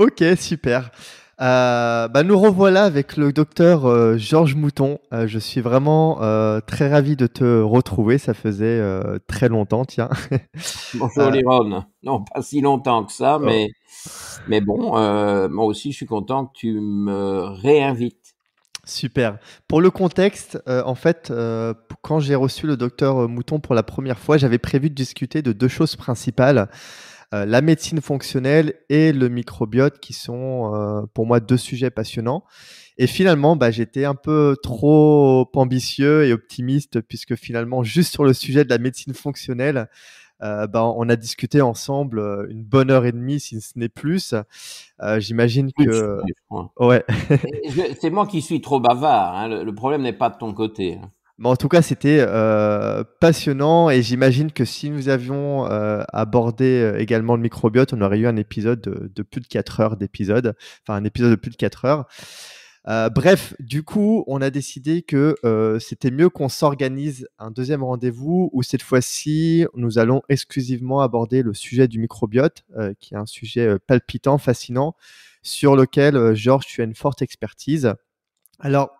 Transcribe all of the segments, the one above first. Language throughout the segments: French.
Ok, super. Euh, bah, nous revoilà avec le docteur euh, Georges Mouton. Euh, je suis vraiment euh, très ravi de te retrouver. Ça faisait très longtemps, tiens. Bonjour Liron. Non, pas si longtemps que ça, oh. mais, mais bon, moi aussi je suis content que tu me réinvites. Super. Pour le contexte, en fait, quand j'ai reçu le docteur Mouton pour la première fois, j'avais prévu de discuter de deux choses principales. Euh, la médecine fonctionnelle et le microbiote qui sont euh, pour moi deux sujets passionnants. Et finalement, bah, j'étais un peu trop ambitieux et optimiste puisque finalement, juste sur le sujet de la médecine fonctionnelle, euh, bah, on a discuté ensemble une bonne heure et demie, si ce n'est plus. J'imagine que. ouais. c'est moi qui suis trop bavard. Hein. Le, problème n'est pas de ton côté. Hein. Mais en tout cas, c'était euh, passionnant et j'imagine que si nous avions euh, abordé euh, également le microbiote, on aurait eu un épisode de, plus de 4 heures d'épisode, enfin un épisode de plus de 4 heures. Euh, bref, du coup, on a décidé que euh, c'était mieux qu'on s'organise un deuxième rendez-vous où cette fois-ci, nous allons exclusivement aborder le sujet du microbiote, euh, qui est un sujet euh, palpitant, fascinant, sur lequel, Georges, tu as une forte expertise. Alors,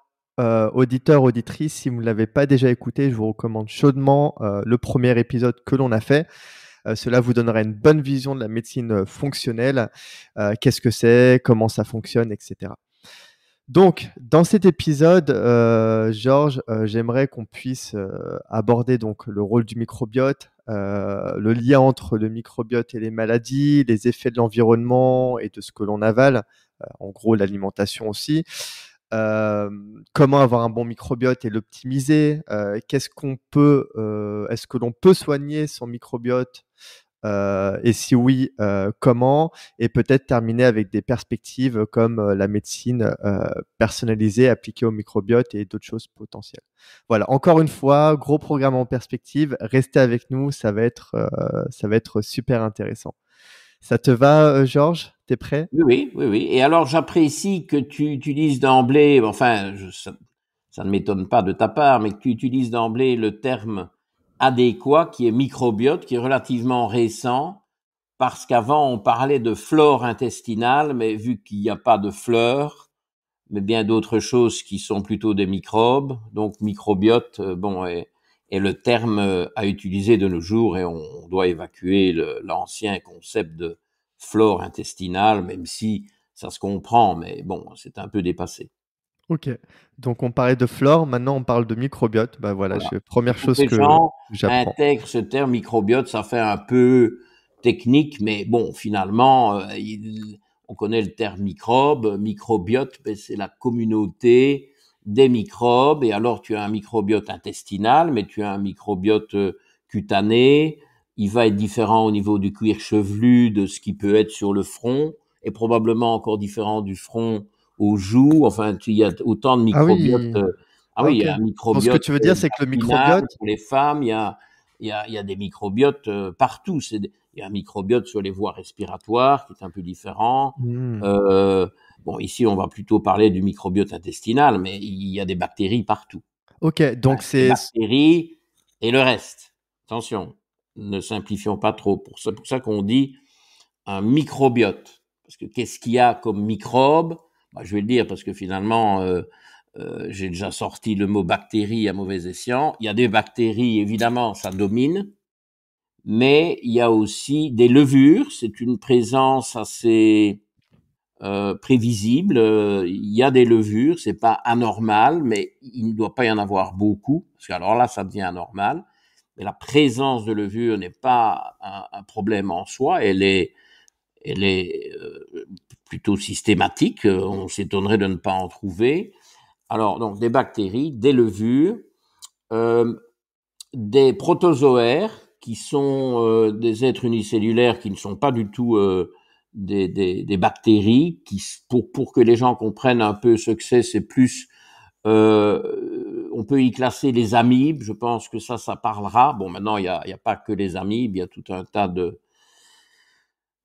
auditeurs, auditeur, auditrice, si vous ne l'avez pas déjà écouté, je vous recommande chaudement euh, le premier épisode que l'on a fait. Euh, cela vous donnera une bonne vision de la médecine euh, fonctionnelle, qu'est-ce que c'est, comment ça fonctionne, etc. Donc, dans cet épisode, Georges, j'aimerais qu'on puisse aborder donc le rôle du microbiote, le lien entre le microbiote et les maladies, les effets de l'environnement et de ce que l'on avale, en gros l'alimentation aussi, comment avoir un bon microbiote et l'optimiser, qu'est-ce qu'on peut, est-ce que l'on peut soigner son microbiote et si oui, comment Et peut-être terminer avec des perspectives comme la médecine personnalisée appliquée au microbiote et d'autres choses potentielles. Voilà, encore une fois, gros programme en perspective. Restez avec nous, va être, ça va être super intéressant. Ça te va, euh, Georges T'es prêt oui, oui, oui, Et alors, j'apprécie que tu utilises d'emblée, enfin, ça, ne m'étonne pas de ta part, mais que tu utilises d'emblée le terme adéquat qui est microbiote, qui est relativement récent, parce qu'avant, on parlait de flore intestinale, mais vu qu'il n'y a pas de fleurs, mais bien d'autres choses qui sont plutôt des microbes, donc microbiote, euh, bon, et et le terme euh, à utiliser de nos jours et on doit évacuer l'ancien concept de flore intestinale, même si ça se comprend, mais bon, c'est un peu dépassé. Ok, donc on parlait de flore, maintenant on parle de microbiote. Bah voilà, la première chose les que gens intègrent ce terme microbiote, ça fait un peu technique, mais bon, finalement, euh, on connaît le terme microbe, microbiote, ben, c'est la communauté des microbes, et alors tu as un microbiote intestinal, mais tu as un microbiote euh, cutané, il va être différent au niveau du cuir chevelu, de ce qui peut être sur le front, et probablement encore différent du front aux joues, enfin il y a autant de ah microbiotes. Euh, ah oui, il y a un microbiote. ce que tu veux dire, c'est que le microbiote. Pour les femmes, il y a, des microbiotes euh, partout. il y a un microbiote sur les voies respiratoires qui est un peu différent. Hmm. Bon, ici, on va plutôt parler du microbiote intestinal, mais il y a des bactéries partout. Ok, donc bah, c'est. Bactéries et le reste. Attention, ne simplifions pas trop. Pour ça, pour ça qu'on dit un microbiote. Parce que qu'est-ce qu'il y a comme microbe bah, Je vais le dire parce que finalement, euh, euh, j'ai déjà sorti le mot bactérie à mauvais escient. Il y a des bactéries, évidemment, ça domine. Mais il y a aussi des levures. C'est une présence assez euh, prévisible. Euh, il y a des levures, c'est pas anormal, mais il ne doit pas y en avoir beaucoup, parce que alors là, ça devient anormal. Mais la présence de levures n'est pas un, problème en soi, elle est, est euh, plutôt systématique. On s'étonnerait de ne pas en trouver. Alors, donc, des bactéries, des levures, des protozoaires, qui sont des êtres unicellulaires qui ne sont pas du tout des, des, bactéries qui, pour, que les gens comprennent un peu ce que c'est, c'est plus, euh, on peut y classer les amibes, je pense que ça, ça parlera. Bon, maintenant, il n'y a, y a pas que les amibes, il y a tout un tas de,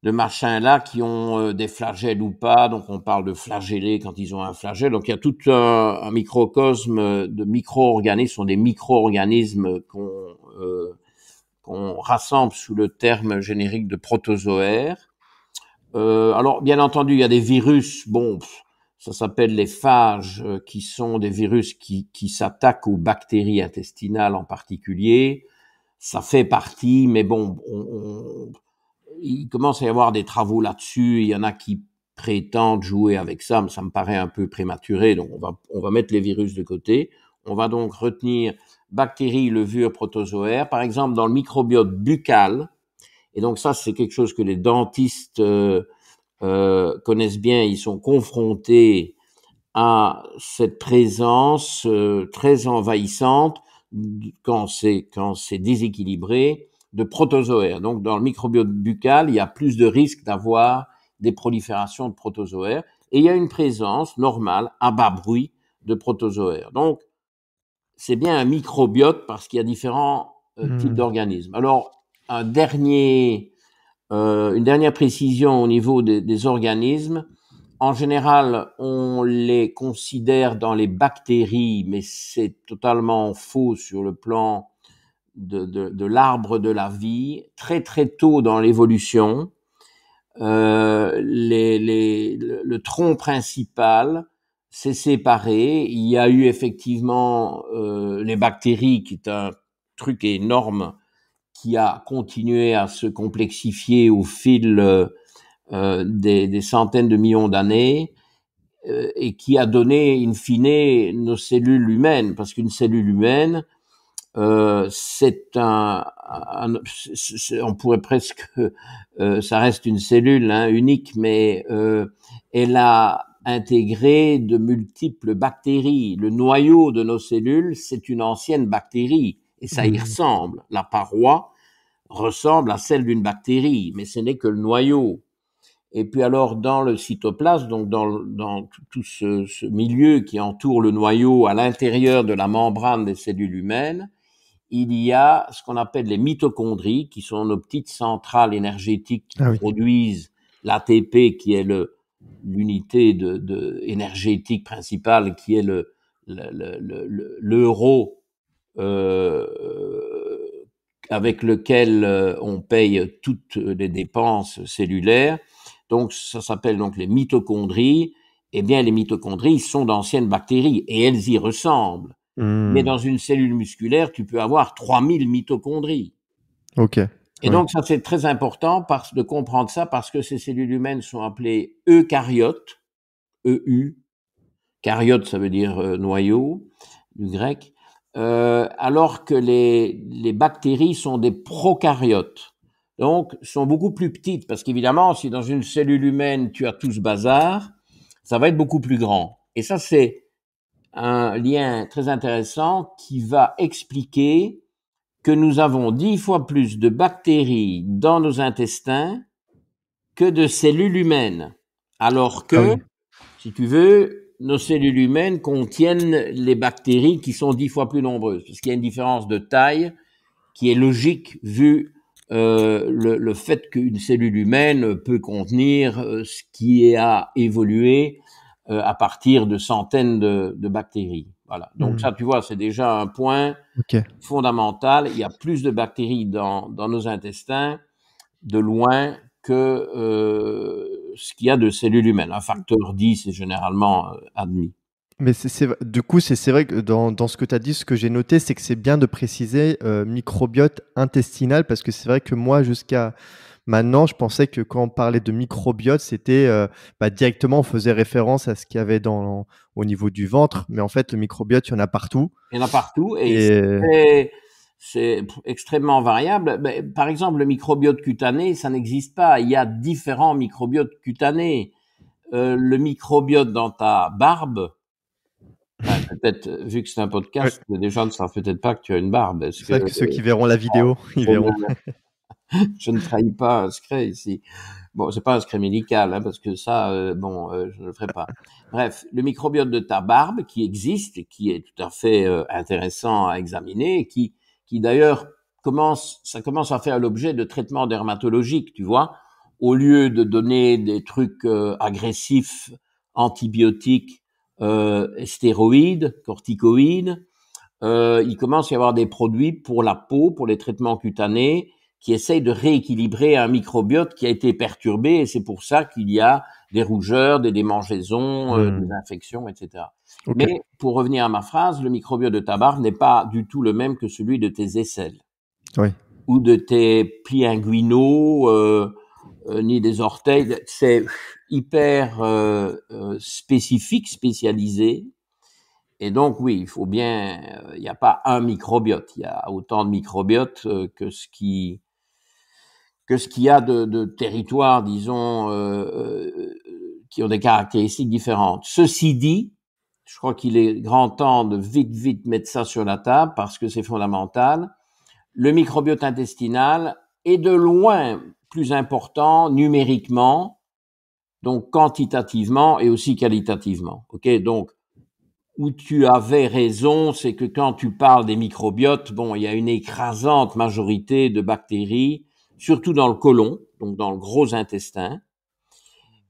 de machins là qui ont euh, des flagelles ou pas. Donc, on parle de flagellés quand ils ont un flagelle. Donc, il y a tout un, microcosme de micro-organismes, sont des micro-organismes qu'on euh, qu'on rassemble sous le terme générique de protozoaires euh, alors, bien entendu, il y a des virus, bon, ça s'appelle les phages, euh, qui sont des virus qui, qui s'attaquent aux bactéries intestinales en particulier. Ça fait partie, mais bon, il commence à y avoir des travaux là-dessus. Il y en a qui prétendent jouer avec ça, mais ça me paraît un peu prématuré, donc on va, on va mettre les virus de côté. On va donc retenir bactéries, levures, protozoaires. Par exemple, dans le microbiote buccal, et donc ça, c'est quelque chose que les dentistes euh, euh, connaissent bien. Ils sont confrontés à cette présence euh, très envahissante quand c'est quand déséquilibré de protozoaires. Donc dans le microbiote buccal, il y a plus de risques d'avoir des proliférations de protozoaires et il y a une présence normale à bas bruit de protozoaires. Donc c'est bien un microbiote parce qu'il y a différents types hmm. d'organismes. Alors dernier, euh, une dernière précision au niveau des, organismes. En général, on les considère dans les bactéries, mais c'est totalement faux sur le plan de, l'arbre de la vie. Très très tôt dans l'évolution, euh, le, tronc principal s'est séparé. Il y a eu effectivement euh, les bactéries, qui est un truc énorme qui a continué à se complexifier au fil euh, euh, des, centaines de millions d'années euh, et qui a donné, in fine, nos cellules humaines, parce qu'une cellule humaine, c'est un, on pourrait presque, ça reste une cellule hein, unique, mais elle a intégré de multiples bactéries. Le noyau de nos cellules, c'est une ancienne bactérie et ça y mmh. ressemble. La paroi, ressemble à celle d'une bactérie, mais ce n'est que le noyau. Et puis alors dans le cytoplasme, donc dans, tout ce, milieu qui entoure le noyau à l'intérieur de la membrane des cellules humaines, il y a ce qu'on appelle les mitochondries, qui sont nos petites centrales énergétiques qui ah produisent l'ATP, qui est le l'unité de, énergétique principale, qui est le l'euro le, euh, avec lequel euh, on paye toutes les dépenses cellulaires. Donc, ça s'appelle donc les mitochondries. Eh bien, les mitochondries sont d'anciennes bactéries et elles y ressemblent. Hmm. Mais dans une cellule musculaire, tu peux avoir 3000 mitochondries. OK. Et donc, ça, c'est très important parce, de comprendre ça parce que ces cellules humaines sont appelées eucaryotes, EU. Caryote, ça veut dire euh, noyau, du grec. Euh, alors que les, les, bactéries sont des prokaryotes, donc sont beaucoup plus petites, parce qu'évidemment, si dans une cellule humaine tu as tout ce bazar, ça va être beaucoup plus grand. Et ça, c'est un lien très intéressant qui va expliquer que nous avons dix fois plus de bactéries dans nos intestins que de cellules humaines, alors que, ah si tu veux, nos cellules humaines contiennent les bactéries qui sont dix fois plus nombreuses, parce qu'il y a une différence de taille qui est logique vu euh, le, fait qu'une cellule humaine peut contenir euh, ce qui a évolué euh, à partir de centaines de, bactéries. Voilà. Donc hmm. ça, tu vois, c'est déjà un point fondamental. Il y a plus de bactéries dans, nos intestins de loin que ce qu'il y a de cellules humaines. Un mmh. facteur 10 c'est généralement euh, admis. Mais c'est, du coup, c'est, vrai que dans, ce que tu as dit, ce que j'ai noté, c'est que c'est bien de préciser euh, microbiote intestinal, parce que c'est vrai que moi, jusqu'à maintenant, je pensais que quand on parlait de microbiote, c'était euh, bah, directement, on faisait référence à ce qu'il y avait dans, au niveau du ventre, mais en fait, le microbiote, il y en a partout. Il y en a partout, et, et c'est extrêmement variable. Par exemple, le microbiote cutané, ça n'existe pas. Il y a différents microbiotes cutanés. Euh, le microbiote dans ta barbe, bah, peut-être, vu que c'est un podcast, les gens ne savent peut-être pas que tu as une barbe. C'est que, que, ceux qui verront la vidéo, ah, ils verront. je ne trahis pas un secret ici. Bon, c'est pas un secret médical, hein, parce que ça, euh, bon, euh, je ne le ferai pas. Bref, le microbiote de ta barbe qui existe, qui est tout à fait intéressant à examiner, qui qui d'ailleurs commence, ça commence à faire l'objet de traitements dermatologiques, tu vois, au lieu de donner des trucs euh, agressifs, antibiotiques, euh, stéroïdes, corticoïdes, euh, il commence à y avoir des produits pour la peau, pour les traitements cutanés, qui essayent de rééquilibrer un microbiote qui a été perturbé, et c'est pour ça qu'il y a des rougeurs, des démangeaisons, euh, mmh. des infections, etc. Mais pour revenir à ma phrase, le microbiote de ta barbe n'est pas du tout le même que celui de tes aisselles. Ou de tes plis inguinaux, euh, euh, ni des orteils. C'est hyper spécifique, spécialisé. Et donc, oui, il faut bien. Il n'y a pas un microbiote. Il y a autant de microbiotes que ce qui que ce qu'il y a de, territoire, disons, qui ont des caractéristiques différentes. Ceci dit, je crois qu'il est grand temps de vite, vite mettre ça sur la table parce que c'est fondamental. Le microbiote intestinal est de loin plus important numériquement, donc quantitativement et aussi qualitativement. Ok, donc où tu avais raison, c'est que quand tu parles des microbiotes, bon, il y a une écrasante majorité de bactéries, surtout dans le côlon, donc dans le gros intestin,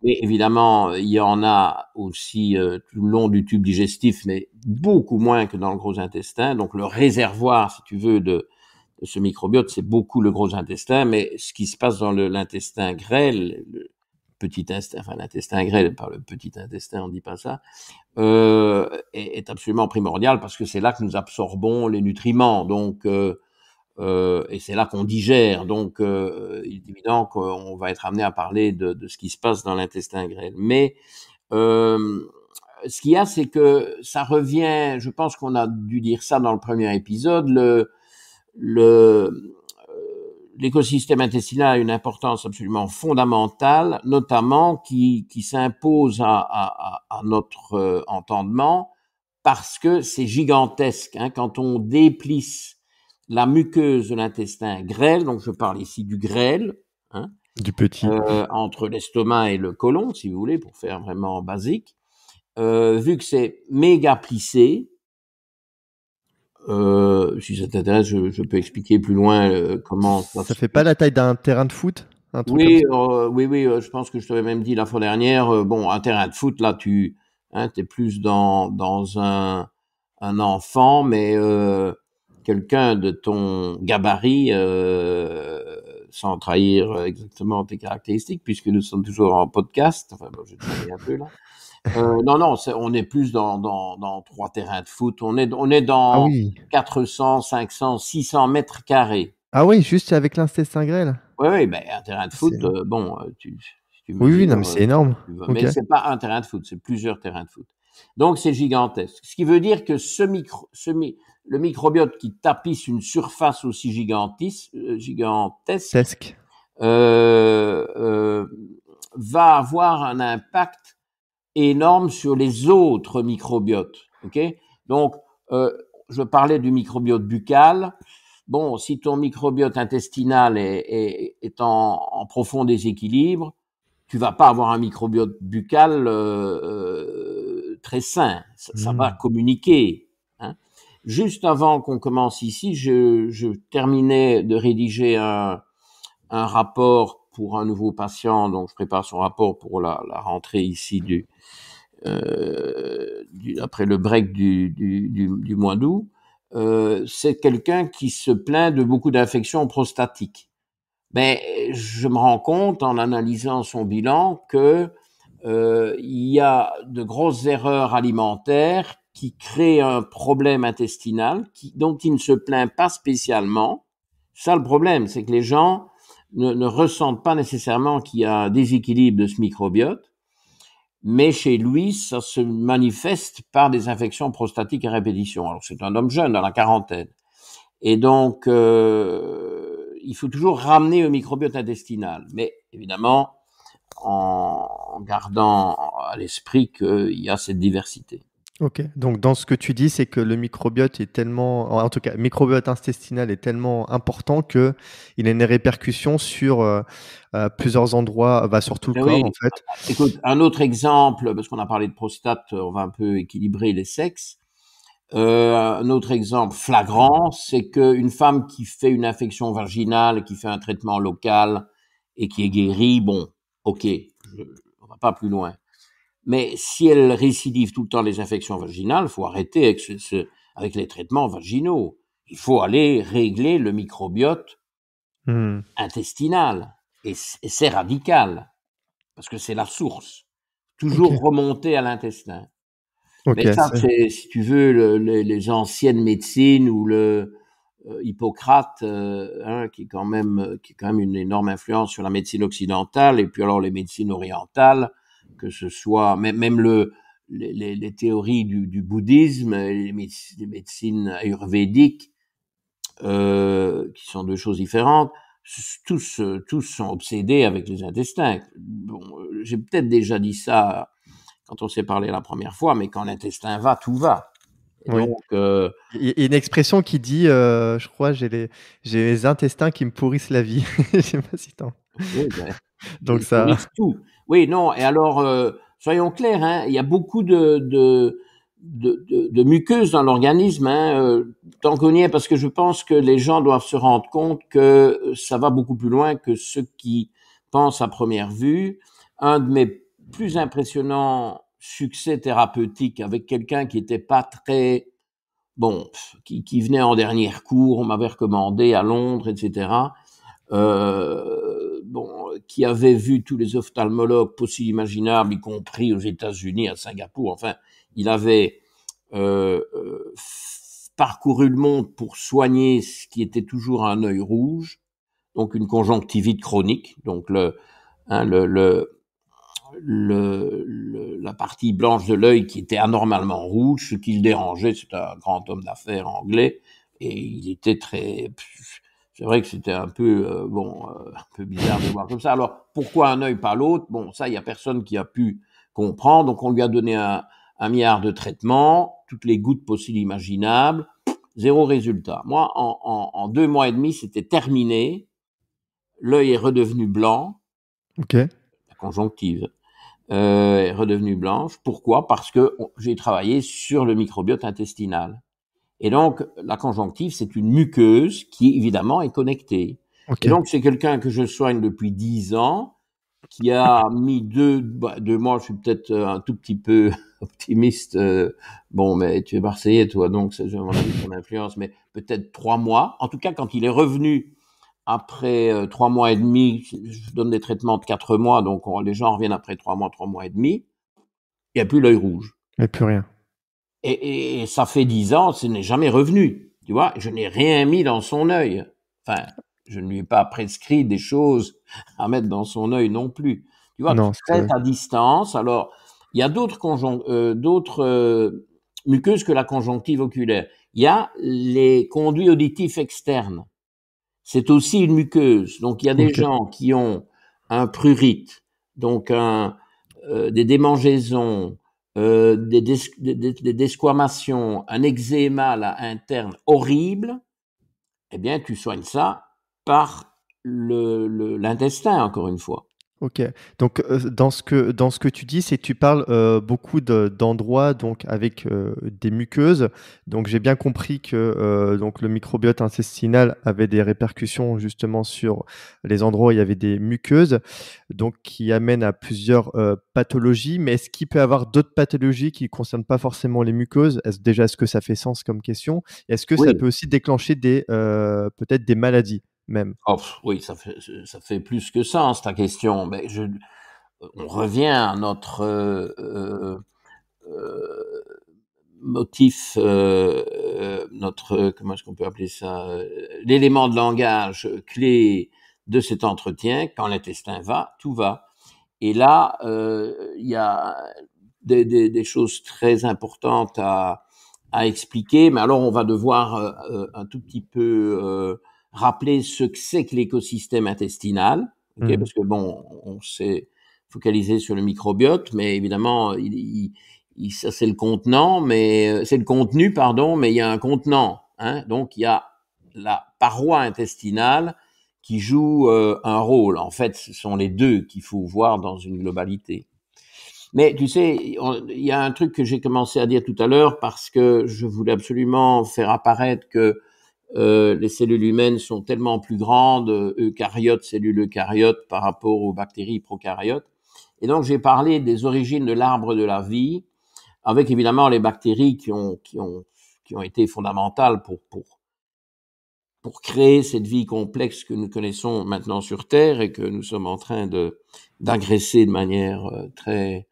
et évidemment, il y en a aussi euh, tout le long du tube digestif, mais beaucoup moins que dans le gros intestin. Donc le réservoir, si tu veux, de, ce microbiote, c'est beaucoup le gros intestin, mais ce qui se passe dans l'intestin grêle, le petit intestin, enfin l'intestin grêle, par le petit intestin, on ne dit pas ça, euh, est, absolument primordial parce que c'est là que nous absorbons les nutriments. Donc euh, euh, et c'est là qu'on digère. Donc, euh, il est évident qu'on va être amené à parler de, de ce qui se passe dans l'intestin grêle. Mais euh, ce qu'il y a, c'est que ça revient, je pense qu'on a dû dire ça dans le premier épisode, le, euh, l'écosystème intestinal a une importance absolument fondamentale, notamment qui, qui s'impose à, à, à, notre entendement, parce que c'est gigantesque. Hein, quand on déplisse la muqueuse de l'intestin grêle, donc je parle ici du grêle, hein, du petit. Euh, entre l'estomac et le côlon, si vous voulez, pour faire vraiment basique, euh, vu que c'est méga plissé, euh, si ça t'intéresse, je, peux expliquer plus loin comment ça. ne fait pas la taille d'un terrain de foot oui, oui, oui, je pense que je t'avais même dit la fois dernière. bon, un terrain de foot, là, tu hein, es plus dans, un enfant, mais quelqu'un de ton gabarit, euh, sans trahir euh, exactement tes caractéristiques, puisque nous sommes toujours en podcast, enfin là. Euh, non, non, on est plus dans, dans, trois terrains de foot. On est, on est dans 400, 500, 600 mètres carrés. Ah oui, juste avec l'insté Saint-Grêle Oui, oui, mais un terrain de foot, bon, tu, tu Oui, oui, non, mais c'est énorme. Mais ce n'est pas un terrain de foot, c'est plusieurs terrains de foot. Donc c'est gigantesque. Ce qui veut dire que ce micro, ce, le microbiote qui tapisse une surface aussi euh, gigantesque euh, euh, va avoir un impact énorme sur les autres microbiotes. Okay Donc, je parlais du microbiote buccal. Bon, si ton microbiote intestinal est, en, profond déséquilibre, tu vas pas avoir un microbiote buccal très sain. ça hmm. va communiquer. Juste avant qu'on commence ici, je, terminais de rédiger un, rapport pour un nouveau patient, donc je prépare son rapport pour la, rentrée ici euh, du, après le break du, mois d'août. Euh, c'est quelqu'un qui se plaint de beaucoup d'infections prostatiques. Mais ben, je me rends compte en analysant son bilan que euh, il y a de grosses erreurs alimentaires qui crée un problème intestinal qui, dont il ne se plaint pas spécialement. Ça, le problème, c'est que les gens ne, ressentent pas nécessairement qu'il y a un déséquilibre de ce microbiote, mais chez lui, ça se manifeste par des infections prostatiques à répétition. Alors, c'est un homme jeune, dans la quarantaine. Et donc, euh, il faut toujours ramener au microbiote intestinal. Mais évidemment, en gardant à l'esprit qu'il y a cette diversité. Ok, donc dans ce que tu dis, c'est que le microbiote est tellement, en tout cas, microbiote intestinal est tellement important que il a une répercussion sur euh, euh, plusieurs endroits, va sur tout le eh corps en fait. Écoute, un autre exemple, parce qu'on a parlé de prostate, on va un peu équilibrer les sexes. Euh, un autre exemple flagrant, c'est qu'une femme qui fait une infection vaginale, qui fait un traitement local et qui est guérie, bon, ok, on va pas plus loin. Mais si elles récidivent tout le temps les infections vaginales, faut arrêter avec, les traitements vaginaux. Il faut aller régler le microbiote hmm. intestinal. Et c'est radical, parce que c'est la source. Toujours remonter à l'intestin. Mais ça, c'est, si tu veux, les anciennes médecines ou le euh, Hippocrate, euh, hein, qui même, qui quand même une énorme influence sur la médecine occidentale, et puis alors les médecines orientales, que ce soit même, même le, les, théories du, du, bouddhisme, les, médecines ayurvédiques, euh, qui sont deux choses différentes, tous, euh, tous sont obsédés avec les intestins. Bon, euh, j'ai peut-être déjà dit ça quand on s'est parlé la première fois, mais quand l'intestin va, tout va. Donc, Il y a une expression qui dit, je crois, j'ai les, les, intestins qui me pourrissent la vie. je sais pas si tant. Oui, ben, donc ça. Oui, non. Et alors, euh, soyons clairs, hein, il y a beaucoup de, de, muqueuses dans l'organisme. Hein, euh, tant qu'on y est, parce que je pense que les gens doivent se rendre compte que euh, ça va beaucoup plus loin que ce qui pensent à première vue. Un de mes plus impressionnants succès thérapeutiques avec quelqu'un qui n'était pas très bon, qui, venait en dernier cours, on m'avait recommandé à Londres, etc. Euh, euh, qui avait vu tous les ophtalmologues possibles imaginables, y compris aux États-Unis, à Singapour. Enfin, il avait euh, euh, parcouru le monde pour soigner ce qui était toujours un œil rouge, donc une conjonctivite chronique. Donc hein, le, le, le la partie blanche de l'œil qui était anormalement rouge, ce qui le dérangeait, c'est un grand homme d'affaires anglais, et il était très, c'est vrai que c'était un peu euh, bon, euh, un peu bizarre de voir comme ça. Alors pourquoi un œil pas l'autre Bon, ça, il y a personne qui a pu comprendre. Donc on lui a donné un, milliard de traitements, toutes les gouttes possibles imaginables, zéro résultat. Moi, en, deux mois et demi, c'était terminé. L'œil est redevenu blanc. Ok. La conjonctive euh, est redevenue blanche. Pourquoi Parce que j'ai travaillé sur le microbiote intestinal. Et donc, la conjonctive, c'est une muqueuse qui, évidemment, est connectée. Et donc, c'est quelqu'un que je soigne depuis dix ans, qui a mis deux, bah, deux mois, je suis peut-être euh, un tout petit peu optimiste. Euh, bon, mais tu es Marseillais, toi, donc c'est mon influence, mais peut-être trois mois. En tout cas, quand il est revenu après euh, trois mois et demi, je donne des traitements de quatre mois, donc les gens reviennent après trois mois, trois mois et demi, il n'y a plus l'œil rouge. Il n'y a plus rien et, ça fait dix ans, ce n'est jamais revenu. Tu vois, je n'ai rien mis dans son œil. Enfin, je ne lui ai pas prescrit des choses à mettre dans son œil non plus. Tu vois, c'est à distance. Alors, il y a d'autres euh, euh, muqueuses que la conjonctive oculaire. Il y a les conduits auditifs externes. C'est aussi une muqueuse. Donc, il y a des gens qui ont un prurite, donc euh, des démangeaisons, euh, des, des, desquamations, un eczéma là, interne horrible, eh bien, tu soignes ça par l'intestin, le, encore une fois. Ok, donc euh, dans ce que dans ce tu dis, c'est que tu parles euh, beaucoup d'endroits donc avec euh, des muqueuses. Donc j'ai bien compris que le microbiote intestinal avait des répercussions justement sur les endroits où il y avait des muqueuses, donc qui amène à plusieurs pathologies. Mais est-ce qu'il peut y avoir d'autres pathologies qui ne concernent pas forcément les muqueuses est déjà est-ce que ça fait sens comme question Est-ce que ça peut aussi déclencher des peut-être des maladies même. Oh, oui, ça fait, ça fait plus que hein, sens ta question. Mais je, euh, on revient à notre euh, euh, motif, notre, comment est-ce qu'on peut appeler ça, l'élément de langage clé de cet entretien. Quand l'intestin va, tout va. Et là, il y a des, des, des, choses très importantes à, à, expliquer, mais alors on va devoir un tout petit peu rappeler ce que c'est que l'écosystème intestinal, mmh. parce que bon, on s'est focalisé sur le microbiote, mais évidemment, ça c'est le contenant, mais euh, c'est le contenu, pardon, mais il y a un contenant. Hein. donc il y a la paroi intestinale qui joue euh, un rôle. En fait, ce sont les deux qu'il faut voir dans une globalité. Mais tu sais, il y a un truc que j'ai commencé à dire tout à l'heure parce que je voulais absolument faire apparaître que euh, les cellules humaines sont tellement plus grandes, euh, eucaryotes, cellules eucaryotes par rapport aux bactéries procaryotes. Et donc j'ai parlé des origines de l'arbre de la vie, avec évidemment les bactéries qui ont, qui ont, qui ont été fondamentales pour, pour, pour créer cette vie complexe que nous connaissons maintenant sur Terre et que nous sommes en train de d'agresser de manière euh, très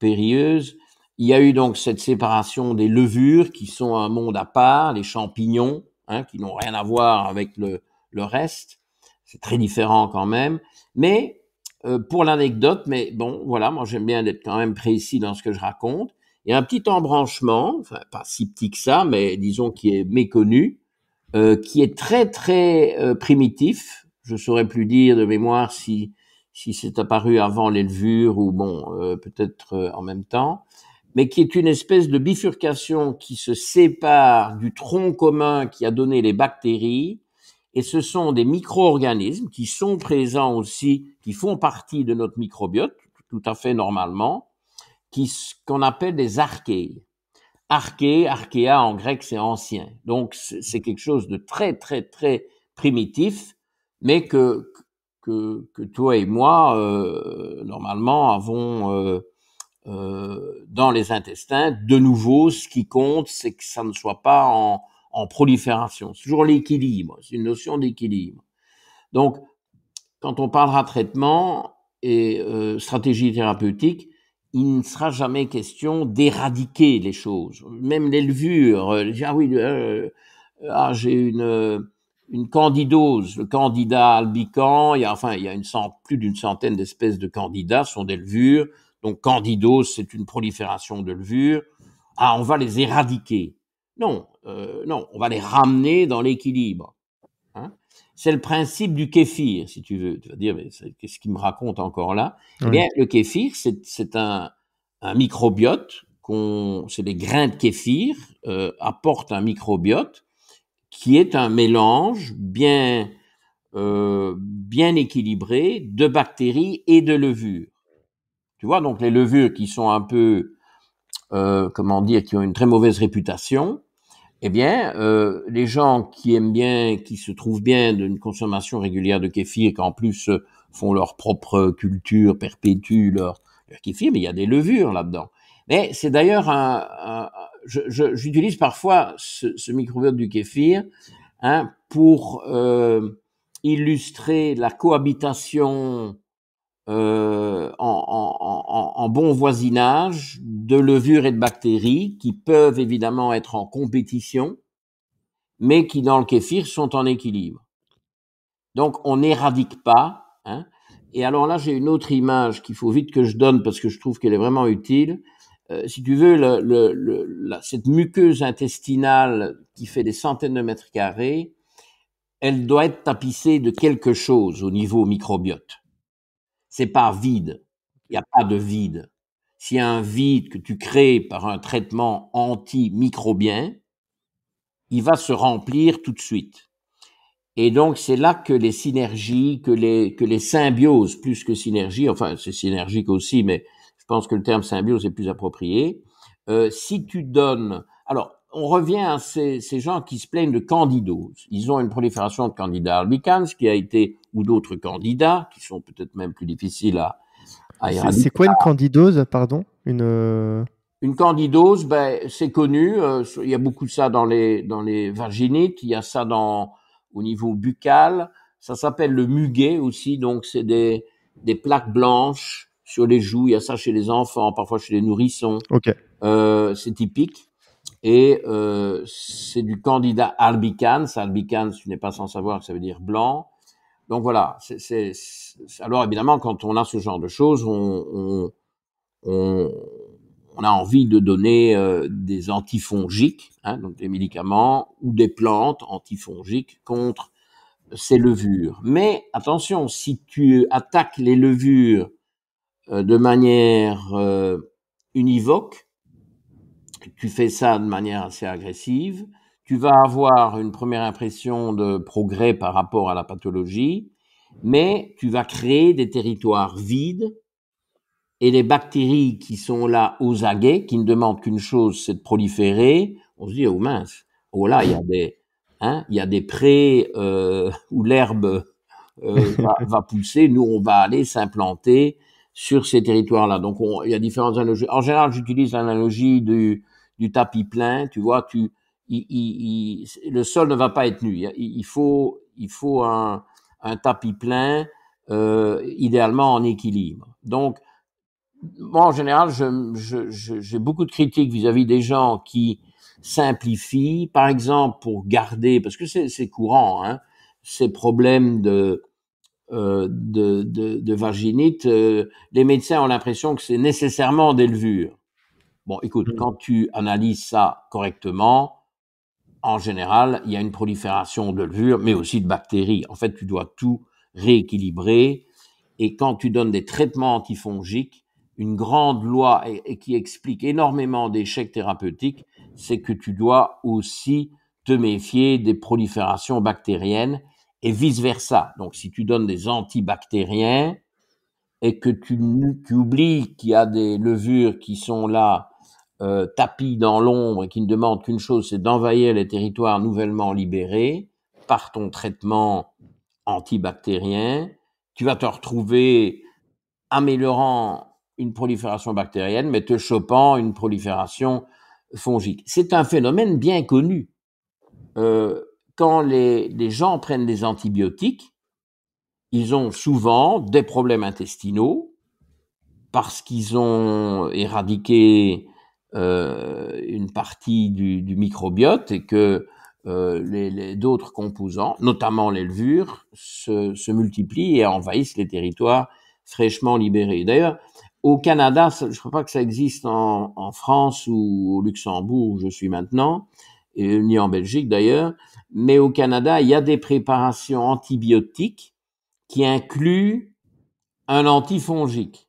périlleuse. Il y a eu donc cette séparation des levures qui sont un monde à part, les champignons, Hein, qui n'ont rien à voir avec le, reste. C'est très différent quand même. Mais euh, pour l'anecdote, mais bon, voilà, moi j'aime bien d'être quand même précis dans ce que je raconte. Il y a un petit embranchement, pas si petit que ça, mais disons qui est méconnu, euh, qui est très très euh, primitif. Je saurais plus dire de mémoire si si c'est apparu avant l'élevure ou bon, peut-être en même temps mais qui est une espèce de bifurcation qui se sépare du tronc commun qui a donné les bactéries. Et ce sont des micro-organismes qui sont présents aussi, qui font partie de notre microbiote, tout à fait normalement, qui, qu'on appelle des archées. Archée, archéa en grec, c'est ancien. Donc c'est quelque chose de très, très, très primitif, mais que, que, que toi et moi, euh, normalement, avons... Euh, euh, dans les intestins. De nouveau, ce qui compte, c'est que ça ne soit pas en, prolifération. C'est toujours l'équilibre, c'est une notion d'équilibre. Donc, quand on parlera traitement et euh, stratégie thérapeutique, il ne sera jamais question d'éradiquer les choses. Même les levures. Euh, ah oui, ah, j'ai une, candidose, le candidat albican. Il y a, enfin, il y a plus d'une centaine d'espèces de candidats, sont des levures. Donc candidose, c'est une prolifération de levures. Ah, on va les éradiquer. Non, euh, non, on va les ramener dans l'équilibre. Hein. c'est le principe du kéfir, si tu veux. Tu vas dire, mais qu'est-ce qu'il me raconte encore là Eh bien, le kéfir, c'est un, microbiote, c'est les grains de kéfir, euh, apportent un microbiote qui est un mélange bien, euh, bien équilibré de bactéries et de levures. Tu vois, donc les levures qui sont un peu, euh, comment dire, qui ont une très mauvaise réputation, eh bien, euh, les gens qui aiment bien, qui se trouvent bien d'une consommation régulière de kéfir, qui en plus euh, font leur propre culture, perpétuent leur, kéfir, mais il y a des levures là-dedans. Mais c'est d'ailleurs un, j'utilise parfois ce, ce, microbiote du kéfir hein, pour euh, illustrer la cohabitation euh, en, bon voisinage de levures et de bactéries qui peuvent évidemment être en compétition, mais qui dans le kéfir sont en équilibre. Donc on n'éradique pas. Hein. Et alors là, j'ai une autre image qu'il faut vite que je donne parce que je trouve qu'elle est vraiment utile. Euh, si tu veux, cette muqueuse intestinale qui fait des centaines de mètres carrés, elle doit être tapissée de quelque chose au niveau microbiote c'est pas vide. Il n'y a pas de vide. S'il y a un vide que tu crées par un traitement antimicrobien, il va se remplir tout de suite. Et donc, c'est là que les synergies, que les, que les symbioses, plus que synergie, enfin, c'est synergique aussi, mais je pense que le terme symbiose est plus approprié. Euh, si tu donnes, alors, on revient à ces, gens qui se plaignent de candidose. Ils ont une prolifération de candidats albicans qui a été, ou d'autres candidats, qui sont peut-être même plus difficiles à, à C'est quoi une candidose, pardon Une. Euh, une candidose, ben, c'est connu. Euh, il y a beaucoup de ça dans les, dans les vaginites. Il y a ça dans, au niveau buccal. Ça s'appelle le muguet aussi. Donc, c'est des, des plaques blanches sur les joues. Il y a ça chez les enfants, parfois chez les nourrissons. Ok. Euh, c'est typique. Et euh, c'est du candidat albicans. Albicans, tu n'es pas sans savoir ça veut dire blanc. Donc voilà. alors évidemment, quand on a ce genre de choses, on, a envie de donner euh, des antifongiques, hein, donc des médicaments ou des plantes antifongiques contre ces levures. Mais attention, si tu attaques les levures euh, de manière univoque, tu fais ça de manière assez agressive, tu vas avoir une première impression de progrès par rapport à la pathologie, mais tu vas créer des territoires vides et les bactéries qui sont là aux aguets, qui ne demandent qu'une chose, c'est de proliférer, on se dit, oh mince, oh là, il y a des, hein, prés euh, où l'herbe euh, va, pousser, nous on va aller s'implanter sur ces territoires-là. Donc, il y a différentes analogies. En général, j'utilise l'analogie du, du tapis plein. Tu vois, tu, le sol ne va pas être nu. Il, faut, il faut un, tapis plein, euh, idéalement en équilibre. Donc, moi, en général, j'ai beaucoup de critiques vis-à-vis des gens qui simplifient, par exemple, pour garder, parce que c'est courant, hein, ces problèmes de euh, de, de, vaginite, euh, les médecins ont l'impression que c'est nécessairement des levures. Bon, écoute, mm. quand tu analyses ça correctement, en général, il y a une prolifération de levures, mais aussi de bactéries. En fait, tu dois tout rééquilibrer. Et quand tu donnes des traitements antifongiques, une grande loi et qui explique énormément d'échecs thérapeutiques, c'est que tu dois aussi te méfier des proliférations bactériennes et vice-versa. Donc si tu donnes des antibactériens et que tu, oublies qu'il y a des levures qui sont là euh, tapis dans l'ombre et qui ne demandent qu'une chose, c'est d'envahir les territoires nouvellement libérés par ton traitement antibactérien, tu vas te retrouver améliorant une prolifération bactérienne, mais te chopant une prolifération fongique. C'est un phénomène bien connu. Euh, quand les, gens prennent des antibiotiques, ils ont souvent des problèmes intestinaux parce qu'ils ont éradiqué euh, une partie du, microbiote et que euh, les, d'autres composants, notamment les levures, se, multiplient et envahissent les territoires fraîchement libérés. D'ailleurs, au Canada, je ne crois pas que ça existe en, en, France ou au Luxembourg où je suis maintenant, ni en Belgique d'ailleurs, mais au Canada, il y a des préparations antibiotiques qui incluent un antifongique.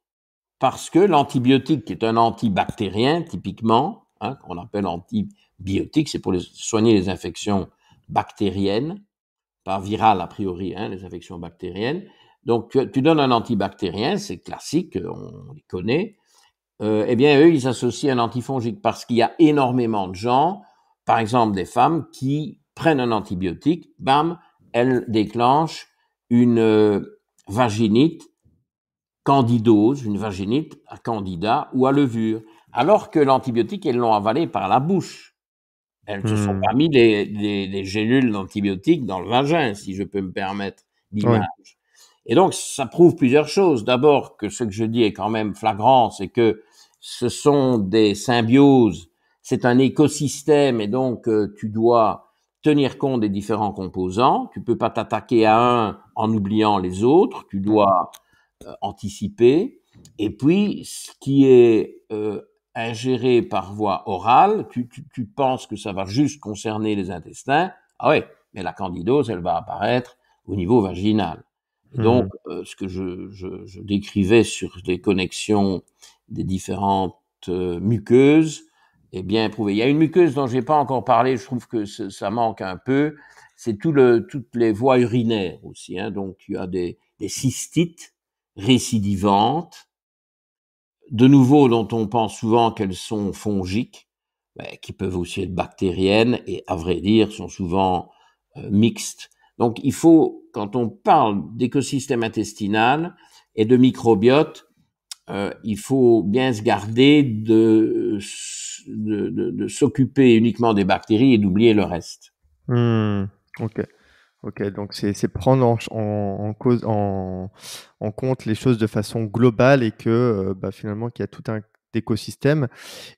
Parce que l'antibiotique, qui est un antibactérien typiquement, hein, qu'on appelle antibiotique, c'est pour soigner les infections bactériennes, pas virales a priori, hein, les infections bactériennes. Donc tu, donnes un antibactérien, c'est classique, on les connaît. Euh, eh bien, eux, ils associent un antifongique parce qu'il y a énormément de gens par exemple des femmes qui prennent un antibiotique, bam, elles déclenchent une euh, vaginite candidose, une vaginite à candida ou à levure, alors que l'antibiotique, elles l'ont avalé par la bouche. Elles ne se sont hmm. pas mis les, génules gélules d'antibiotiques dans le vagin, si je peux me permettre l'image. Et donc, ça prouve plusieurs choses. D'abord, que ce que je dis est quand même flagrant, c'est que ce sont des symbioses c'est un écosystème et donc euh, tu dois tenir compte des différents composants. Tu ne peux pas t'attaquer à un en oubliant les autres. Tu dois euh, anticiper. Et puis, ce qui est euh, ingéré par voie orale, tu, penses que ça va juste concerner les intestins. Ah ouais, mais la candidose, elle va apparaître au niveau vaginal. Mmh. Donc, ce que je, décrivais sur les connexions des différentes muqueuses, bien éprouvé. Il y a une muqueuse dont j'ai pas encore parlé, je trouve que ça manque un peu. C'est tout le, toutes les voies urinaires aussi. Hein. Donc il y a des, des cystites récidivantes, de nouveau dont on pense souvent qu'elles sont fongiques, mais qui peuvent aussi être bactériennes et à vrai dire sont souvent euh, mixtes. Donc il faut, quand on parle d'écosystème intestinal et de microbiote, euh, il faut bien se garder de de, s'occuper uniquement des bactéries et d'oublier le reste. Hmm, ok. Ok, donc c'est prendre en, cause, en, compte les choses de façon globale et que euh, bah, finalement qu'il y a tout un écosystème.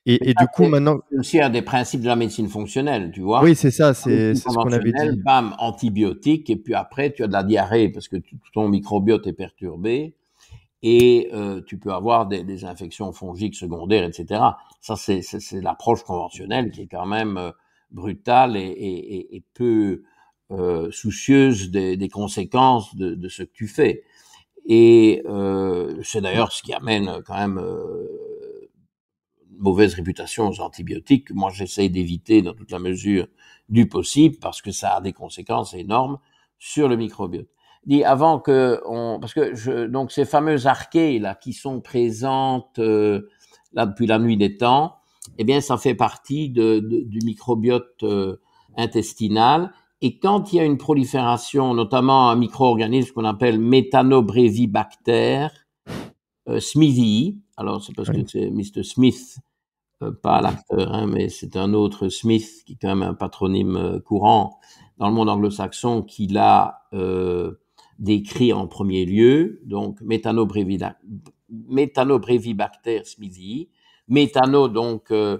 Et, du coup, maintenant. C'est aussi un des principes de la médecine fonctionnelle, tu vois. Oui, c'est ça, c'est ce qu'on avait dit. Bam, antibiotique et puis après, tu as de la diarrhée parce que ton microbiote est perturbé et euh, tu peux avoir des, infections fongiques secondaires, etc. Ça, c'est l'approche conventionnelle qui est quand même euh, brutale et, peu euh, soucieuse des, conséquences de, de, ce que tu fais. Et c'est d'ailleurs ce qui amène quand même une mauvaise réputation aux antibiotiques. Moi, j'essaie d'éviter dans toute la mesure du possible parce que ça a des conséquences énormes sur le microbiote dit avant que on, parce que je, donc ces fameuses archées là qui sont présentes euh, là depuis la nuit des temps, eh bien ça fait partie de, du microbiote euh, intestinal. Et quand il y a une prolifération, notamment un micro-organisme qu'on appelle méthanobrévibactère, smithii, euh, Smithy, alors c'est parce que c'est Mr. Smith, pas l'acteur, hein, mais c'est un autre Smith qui est quand même un patronyme courant dans le monde anglo-saxon qui l'a décrit en premier lieu, donc méthanobrévibacter smithii. Méthano, donc, euh,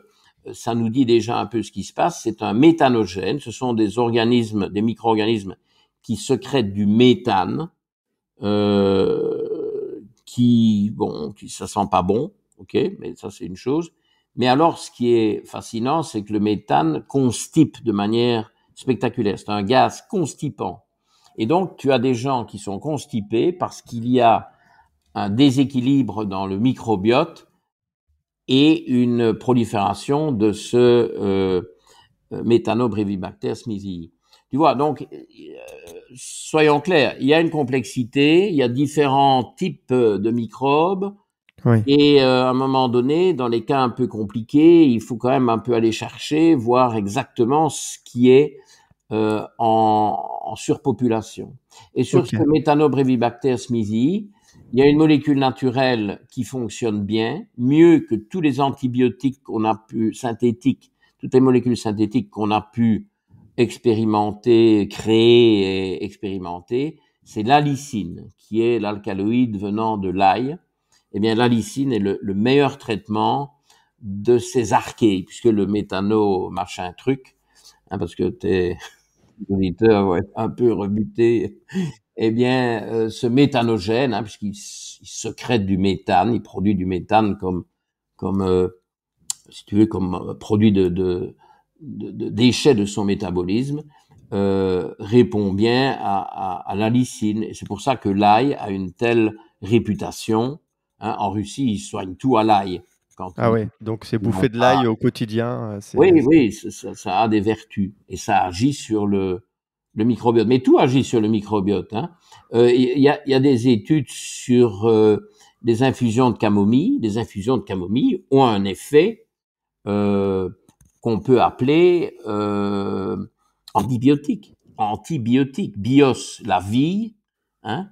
ça nous dit déjà un peu ce qui se passe. C'est un méthanogène. Ce sont des organismes, des micro-organismes qui secrètent du méthane, euh, qui, bon, qui, ça sent pas bon, ok, mais ça c'est une chose. Mais alors, ce qui est fascinant, c'est que le méthane constipe de manière spectaculaire. C'est un gaz constipant. Et donc, tu as des gens qui sont constipés parce qu'il y a un déséquilibre dans le microbiote et une prolifération de ce euh, euh méthanobrevibacter smithii. Tu vois, donc, euh, soyons clairs, il y a une complexité, il y a différents types de microbes, oui. et euh, à un moment donné, dans les cas un peu compliqués, il faut quand même un peu aller chercher, voir exactement ce qui est euh, en, surpopulation. Et sur ce méthanobrévibactère smithii, il y a une molécule naturelle qui fonctionne bien, mieux que tous les antibiotiques qu'on a pu synthétiques, toutes les molécules synthétiques qu'on a pu expérimenter, créer et expérimenter, c'est l'alicine, qui est l'alcaloïde venant de l'ail. Eh bien, l'alicine est le, meilleur traitement de ces archées, puisque le méthano un truc, hein, parce que tu es auditeurs vont être un peu rebutés, eh bien, euh, ce méthanogène, hein, puisqu'il secrète du méthane, il produit du méthane comme, comme euh, comme euh, produit de, de, déchets de son métabolisme, répond bien à, la lysine. c'est pour ça que l'ail a une telle réputation. Hein. en Russie, ils soignent tout à l'ail ah oui, donc c'est bouffer de l'ail au quotidien. Euh, oui, oui, ça, a des vertus et ça agit sur le, le microbiote. Mais tout agit sur le microbiote. Hein. Euh, il hein. y, a, des études sur euh, des infusions de camomille. des infusions de camomille ont un effet qu'on peut appeler antibiotique. Antibiotique, bios, la vie. Hein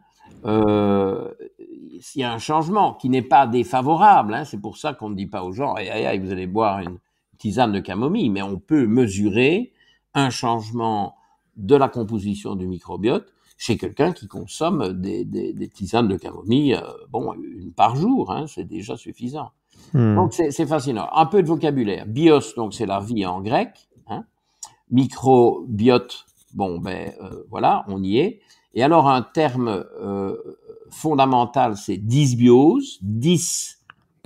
s'il y a un changement qui n'est pas défavorable, hein, c'est pour ça qu'on ne dit pas aux gens, aïe, vous allez boire une tisane de camomille, mais on peut mesurer un changement de la composition du microbiote chez quelqu'un qui consomme des, tisanes de camomille, euh, bon, une par jour, hein, c'est déjà suffisant. Hmm. Donc c'est fascinant. Un peu de vocabulaire. Bios, donc c'est la vie en grec. Hein. Microbiote, bon ben euh, voilà, on y est. Et alors un terme euh, fondamentale, c'est dysbiose, 10,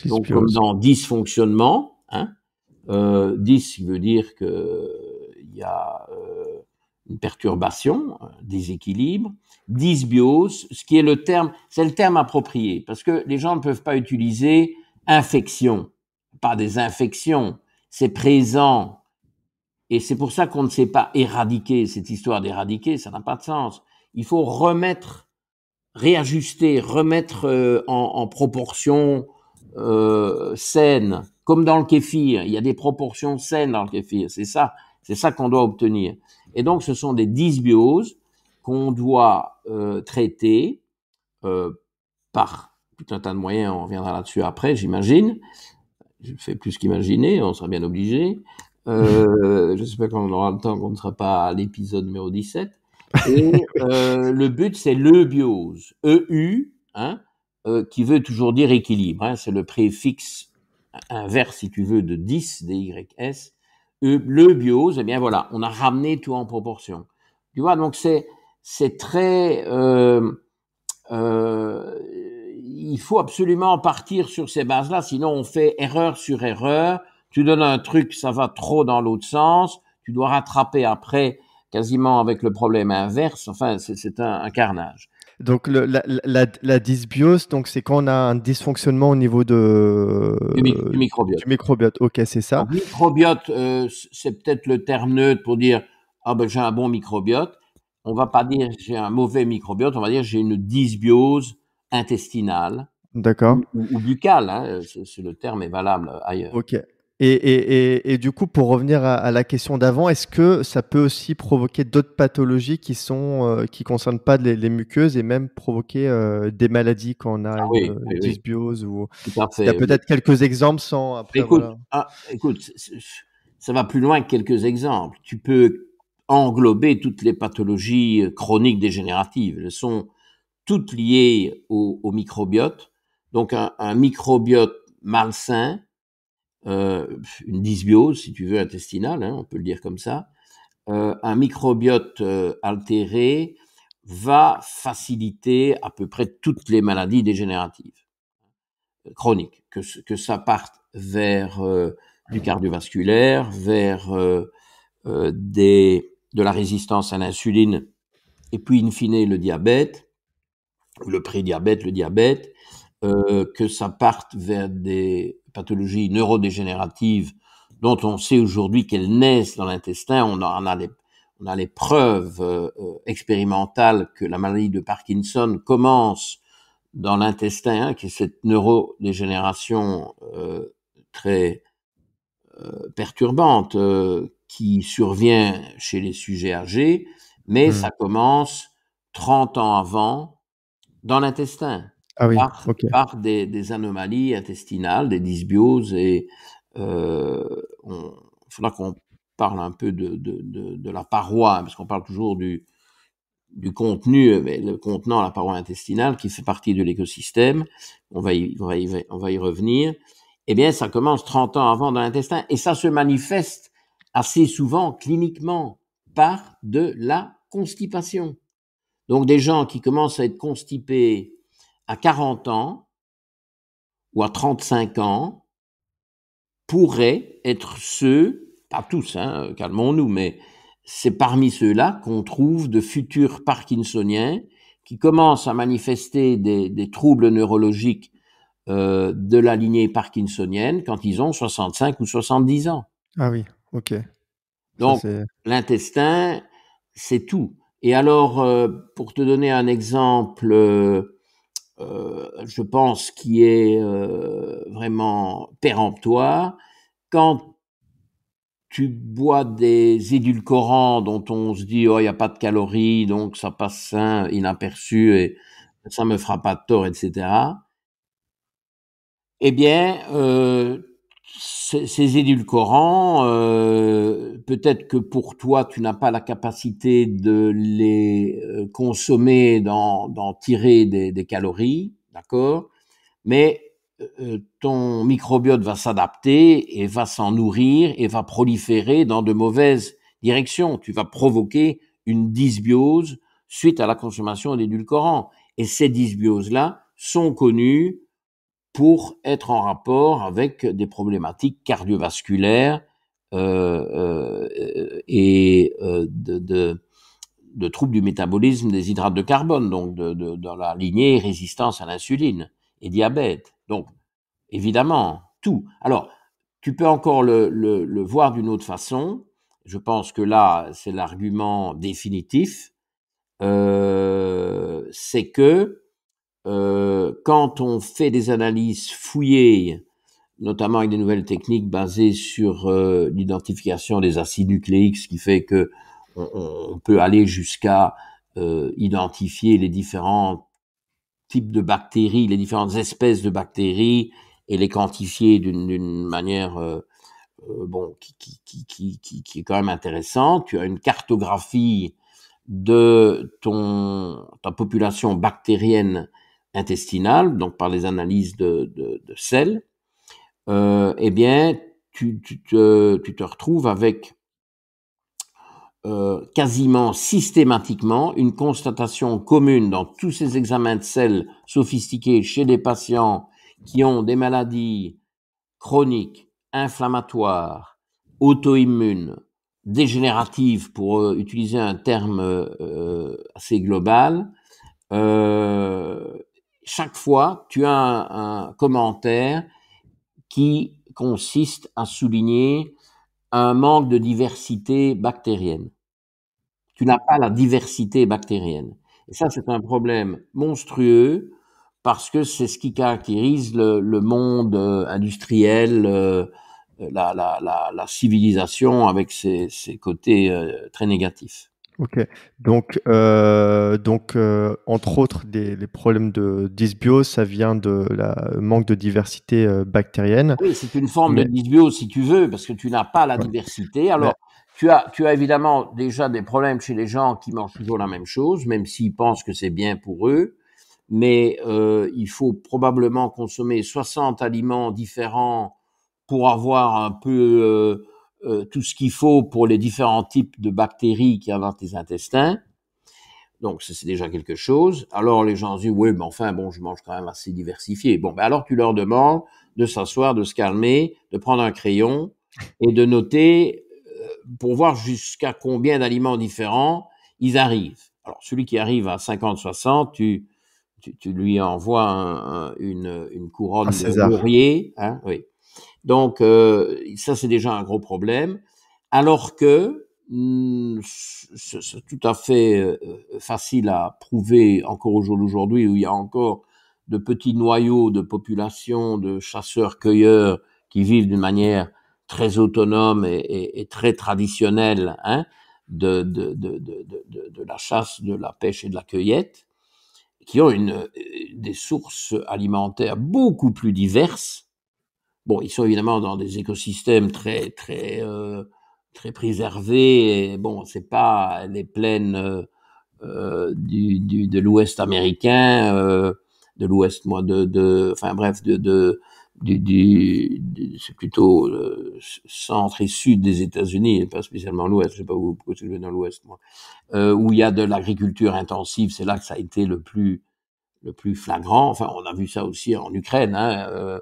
donc comme dans dysfonctionnement. Hein, euh, veut dire qu'il y a euh, une perturbation, un déséquilibre. Dysbiose, ce qui est le terme, c'est le terme approprié, parce que les gens ne peuvent pas utiliser infection, pas des infections, c'est présent. Et c'est pour ça qu'on ne sait pas éradiquer cette histoire d'éradiquer, ça n'a pas de sens. Il faut remettre réajuster, remettre euh, en, en proportion euh, saine, comme dans le kéfir. Il y a des proportions saines dans le kéfir. C'est ça, c'est ça qu'on doit obtenir. Et donc, ce sont des dysbioses qu'on doit euh, traiter euh, par tout un tas de moyens. On reviendra là-dessus après, j'imagine. Je fais plus qu'imaginer, on sera bien obligé. Euh, je sais pas quand on aura le temps, qu'on ne sera pas à l'épisode numéro 17. Et euh, le but, c'est le biose EU, hein, euh, qui veut toujours dire équilibre. Hein. c'est le préfixe inverse, si tu veux, de 10, D-Y-S. E, l'eubiose, eh bien voilà, on a ramené tout en proportion. Tu vois, donc c'est, c'est très. Euh, il faut absolument partir sur ces bases-là, sinon on fait erreur sur erreur. Tu donnes un truc, ça va trop dans l'autre sens. Tu dois rattraper après quasiment avec le problème inverse. Enfin, c'est un, carnage. Donc la, dysbiose, donc c'est quand on a un dysfonctionnement au niveau de du, microbiote. Du microbiote, ok, c'est ça. Le microbiote, euh, c'est peut-être le terme neutre pour dire ah, ben j'ai un bon microbiote. On va pas dire j'ai un mauvais microbiote, on va dire j'ai une dysbiose intestinale. D'accord. Ou, buccale, hein, le terme est valable ailleurs. Ok. Et, et, et, du coup, pour revenir à, la question d'avant, est-ce que ça peut aussi provoquer d'autres pathologies qui ne euh, concernent pas les, muqueuses et même provoquer euh, des maladies quand on a ah une, euh, dysbiose ou il y a peut-être quelques exemples sans. Après, écoute, ah, écoute, ça va plus loin que quelques exemples. Tu peux englober toutes les pathologies chroniques dégénératives. Elles sont toutes liées au, microbiote. Donc un microbiote malsain euh, une dysbiose, si tu veux, intestinale, hein, on peut le dire comme ça, euh, un microbiote euh, altéré va faciliter à peu près toutes les maladies dégénératives chroniques, que, ça parte vers du cardiovasculaire, vers des, de la résistance à l'insuline, et puis in fine le diabète, le prédiabète, le diabète, que ça parte vers des pathologies neurodégénératives dont on sait aujourd'hui qu'elles naissent dans l'intestin, on a les, preuves euh, euh, expérimentales que la maladie de Parkinson commence dans l'intestin, hein, qui est cette neurodégénération euh, très perturbante qui survient chez les sujets âgés, mais mmh. ça commence 30 ans avant dans l'intestin. Ah par, des, anomalies intestinales, des dysbioses. Et il euh, faudra qu'on parle un peu de, la paroi, hein, parce qu'on parle toujours du, du contenu, mais le contenant, la paroi intestinale, qui fait partie de l'écosystème. On, va y, on va y revenir. Eh bien, ça commence 30 ans avant dans l'intestin et ça se manifeste assez souvent cliniquement par de la constipation. Donc des gens qui commencent à être constipés à 40 ans ou à 35 ans pourraient être ceux, pas tous, hein, calmons-nous, mais c'est parmi ceux-là qu'on trouve de futurs parkinsoniens qui commencent à manifester des, troubles neurologiques euh, de la lignée parkinsonienne quand ils ont 65 ou 70 ans. Ah oui, ok. Donc l'intestin, c'est tout. Et alors, euh, pour te donner un exemple euh, euh, je pense, qui est euh, vraiment péremptoire. Quand tu bois des édulcorants dont on se dit, oh, il n'y a pas de calories, donc ça passe sain, inaperçu, et ça me fera pas de tort, etc. Eh bien, euh, ces, édulcorants, euh, peut-être que pour toi, tu n'as pas la capacité de les euh, consommer, d'en tirer des, calories, d'accord Mais euh, ton microbiote va s'adapter et va s'en nourrir et va proliférer dans de mauvaises directions. Tu vas provoquer une dysbiose suite à la consommation d'édulcorants. Et ces dysbioses-là sont connues pour être en rapport avec des problématiques cardiovasculaires euh, euh, et euh, de, de, troubles du métabolisme des hydrates de carbone, donc dans la lignée résistance à l'insuline et diabète. Donc, évidemment, tout. Alors, tu peux encore le, le voir d'une autre façon. Je pense que là, c'est l'argument définitif. c'est que euh, quand on fait des analyses fouillées, notamment avec des nouvelles techniques basées sur euh, l'identification des acides nucléiques, ce qui fait que on, peut aller jusqu'à euh, identifier les différents types de bactéries, les différentes espèces de bactéries et les quantifier d'une manière bon qui, est quand même intéressante. Tu as une cartographie de ton ta population bactérienne Intestinal, donc par les analyses de, sel, euh, eh bien, euh, tu, te, retrouves avec euh, quasiment systématiquement une constatation commune dans tous ces examens de sel sophistiqués chez des patients qui ont des maladies chroniques, inflammatoires, auto-immunes, dégénératives, pour utiliser un terme assez global, euh, chaque fois, tu as un, commentaire qui consiste à souligner un manque de diversité bactérienne. Tu n'as pas la diversité bactérienne. Et ça, c'est un problème monstrueux parce que c'est ce qui caractérise le, monde euh, industriel, euh, la, civilisation avec ses, côtés euh, très négatifs. Ok, donc, euh, donc euh, entre autres, des, les problèmes de dysbiose, ça vient de la manque de diversité euh, bactérienne. Oui, c'est une forme de dysbiose si tu veux, parce que tu n'as pas la diversité. Alors, tu, as, tu as évidemment déjà des problèmes chez les gens qui mangent toujours la même chose, même s'ils pensent que c'est bien pour eux, mais euh, il faut probablement consommer 60 aliments différents pour avoir un peu euh, tout ce qu'il faut pour les différents types de bactéries qui dans les intestins. Donc, c'est déjà quelque chose. Alors, les gens disent, oui, mais enfin, bon, je mange quand même assez diversifié. Bon, ben, alors, tu leur demandes de s'asseoir, de se calmer, de prendre un crayon et de noter euh, pour voir jusqu'à combien d'aliments différents ils arrivent. Alors, celui qui arrive à 50-60, tu, tu, lui envoies une, couronne de laurier. Hein, oui. Donc euh, ça, c'est déjà un gros problème. Alors que hum, c'est tout à fait euh, euh, facile à prouver encore aujourd'hui, où il y a encore de petits noyaux de population de chasseurs-cueilleurs qui vivent d'une manière très autonome et, très traditionnelle hein, de, de, de, la chasse, de la pêche et de la cueillette, qui ont une, des sources alimentaires beaucoup plus diverses Bon, ils sont évidemment dans des écosystèmes très très euh, très préservés. Et bon, c'est pas les plaines euh, euh, du, du, de l'Ouest américain, euh, de l'Ouest, moi, de, de, enfin bref, de, de du, du, c'est plutôt le euh, centre et sud des États-Unis, pas spécialement l'Ouest. Je sais pas où, pourquoi je vais dans l'Ouest, moi, euh, où il y a de l'agriculture intensive. C'est là que ça a été le plus le plus flagrant. Enfin, on a vu ça aussi en Ukraine. Hein,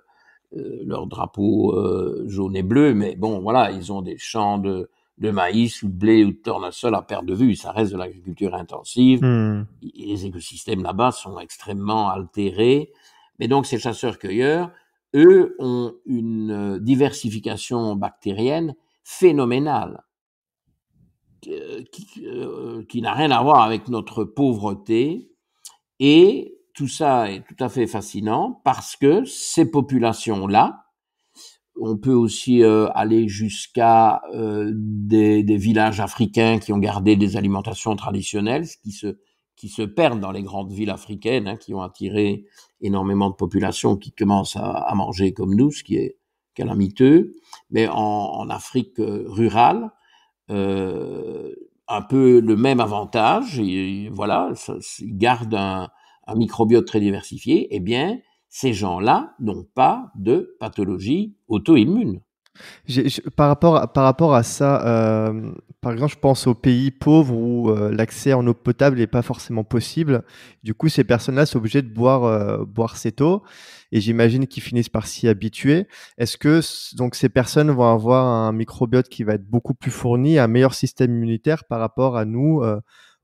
euh, leur drapeau euh, jaune et bleu, mais bon, voilà, ils ont des champs de, de maïs ou de blé ou de tournesol à perte de vue. Ça reste de l'agriculture intensive. Hmm. Les écosystèmes là-bas sont extrêmement altérés. Mais donc, ces chasseurs-cueilleurs, eux, ont une euh, diversification bactérienne phénoménale qui n'a rien à voir avec notre pauvreté. Et tout ça est tout à fait fascinant parce que ces populations-là, on peut aussi euh, aller jusqu'à euh, des, villages africains qui ont gardé des alimentations traditionnelles, qui se, qui se perdent dans les grandes villes africaines, hein, qui ont attiré énormément de populations qui commencent à, manger comme nous, ce qui est calamiteux. Mais en, Afrique euh, rurale, un peu le même avantage. voilà, ils gardent un, un microbiote très diversifié, eh bien, ces gens-là n'ont pas de pathologie auto-immune. Par rapport, à, par rapport à ça, euh, par exemple, je pense aux pays pauvres où euh, l'accès en eau potable n'est pas forcément possible. Du coup, ces personnes-là sont obligées de boire, euh, boire cette eau et j'imagine qu'ils finissent par s'y habituer. Est-ce que donc, ces personnes vont avoir un microbiote qui va être beaucoup plus fourni, un meilleur système immunitaire par rapport à nous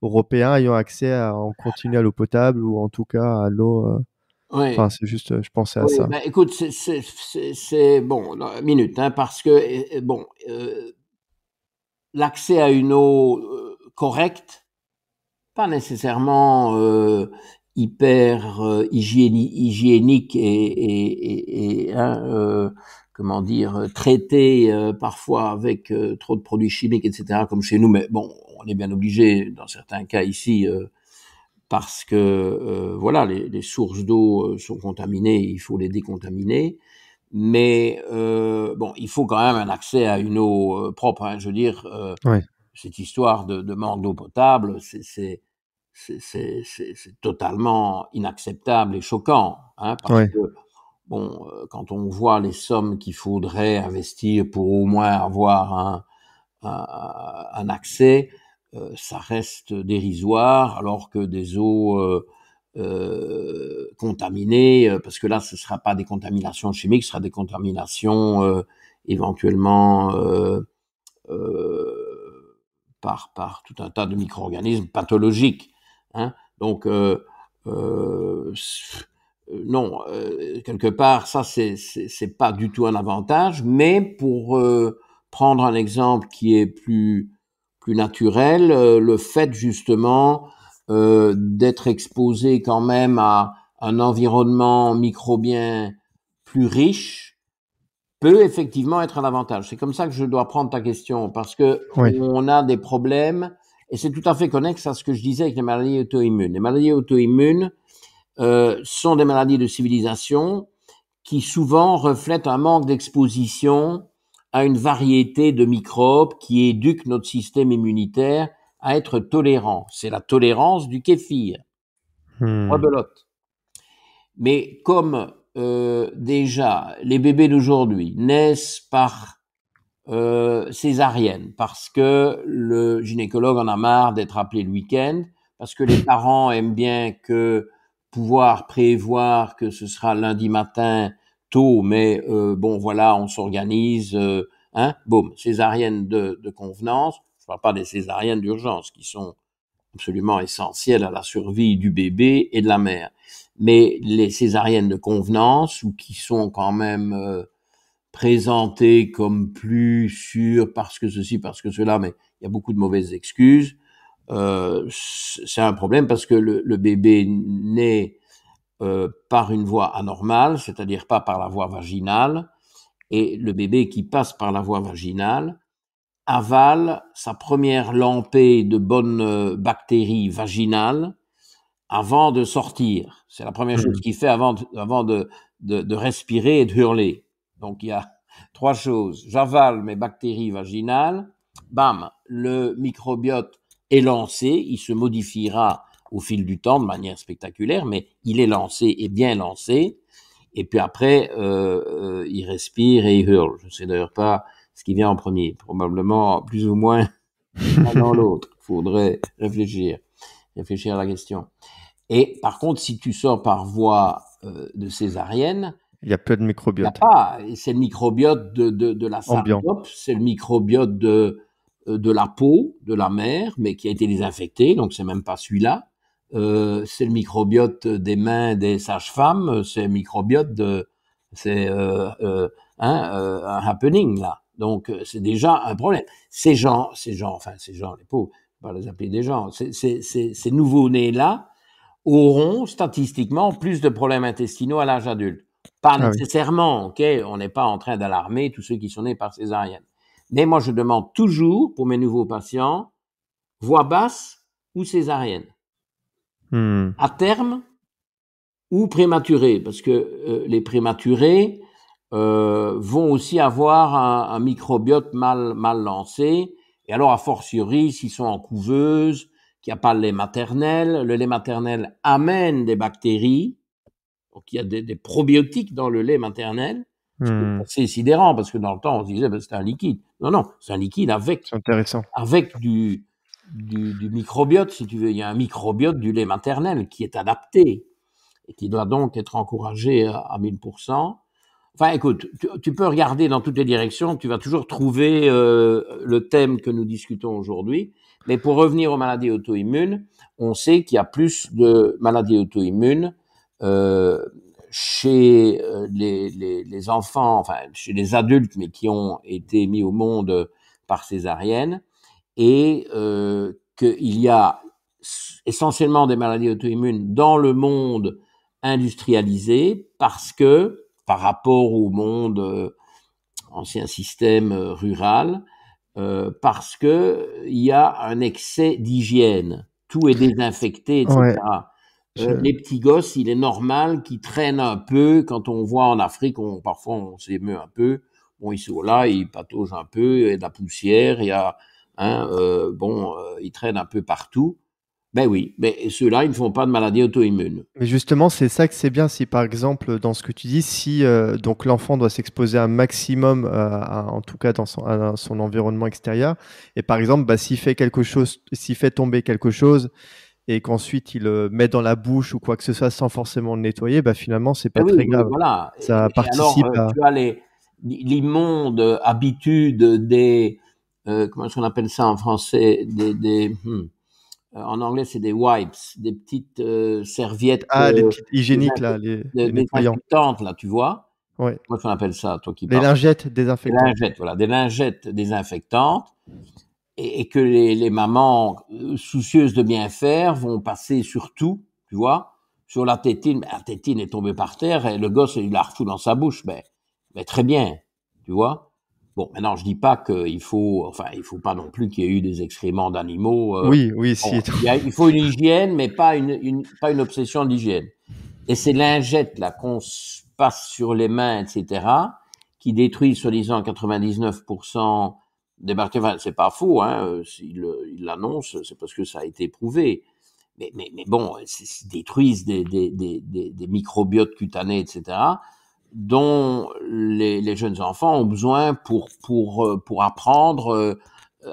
européens ayant accès à, en continu à l'eau potable ou en tout cas à l'eau. Euh, enfin, c'est juste, euh, je pensais à ça. Bah, écoute, c'est bon, minute, hein, parce que bon, euh, l'accès à une eau correcte, pas nécessairement hyper hygiénique et, hein, comment dire, traitée parfois avec trop de produits chimiques, etc., comme chez nous, mais bon, on est bien obligé, dans certains cas ici, euh, parce que euh, voilà, les, sources d'eau euh, sont contaminées, il faut les décontaminer. Mais bon, il faut quand même un accès à une eau propre. Hein. je veux dire, cette histoire de, manque d'eau potable, c'est c'est totalement inacceptable et choquant. Hein, parce que, bon, quand on voit les sommes qu'il faudrait investir pour au moins avoir un, un, un accès, euh, ça reste dérisoire, alors que des eaux euh, euh, contaminées, parce que là, ce ne sera pas des contaminations chimiques, ce sera des contaminations éventuellement par, par tout un tas de micro-organismes pathologiques. Hein. Donc, non, quelque part, ça, c'est pas du tout un avantage, mais pour prendre un exemple qui est plus plus naturel, euh, le fait justement euh, d'être exposé quand même à un environnement microbien plus riche peut effectivement être un avantage. C'est comme ça que je dois prendre ta question parce que on a des problèmes et c'est tout à fait connexe à ce que je disais avec les maladies auto-immunes. Les maladies auto-immunes euh, sont des maladies de civilisation qui souvent reflètent un manque d'exposition à une variété de microbes qui éduquent notre système immunitaire à être tolérant. C'est la tolérance du kéfir. Hmm. Mais comme euh, déjà les bébés d'aujourd'hui naissent par euh, césarienne, parce que le gynécologue en a marre d'être appelé le week-end, parce que les parents aiment bien que pouvoir prévoir que ce sera lundi matin tôt, mais euh, bon, voilà, on s'organise, euh, hein, boum, césarienne de, de convenance. Je ne parle pas des césariennes d'urgence qui sont absolument essentielles à la survie du bébé et de la mère. Mais les césariennes de convenance, ou qui sont quand même euh, présentées comme plus sûres parce que ceci, parce que cela, mais il y a beaucoup de mauvaises excuses, euh, c'est un problème parce que le, le bébé naît euh, par une voie anormale, c'est-à-dire pas par la voie vaginale, et le bébé qui passe par la voie vaginale avale sa première lampée de bonnes euh, bactéries vaginales avant de sortir. C'est la première mmh. chose qu'il fait avant, de, respirer et de hurler. Donc il y a trois choses. J'avale mes bactéries vaginales, bam, le microbiote est lancé, il se modifiera au fil du temps de manière spectaculaire, mais il est lancé et bien lancé. Et puis après, euh, euh, il respire et il hurle. Je ne sais d'ailleurs pas ce qui vient en premier. Probablement plus ou moins l'un dans l'autre. Il faudrait réfléchir, réfléchir à la question. Et par contre, si tu sors par voie euh, de césarienne, il y a peu de microbiote. C'est le microbiote de, de, la c'est le microbiote de, de la peau, de la mer, mais qui a été désinfecté, donc c'est même pas celui-là. Euh, c'est le microbiote des mains des sages-femmes, c'est microbiote de, c'est euh, euh, hein, un happening là. Donc c'est déjà un problème. Ces gens, ces gens, enfin ces gens, les pauvres, on va les appeler des gens, ces, nouveaux-nés là auront statistiquement plus de problèmes intestinaux à l'âge adulte. Pas ah nécessairement, ok, on n'est pas en train d'alarmer tous ceux qui sont nés par césarienne. Mais moi je demande toujours pour mes nouveaux patients voix basse ou césarienne. Hmm. à terme ou prématurés, parce que euh, les prématurés euh, vont aussi avoir un, microbiote mal, mal lancé, et alors a fortiori s'ils sont en couveuse, qu'il n'y a pas le lait maternel, le lait maternel amène des bactéries, donc il y a des, probiotiques dans le lait maternel, C'est hmm. sidérant parce que dans le temps on se disait ben, c'est un liquide. Non non, c'est un liquide avec intéressant. avec du du, microbiote, si tu veux. Il y a un microbiote du lait maternel qui est adapté et qui doit donc être encouragé à, 1000%. Enfin, écoute, tu, peux regarder dans toutes les directions, tu vas toujours trouver euh, le thème que nous discutons aujourd'hui. Mais pour revenir aux maladies auto-immunes, on sait qu'il y a plus de maladies auto-immunes euh, chez euh, les, les, enfants, enfin chez les adultes, mais qui ont été mis au monde par césarienne, et euh, qu'il y a essentiellement des maladies auto-immunes dans le monde industrialisé parce que par rapport au monde euh, ancien système euh, rural, parce que il y a un excès d'hygiène, tout est désinfecté, etc. Les petits gosses, il est normal qu'ils traînent un peu. Quand on voit en Afrique, on, parfois on s'émeut un peu. Bon, ils sont là, ils pataugent un peu, il y a de la poussière, il y a Hein, euh, bon, euh, ils traînent un peu partout. Ben oui, mais ceux-là, ils ne font pas de maladies auto immunes Mais justement, c'est ça que c'est bien. Si par exemple, dans ce que tu dis, si euh, donc l'enfant doit s'exposer un maximum, en tout cas dans son, environnement extérieur, et par exemple, bah, s'il fait quelque chose, s'il fait tomber quelque chose, et qu'ensuite il le met dans la bouche ou quoi que ce soit sans forcément le nettoyer, bah finalement c'est pas ah très grave. Voilà. Ça participe. tu as l'immonde habitude des euh, comment est-ce qu'on appelle ça en français hmm. euh, en anglais, c'est des wipes, des petites euh, serviettes. Ah, les petites hygiéniques, là, les, les désinfectantes, là, tu vois. Oui. Comment qu'on appelle ça, toi qui parles Des lingettes désinfectantes. Des lingettes, voilà, des lingettes désinfectantes. Et, que les, mamans soucieuses de bien faire vont passer sur tout, tu vois, sur la tétine. La tétine est tombée par terre et le gosse, il la refoule dans sa bouche. Mais, mais très bien, tu vois. Bon, maintenant, je dis pas qu'il faut, enfin, il faut pas non plus qu'il y ait eu des excréments d'animaux. Euh, oui, oui, si. il, faut une hygiène, mais pas une, pas une obsession d'hygiène. Et ces lingettes là qu'on passe sur les mains, etc., qui détruisent soi-disant 99% des bactéries. Enfin, c'est pas faux, hein. Euh, S'il l'annonce, c'est parce que ça a été prouvé. Mais, bon, mais détruisent des, des microbiotes cutanés, etc dont les, jeunes enfants ont besoin pour, pour, euh, pour apprendre euh,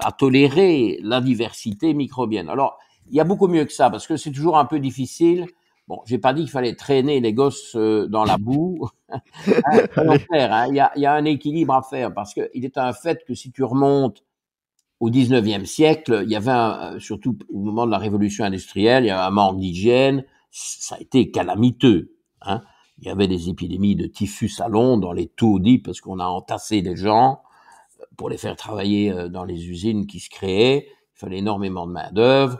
à tolérer la diversité microbienne. Alors, il y a beaucoup mieux que ça, parce que c'est toujours un peu difficile. Bon, j'ai pas dit qu'il fallait traîner les gosses euh, dans la boue. Hein, hein, il, y, a, y a, un équilibre à faire, parce qu'il est un fait que si tu remontes au 19e siècle, il y avait, surtout au moment de la révolution industrielle, il y avait un manque d'hygiène, ça a été calamiteux. Hein. Il y avait des épidémies de typhus à Londres, dans les taudis, parce qu'on a entassé des gens euh, pour les faire travailler euh, dans les usines qui se créaient. Il fallait énormément de main-d'œuvre.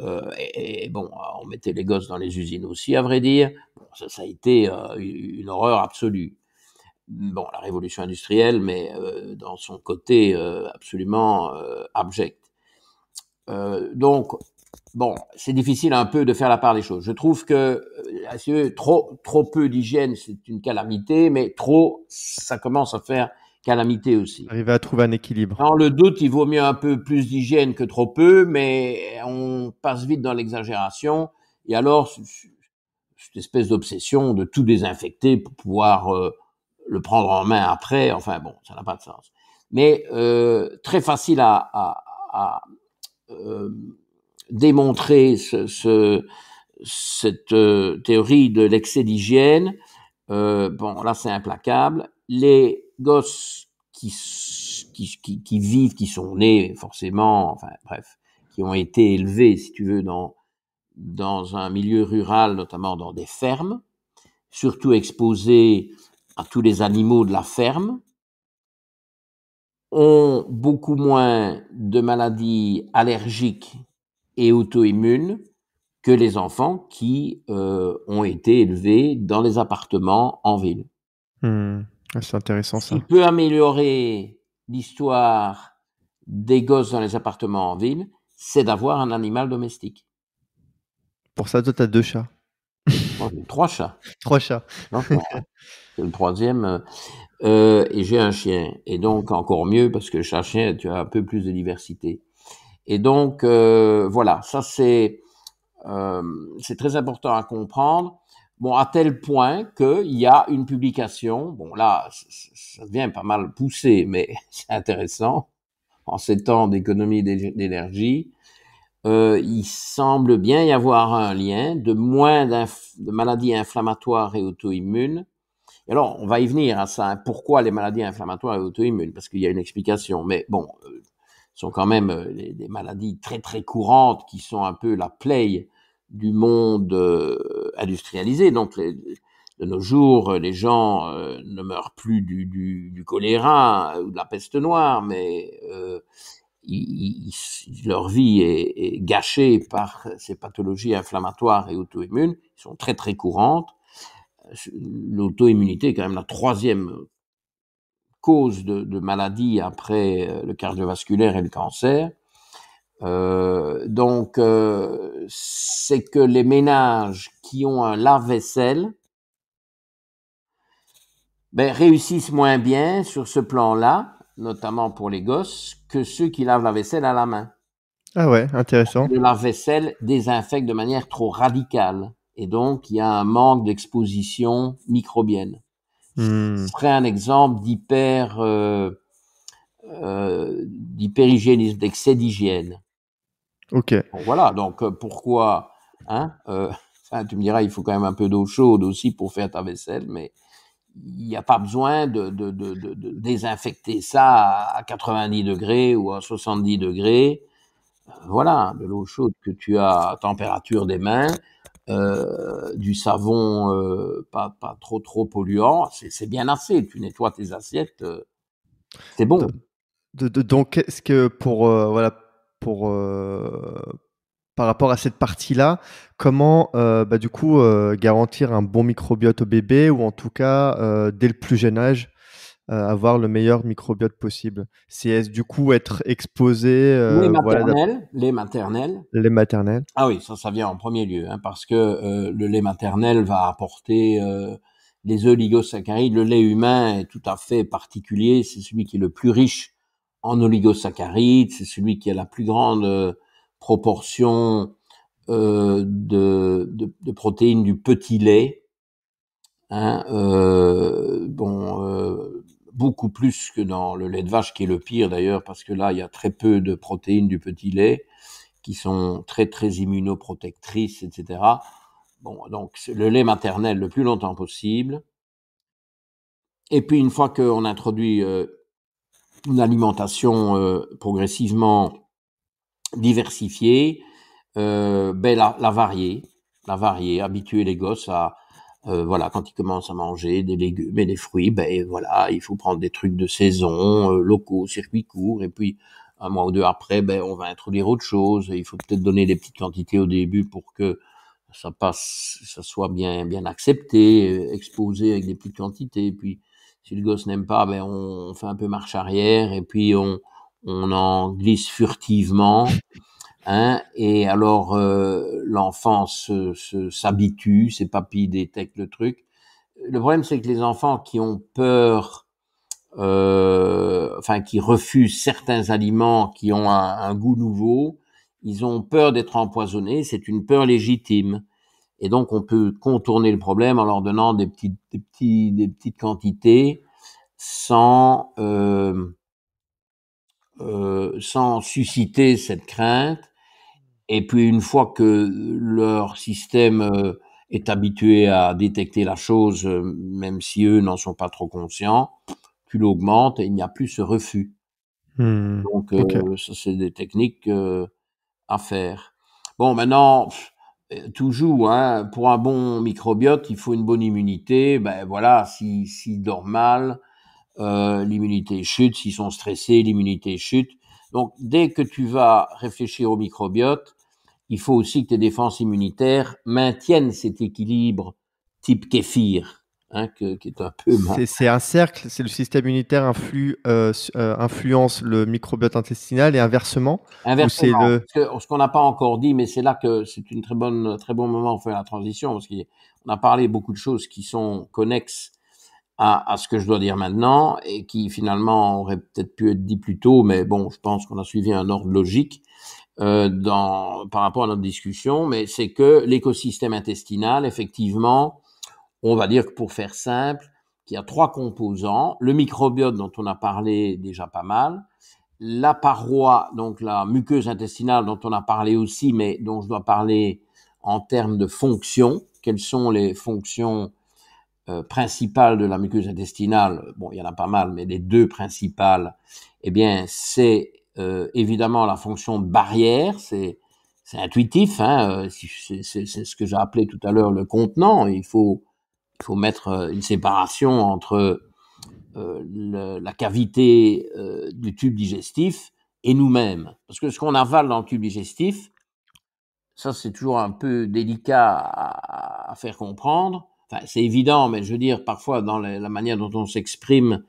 Euh, et, bon, on mettait les gosses dans les usines aussi, à vrai dire. ça, a été une horreur absolue. Bon, la révolution industrielle, mais dans son côté absolument abject. donc, bon, c'est difficile un peu de faire la part des choses. Je trouve que euh, si trop trop peu d'hygiène, c'est une calamité, mais trop, ça commence à faire calamité aussi. Arriver à trouver un équilibre. Dans le doute, il vaut mieux un peu plus d'hygiène que trop peu, mais on passe vite dans l'exagération. Et alors, cette espèce d'obsession de tout désinfecter pour pouvoir euh, le prendre en main après, enfin bon, ça n'a pas de sens. Mais euh, très facile à, démontrer ce, ce, cette euh, théorie de l'excès d'hygiène. Euh, bon, là, c'est implacable. Les gosses qui, qui, qui, qui, vivent, qui sont nés, forcément, enfin, bref, qui ont été élevés, si tu veux, dans, dans un milieu rural, notamment dans des fermes, surtout exposés à tous les animaux de la ferme, ont beaucoup moins de maladies allergiques et auto-immunes que les enfants qui euh, ont été élevés dans les appartements en ville. Hmm. Ah, c'est intéressant ça. Il peut améliorer l'histoire des gosses dans les appartements en ville, c'est d'avoir un animal domestique. Pour ça, toi, tu as deux chats. trois chats. Trois chats. c'est le troisième. Euh, et j'ai un chien. Et donc, encore mieux, parce que chaque chien tu as un peu plus de diversité. Et donc euh, voilà, ça c'est euh, c'est très important à comprendre. Bon, à tel point qu'il y a une publication, bon là, ça devient pas mal poussé, mais c'est intéressant, en ces temps d'économie d'énergie, euh, il semble bien y avoir un lien de moins de maladies inflammatoires et auto-immunes. alors, on va y venir à ça, hein. pourquoi les maladies inflammatoires et auto-immunes, parce qu'il y a une explication, mais bon, sont quand même euh, des maladies très très courantes qui sont un peu la plaie du monde euh, industrialisé. Donc de nos jours, les gens euh, ne meurent plus du, choléra ou de la peste noire, mais leur vie est, gâchée par ces pathologies inflammatoires et auto-immunes, qui sont très très courantes. L'auto-immunité est quand même la troisième causes de, maladies après euh, le cardiovasculaire et le cancer. Euh, donc, euh, c'est que les ménages qui ont un lave-vaisselle ben, réussissent moins bien sur ce plan-là, notamment pour les gosses, que ceux qui lavent la vaisselle à la main. Ah ouais, intéressant. Le lave-vaisselle désinfecte de manière trop radicale et donc il y a un manque d'exposition microbienne mmh. ferai un exemple d'hyper euh, euh d'excès d'hygiène. Ok. voilà, donc euh, pourquoi hein, euh, Tu me diras, il faut quand même un peu d'eau chaude aussi pour faire ta vaisselle, mais il n'y a pas besoin de, désinfecter ça à 90 degrés ou à 70 degrés. Voilà, de l'eau chaude que tu as à température des mains, euh, du savon euh, pas, trop trop polluant, c'est bien assez. Tu nettoies tes assiettes, euh, c'est bon. De, donc, est-ce que pour voilà pour par rapport à cette partie-là, comment bah, du coup garantir un bon microbiote au bébé ou en tout cas dès le plus jeune âge euh, avoir le meilleur microbiote possible. C'est du coup être exposé. Euh, les, lait maternel. les maternelles. Les Ah oui, ça, ça vient en premier lieu, hein, parce que euh, le lait maternel va apporter les oligosaccharides. Le lait humain est tout à fait particulier. C'est celui qui est le plus riche en oligosaccharides. C'est celui qui a la plus grande proportion de, de, protéines du petit lait. Hein, bon, beaucoup plus que dans le lait de vache, qui est le pire d'ailleurs, parce que là, il y a très peu de protéines du petit lait, qui sont très, très immunoprotectrices, etc. Bon, donc le lait maternel le plus longtemps possible. Et puis, une fois qu'on introduit euh, une alimentation euh, progressivement diversifiée, euh, ben, la, la la varier, habituer les gosses à euh, voilà, quand il commence à manger des légumes et des fruits, ben voilà, il faut prendre des trucs de saison, euh, locaux, circuits courts, et puis un mois ou deux après, ben on va introduire autre chose. il faut peut-être donner des petites quantités au début pour que ça passe, ça soit bien bien accepté, euh, exposé avec des petites quantités. Et puis si le gosse n'aime pas, ben on, on, fait un peu marche arrière, et puis on on en glisse furtivement. Hein, et alors euh, l'enfant se, s'habitue, ses papilles détectent le truc. Le problème, c'est que les enfants qui ont peur, euh, enfin qui refusent certains aliments qui ont un, goût nouveau, ils ont peur d'être empoisonnés. C'est une peur légitime. Et donc, on peut contourner le problème en leur donnant des petites, des des petites quantités sans, euh, euh sans susciter cette crainte et puis une fois que leur système euh, est habitué à détecter la chose, euh, même si eux n'en sont pas trop conscients, tu l'augmentes et il n'y a plus ce refus. Hmm. Donc euh, ça c'est des techniques à faire. Bon maintenant toujours hein, pour un bon microbiote il faut une bonne immunité. Ben voilà s'ils si, si dorment mal l'immunité chute, s'ils sont stressés l'immunité chute. Donc dès que tu vas réfléchir au microbiote il faut aussi que tes défenses immunitaires maintiennent cet équilibre type kéfir, hein, qui est un peu. C'est un cercle, c'est le système immunitaire euh, euh, influence le microbiote intestinal et inversement. Inversement. Ce qu'on n'a pas encore dit, mais c'est là que c'est un très bonne, très bon moment pour faire la transition, parce qu'on a parlé beaucoup de choses qui sont connexes à, à, ce que je dois dire maintenant et qui finalement auraient peut-être pu être dit plus tôt, mais bon, je pense qu'on a suivi un ordre logique. Euh, dans, par rapport à notre discussion, mais c'est que l'écosystème intestinal, effectivement, on va dire que pour faire simple, il y a trois composants. Le microbiote dont on a parlé déjà pas mal, la paroi, donc la muqueuse intestinale dont on a parlé aussi, mais dont je dois parler en termes de fonctions. Quelles sont les fonctions euh, principales de la muqueuse intestinale Bon, il y en a pas mal, mais les deux principales, eh bien, c'est euh, évidemment la fonction barrière, c'est intuitif, hein, euh, c'est ce que j'ai appelé tout à l'heure le contenant, il faut, mettre euh, une séparation entre la cavité du tube digestif et nous-mêmes. Parce que ce qu'on avale dans le tube digestif, ça c'est toujours un peu délicat à, faire comprendre. c'est évident, mais je veux dire, parfois dans la manière dont on s'exprime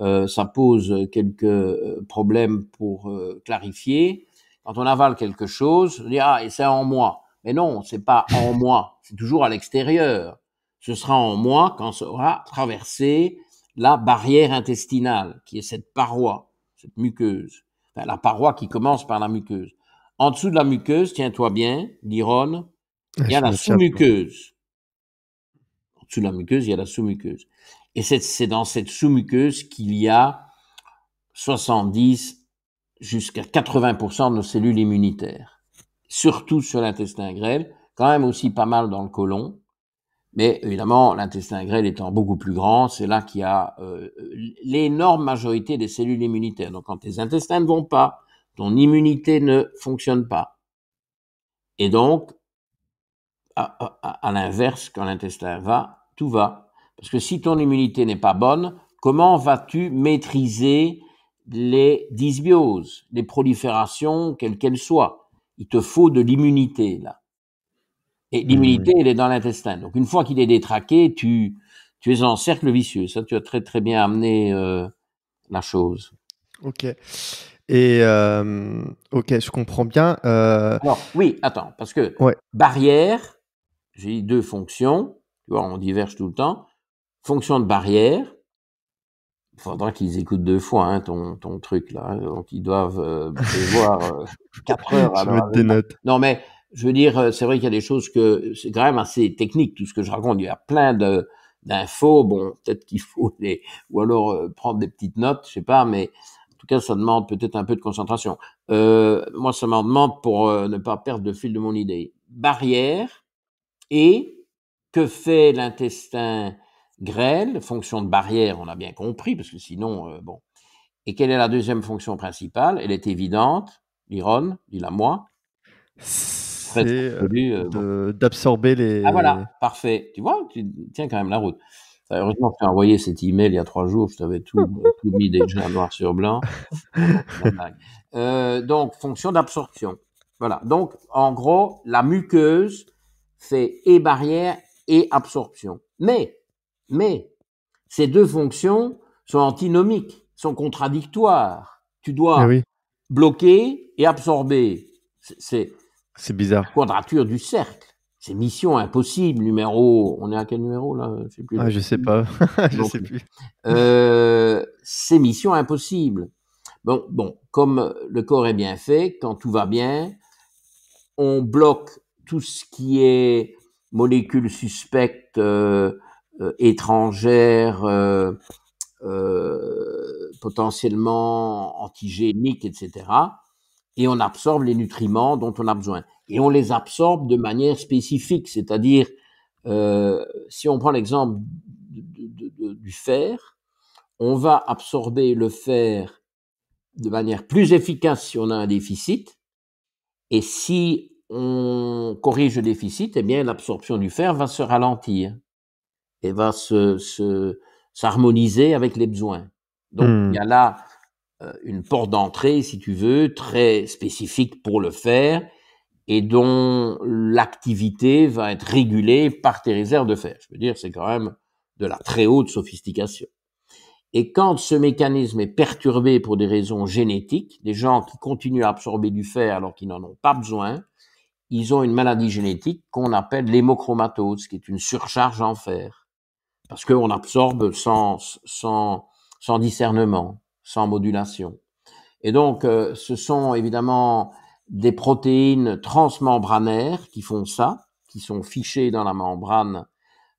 euh, ça pose quelques euh, problèmes pour euh, clarifier. Quand on avale quelque chose, on dit ah et c'est en moi. Mais non, c'est pas en moi, c'est toujours à l'extérieur. Ce sera en moi quand ça aura traversé la barrière intestinale, qui est cette paroi, cette muqueuse, la paroi qui commence par la muqueuse. En dessous de la muqueuse, tiens-toi bien, l'iron, il y a la sous-muqueuse. En dessous de la muqueuse, il y a la sous-muqueuse. Et c'est dans cette sous-muqueuse qu'il y a 70 jusqu'à 80% de nos cellules immunitaires, surtout sur l'intestin grêle, quand même aussi pas mal dans le côlon, mais évidemment l'intestin grêle étant beaucoup plus grand, c'est là qu'il y a euh, l'énorme majorité des cellules immunitaires. Donc quand tes intestins ne vont pas, ton immunité ne fonctionne pas. Et donc, à l'inverse, quand l'intestin va, tout va. Parce que si ton immunité n'est pas bonne, comment vas-tu maîtriser les dysbioses, les proliférations, quelles qu'elles soient Il te faut de l'immunité, là. Et l'immunité, elle est dans l'intestin. Donc, une fois qu'il est détraqué, tu, tu es en cercle vicieux. Ça, tu as très, très bien amené euh, la chose. OK. Et euh, ok, je comprends bien. Euh oui, attends, parce que barrière, j'ai deux fonctions. Tu vois, on diverge tout le temps fonction de barrière, il faudra qu'ils écoutent deux fois hein, ton, ton, truc là. Hein, donc ils doivent euh, prévoir euh, heures. à mettre des notes. Non mais je veux dire, euh, c'est vrai qu'il y a des choses que c'est quand même assez technique tout ce que je raconte. Il y a plein de d'infos. Bon, peut-être qu'il faut les ou alors euh, prendre des petites notes, je sais pas, mais en tout cas ça demande peut-être un peu de concentration. moi ça m'en demande pour ne pas perdre de fil de mon idée. Barrière et que fait l'intestin grêle, fonction de barrière, on a bien compris, parce que sinon, euh, bon. Et quelle est la deuxième fonction principale Elle est évidente, l'Iron, il a moi. C'est euh, euh, d'absorber les. Ah voilà, parfait. Tu vois, tu tiens quand même la route. heureusement que tu as envoyé cet email il y a trois jours, je t'avais tout, tout, mis déjà noir sur blanc. donc, fonction d'absorption. Voilà. Donc, en gros, la muqueuse fait et barrière et absorption. Mais mais ces deux fonctions sont antinomiques, sont contradictoires. Tu dois eh bloquer et absorber. C'est bizarre. quadrature du cercle. C'est mission impossible, numéro. On est à quel numéro là Je sais sais pas. je sais plus. Ah, euh, c'est mission impossible. Bon, bon, comme le corps est bien fait, quand tout va bien, on bloque tout ce qui est molécules suspectes. Euh, euh, étrangères, euh, euh, potentiellement antigéniques, etc. Et on absorbe les nutriments dont on a besoin. Et on les absorbe de manière spécifique, c'est-à-dire, si on prend l'exemple du fer, on va absorber le fer de manière plus efficace si on a un déficit. Et si on corrige le déficit, eh bien l'absorption du fer va se ralentir et va se, se s'harmoniser avec les besoins. Donc il y hmm. a là euh, une porte d'entrée, si tu veux, très spécifique pour le fer, et dont l'activité va être régulée par tes réserves de fer. Je veux dire, c'est quand même de la très haute sophistication. Et quand ce mécanisme est perturbé pour des raisons génétiques, des gens qui continuent à absorber du fer alors qu'ils n'en ont pas besoin, ils ont une maladie génétique qu'on appelle l'hémochromatose, qui est une surcharge en fer parce qu'on absorbe sans, sans, sans discernement, sans modulation. Et donc, euh, ce sont évidemment des protéines transmembranaires qui font ça, qui sont fichées dans la membrane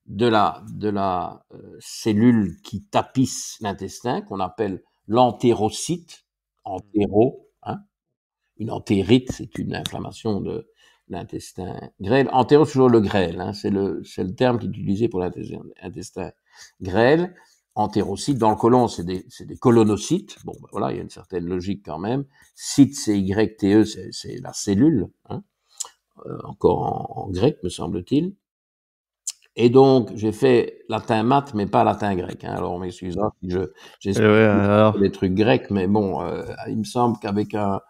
de la, de la euh, cellule qui tapisse l'intestin, qu'on appelle l'entérocyte, entéro, hein. une entérite, c'est une inflammation de, l'intestin grêle. Entéros, toujours le grêle, hein. c'est le, le terme qui est utilisé pour l'intestin grêle. Entérocyte, dans le colon c'est des, des colonocytes. Bon, ben voilà, il y a une certaine logique quand même. Cite, e, c'est YTE, c'est la cellule, hein. euh, encore en, grec, me semble-t-il. Et donc, j'ai fait latin math mais pas latin grec. Hein. Alors, on m'excusera si je, j'ai ouais, trucs grecs, mais bon, euh, il me semble qu'avec un,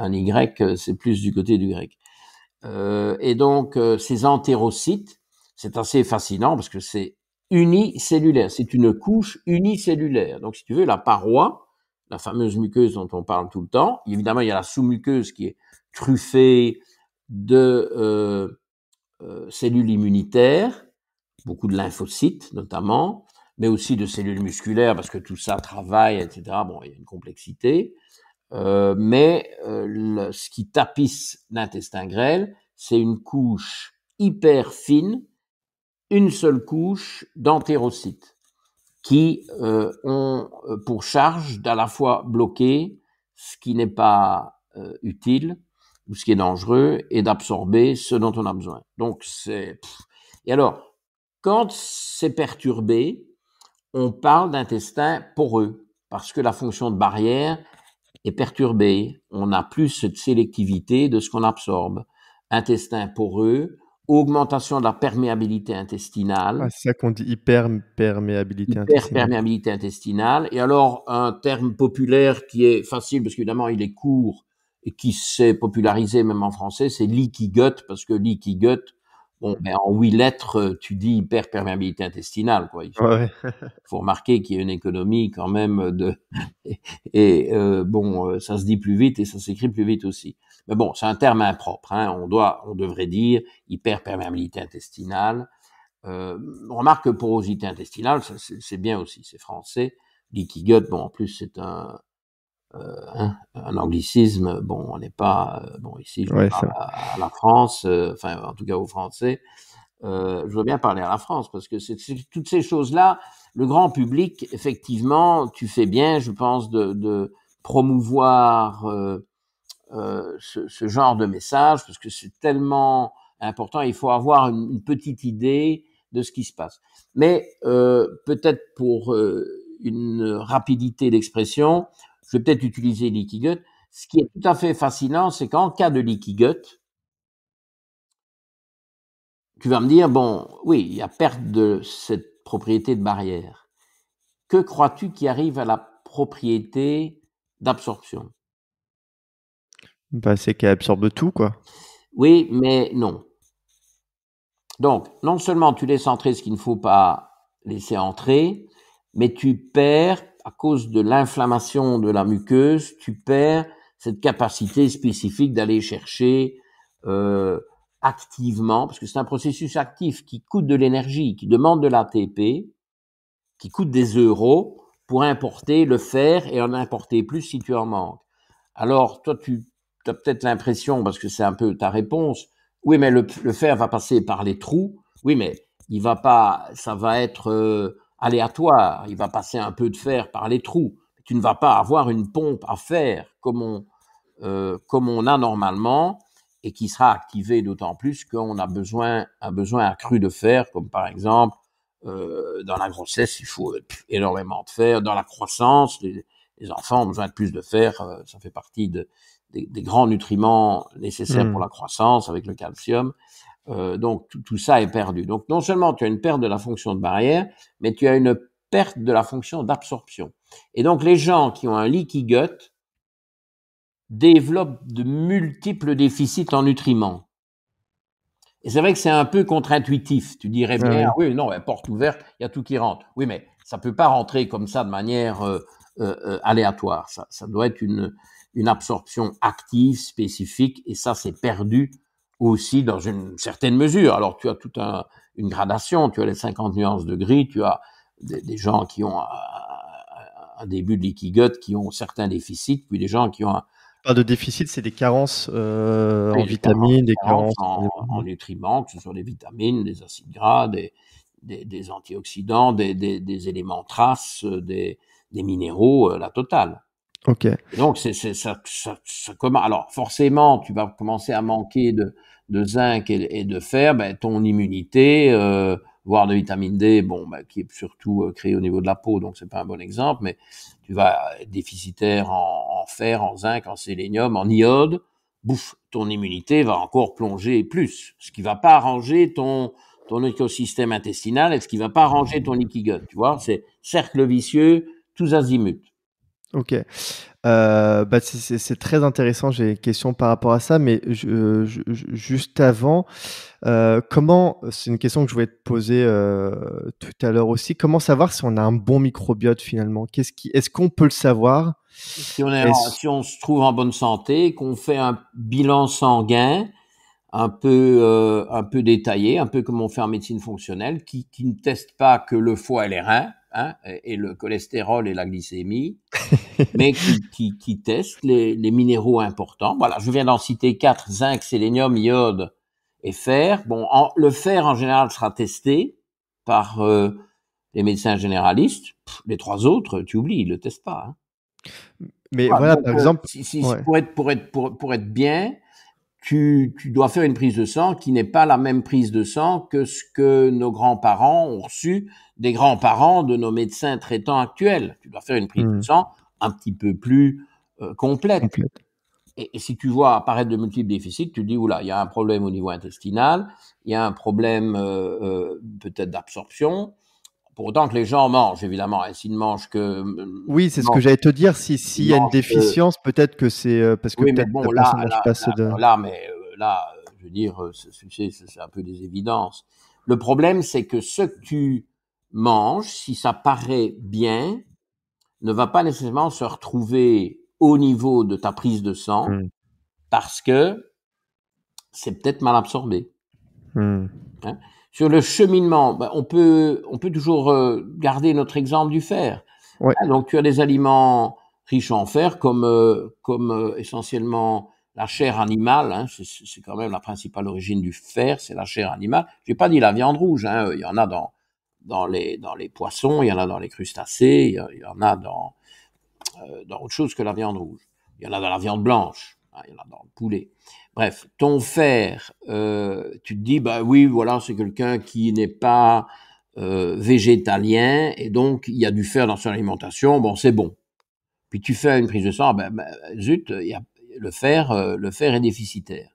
un Y, euh, c'est plus du côté du grec. Euh, et donc, euh, ces entérocytes, c'est assez fascinant parce que c'est unicellulaire. C'est une couche unicellulaire. Donc, si tu veux, la paroi, la fameuse muqueuse dont on parle tout le temps, évidemment, il y a la sous-muqueuse qui est truffée de euh, cellules immunitaires, beaucoup de lymphocytes notamment, mais aussi de cellules musculaires parce que tout ça travaille, etc. Bon, il y a une complexité. Euh, mais euh, ce qui tapisse l'intestin grêle, c'est une couche hyper fine, une seule couche d'entérocytes qui euh, ont pour charge d'à la fois bloquer ce qui n'est pas utile ou ce qui est dangereux et d'absorber ce dont on a besoin. Donc c'est et alors quand c'est perturbé, on parle d'intestin poreux parce que la fonction de barrière est perturbé, On a plus cette sélectivité de ce qu'on absorbe. Intestin poreux, augmentation de la perméabilité intestinale. Ah, c'est ça qu'on dit hyperperméabilité intestinale. Hyperperméabilité intestinale. Et alors, un terme populaire qui est facile, parce qu'évidemment, il est court et qui s'est popularisé même en français, c'est leaky gut, parce que leaky gut, Bon, ben, en huit lettres, euh, tu dis hyperperméabilité intestinale, quoi. Il faut, remarquer qu'il y a une économie quand même de. Et euh, bon, euh, ça se dit plus vite et ça s'écrit plus vite aussi. Mais bon, c'est un terme impropre. Hein. On doit, on devrait dire hyperperméabilité intestinale. On remarque porosité intestinale, c'est bien aussi, c'est français. gut, bon, en plus, c'est un, euh, hein, un anglicisme. Bon, on n'est pas euh, bon ici. Je parle à, la France, euh, enfin en tout cas aux Français. je veux bien parler à la France parce que c'est toutes ces choses-là. Le grand public, effectivement, tu fais bien, je pense, de, promouvoir ce, genre de message parce que c'est tellement important. Il faut avoir une, petite idée de ce qui se passe. Mais peut-être pour une rapidité d'expression, je vais peut-être utiliser leaky Ce qui est tout à fait fascinant, c'est qu'en cas de leaky tu vas me dire, bon, oui, il y a perte de cette propriété de barrière. Que crois-tu qui arrive à la propriété d'absorption bah, C'est qu'elle absorbe tout, quoi. Oui, mais non. Donc, non seulement tu laisses entrer ce qu'il ne faut pas laisser entrer, mais tu perds à cause de l'inflammation de la muqueuse, tu perds cette capacité spécifique d'aller chercher euh, activement, parce que c'est un processus actif qui coûte de l'énergie, qui demande de l'ATP, qui coûte des euros pour importer le fer et en importer plus si tu en manques. Alors, toi, tu as peut-être l'impression, parce que c'est un peu ta réponse, oui, mais le, fer va passer par les trous, oui, mais il va pas, ça va être... Euh, aléatoire. Il va passer un peu de fer par les trous. Tu ne vas pas avoir une pompe à fer comme on, euh, comme on a normalement et qui sera activée d'autant plus qu'on a besoin, un besoin accru de fer, comme par exemple euh, dans la grossesse, il faut euh, énormément de fer. Dans la croissance, les, enfants ont besoin de plus de fer. ça fait partie des, grands nutriments nécessaires mmh. pour la croissance avec le calcium. Euh, donc tout, ça est perdu. Donc non seulement tu as une perte de la fonction de barrière, mais tu as une perte de la fonction d'absorption. Et donc les gens qui ont un leaky gut développent de multiples déficits en nutriments. Et c'est vrai que c'est un peu contre-intuitif. Tu dirais ah oui, non, porte ouverte, il y a tout qui rentre. Oui, mais ça ne peut pas rentrer comme ça de manière euh, euh, aléatoire. Ça, ça doit être une, une absorption active, spécifique, et ça, c'est perdu aussi dans une certaine mesure. Alors tu as toute un, une gradation, tu as les 50 nuances de gris, tu as des, gens qui ont un, début de liquigut qui ont certains déficits, puis des gens qui ont Pas de déficit, c'est des carences euh, en vitamines, des carences, euh, en, nutriments, que ce soit des vitamines, des acides gras, des, des, antioxydants, des, éléments traces, euh, des, minéraux, la totale. Donc c'est, Alors forcément, tu vas commencer à manquer de, zinc et, de fer, ben, ton immunité, euh, voire de vitamine D, bon, ben, qui est surtout créé euh, créée au niveau de la peau, donc c'est pas un bon exemple, mais tu vas être déficitaire en, fer, en zinc, en sélénium, en iode, bouffe, ton immunité va encore plonger plus, ce qui va pas arranger ton écosystème intestinal et ce qui va pas arranger ton liquide Tu vois, c'est cercle vicieux, tous azimuts. Ok, euh, bah c'est très intéressant. J'ai une question par rapport à ça, mais je, euh, juste avant, euh, comment c'est une question que je voulais te poser euh, tout à l'heure aussi. Comment savoir si on a un bon microbiote finalement Qu'est-ce qui est-ce qu'on peut le savoir si on, si on, se trouve en bonne santé, qu'on fait un bilan sanguin un peu un peu détaillé, un peu comme on fait en médecine fonctionnelle, qui, qui ne teste pas que le foie et les reins Hein, et le cholestérol et la glycémie, mais qui, qui, qui testent les, les, minéraux importants. Voilà, je viens d'en citer quatre, zinc, sélénium, iode et fer. Bon, le fer en général sera testé par euh, les médecins généralistes. les trois autres, tu oublies, ils le testent pas. Hein. Mais voilà, par euh, exemple, si, si, pour, être, pour, être, pour, pour être bien, tu, dois faire une prise de sang qui n'est pas la même prise de sang que ce que nos grands-parents ont reçu des grands-parents de nos médecins traitants actuels. Tu dois faire une prise de hmm. sang un petit peu plus euh, complète. Et, si tu vois apparaître de multiples déficits, tu dis, oula, il y a un problème au niveau intestinal, il y a un problème euh, euh, peut-être d'absorption, pour autant que les gens mangent, évidemment. Et s'ils ne mangent que. Euh, oui, c'est ce que j'allais te dire. S'il y a une déficience, peut-être que c'est. Euh, parce que peut-être bon, là, mais euh, là, je veux dire, c'est un peu des évidences. Le problème, c'est que ce que tu manges, si ça paraît bien, ne va pas nécessairement se retrouver au niveau de ta prise de sang hmm. parce que c'est peut-être mal absorbé. Hmm. Hein? Sur le cheminement, ben, on peut on peut toujours euh, garder notre exemple du fer. Ah, donc tu as des aliments riches en fer comme euh, comme euh, essentiellement la chair animale, hein, c'est quand même la principale origine du fer, c'est la chair animale. J'ai pas dit la viande rouge, hein, il y en a dans dans les dans les poissons, il y en a dans les crustacés, il y en a dans dans autre chose que la viande rouge. Il y en a dans la viande blanche, hein, il y en a dans le poulet. Bref, ton fer, euh, tu te dis, bah oui, voilà, c'est quelqu'un qui n'est pas euh, végétalien et donc il y a du fer dans son alimentation, bon, c'est bon. Puis tu fais une prise de sang, ben, ben zut, le, fer, euh, le fer est déficitaire.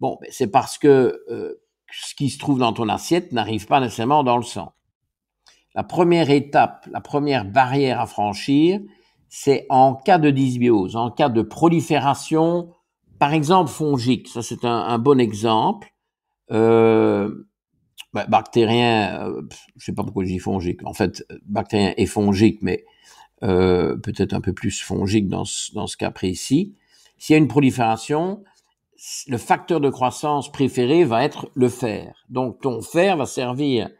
Bon, ben, c'est parce que ce qui se trouve dans ton assiette n'arrive pas nécessairement dans le sang. La première étape, la première barrière à franchir, c'est en cas de dysbiose, en cas de prolifération par exemple, fongique, ça c'est un, bon exemple. Euh, bah, bactérien, je euh, je sais pas pourquoi je dis fongique. En fait, euh, bactérien et fongique, mais peut-être un peu plus fongique dans ce, dans ce cas précis. S'il y a une prolifération, le facteur de croissance préféré va être le fer. Donc ton fer va servir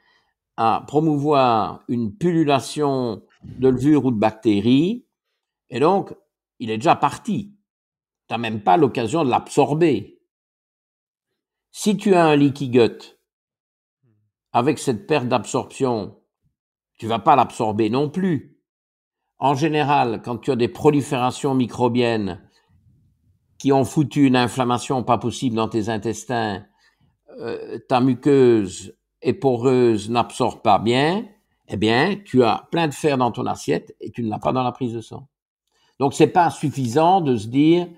à promouvoir une pullulation de levures ou de bactéries, et donc il est déjà parti n'as même pas l'occasion de l'absorber. Si tu as un liquigut, avec cette perte d'absorption, tu vas pas l'absorber non plus. En général, quand tu as des proliférations microbiennes qui ont foutu une inflammation pas possible dans tes intestins, euh, ta muqueuse est poreuse, n'absorbe pas bien, eh bien, tu as plein de fer dans ton assiette et tu ne l'as pas dans la prise de sang. Donc, c'est pas suffisant de se dire,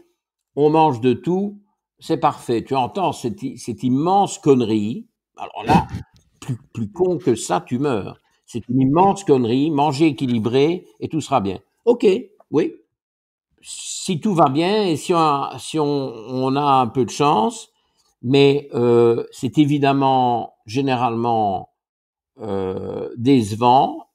on mange de tout, c'est parfait. Tu entends cette, immense connerie. Alors là, plus, con que ça, tu meurs. C'est une immense connerie. Manger équilibré et tout sera bien. Ok, oui. Si tout va bien et si on, a un peu de chance, mais euh, c'est évidemment généralement euh, décevant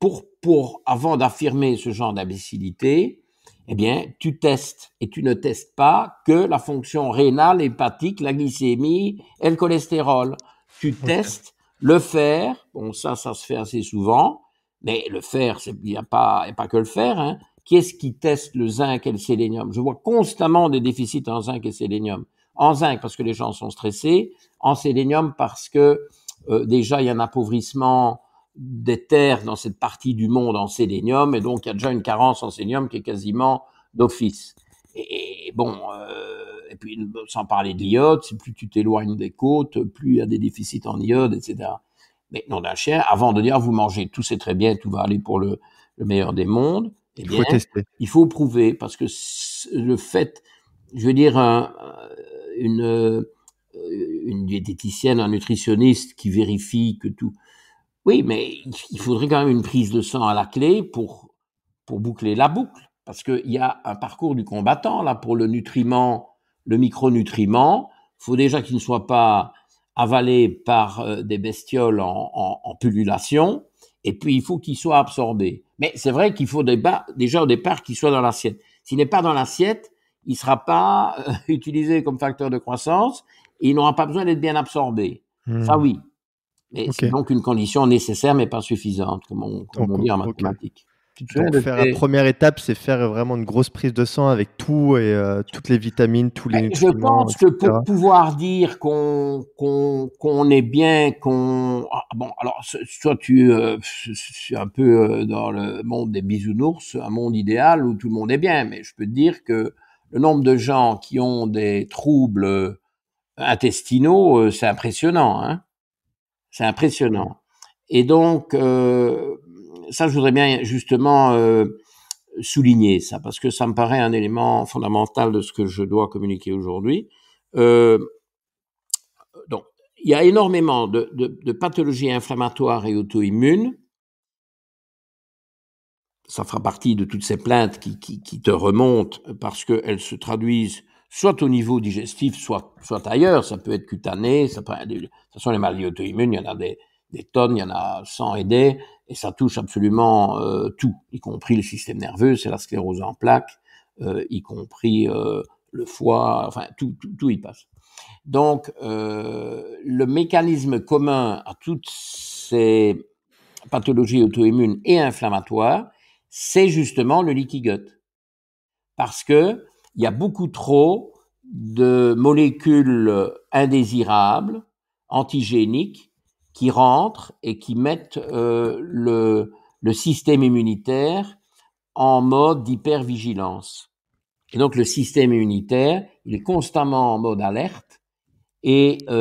pour, pour avant d'affirmer ce genre d'imbécilité, eh bien, tu testes et tu ne testes pas que la fonction rénale, hépatique, la glycémie et le cholestérol. Tu testes le fer. Bon, ça, ça se fait assez souvent. Mais le fer, il n'y a pas, pas que le fer. Hein. Qui est-ce qui teste le zinc et le sélénium Je vois constamment des déficits en zinc et sélénium. En zinc parce que les gens sont stressés, en sélénium parce que euh, déjà il y a un appauvrissement des terres dans cette partie du monde en sélénium, et donc il y a déjà une carence en sélénium qui est quasiment d'office. Et, bon, euh, et puis sans parler de l'iode, plus tu t'éloignes des côtes, plus il y a des déficits en iode, etc. Mais non d'un chien, avant de dire vous mangez, tout c'est très bien, tout va aller pour le, meilleur des mondes, et eh bien, il faut prouver, parce que le fait, je veux dire, euh, une diététicienne, un nutritionniste qui vérifie que tout, oui, mais il faudrait quand même une prise de sang à la clé pour, pour boucler la boucle, parce qu'il y a un parcours du combattant, là, pour le nutriment, le micronutriment. Il faut déjà qu'il ne soit pas avalé par euh, des bestioles en, en, pullulation, et puis il faut qu'il soit absorbé. Mais c'est vrai qu'il faut déjà au départ qu'il soit dans l'assiette. S'il n'est pas dans l'assiette, il ne sera pas euh, utilisé comme facteur de croissance, et il n'aura pas besoin d'être bien absorbé. Hmm. Ça oui c'est donc une condition nécessaire mais pas suffisante, comme on, dit en mathématiques. Donc, faire la première étape, c'est faire vraiment une grosse prise de sang avec tout et euh, toutes les vitamines, tous les ben, nutriments. Je pense que pour pouvoir dire qu'on est bien, qu'on ah, bon, alors soit tu es euh, un peu euh, dans le monde des bisounours, un monde idéal où tout le monde est bien, mais je peux te dire que le nombre de gens qui ont des troubles intestinaux, c'est impressionnant. Hein c'est impressionnant. Et donc, euh, ça, je voudrais bien justement euh, souligner ça, parce que ça me paraît un élément fondamental de ce que je dois communiquer aujourd'hui. Euh, donc, il y a énormément de, pathologies inflammatoires et auto-immunes. Ça fera partie de toutes ces plaintes qui, qui, qui te remontent parce qu'elles se traduisent soit au niveau digestif, soit, ailleurs. Ça peut être cutané, ça peut être, de les maladies auto-immunes, il y en a des, des tonnes, il y en a 100 et des, et ça touche absolument euh, tout, y compris le système nerveux, c'est la sclérose en plaques, euh, y compris euh, le foie, enfin, tout, tout, tout y passe. Donc, le mécanisme commun à toutes ces pathologies auto-immunes et inflammatoires, c'est justement le litigote. Parce que il y a beaucoup trop de molécules indésirables, antigéniques, qui rentrent et qui mettent euh, le, système immunitaire en mode d'hypervigilance. Et donc le système immunitaire, il est constamment en mode alerte et euh,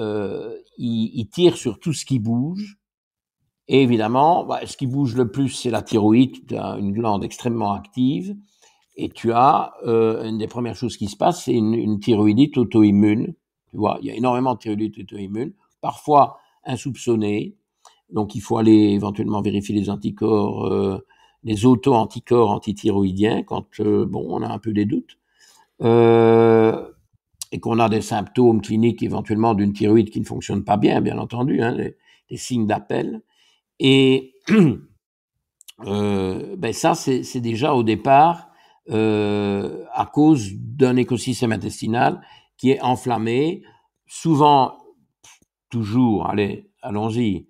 euh, il, tire sur tout ce qui bouge. Et évidemment, bah, ce qui bouge le plus, c'est la thyroïde, une glande extrêmement active et tu as euh, une des premières choses qui se passe, c'est une, thyroïdite auto-immune. Tu vois, il y a énormément de thyroïdites auto immune parfois insoupçonnée. Donc il faut aller éventuellement vérifier les anticorps, euh, les auto-anticorps antithyroïdiens quand euh, bon, on a un peu des doutes. et qu'on a des symptômes cliniques éventuellement d'une thyroïde qui ne fonctionne pas bien, bien entendu, hein, des, signes d'appel. Et ben ça, c'est déjà au départ euh, à cause d'un écosystème intestinal qui est enflammé, souvent, toujours, allez, allons-y,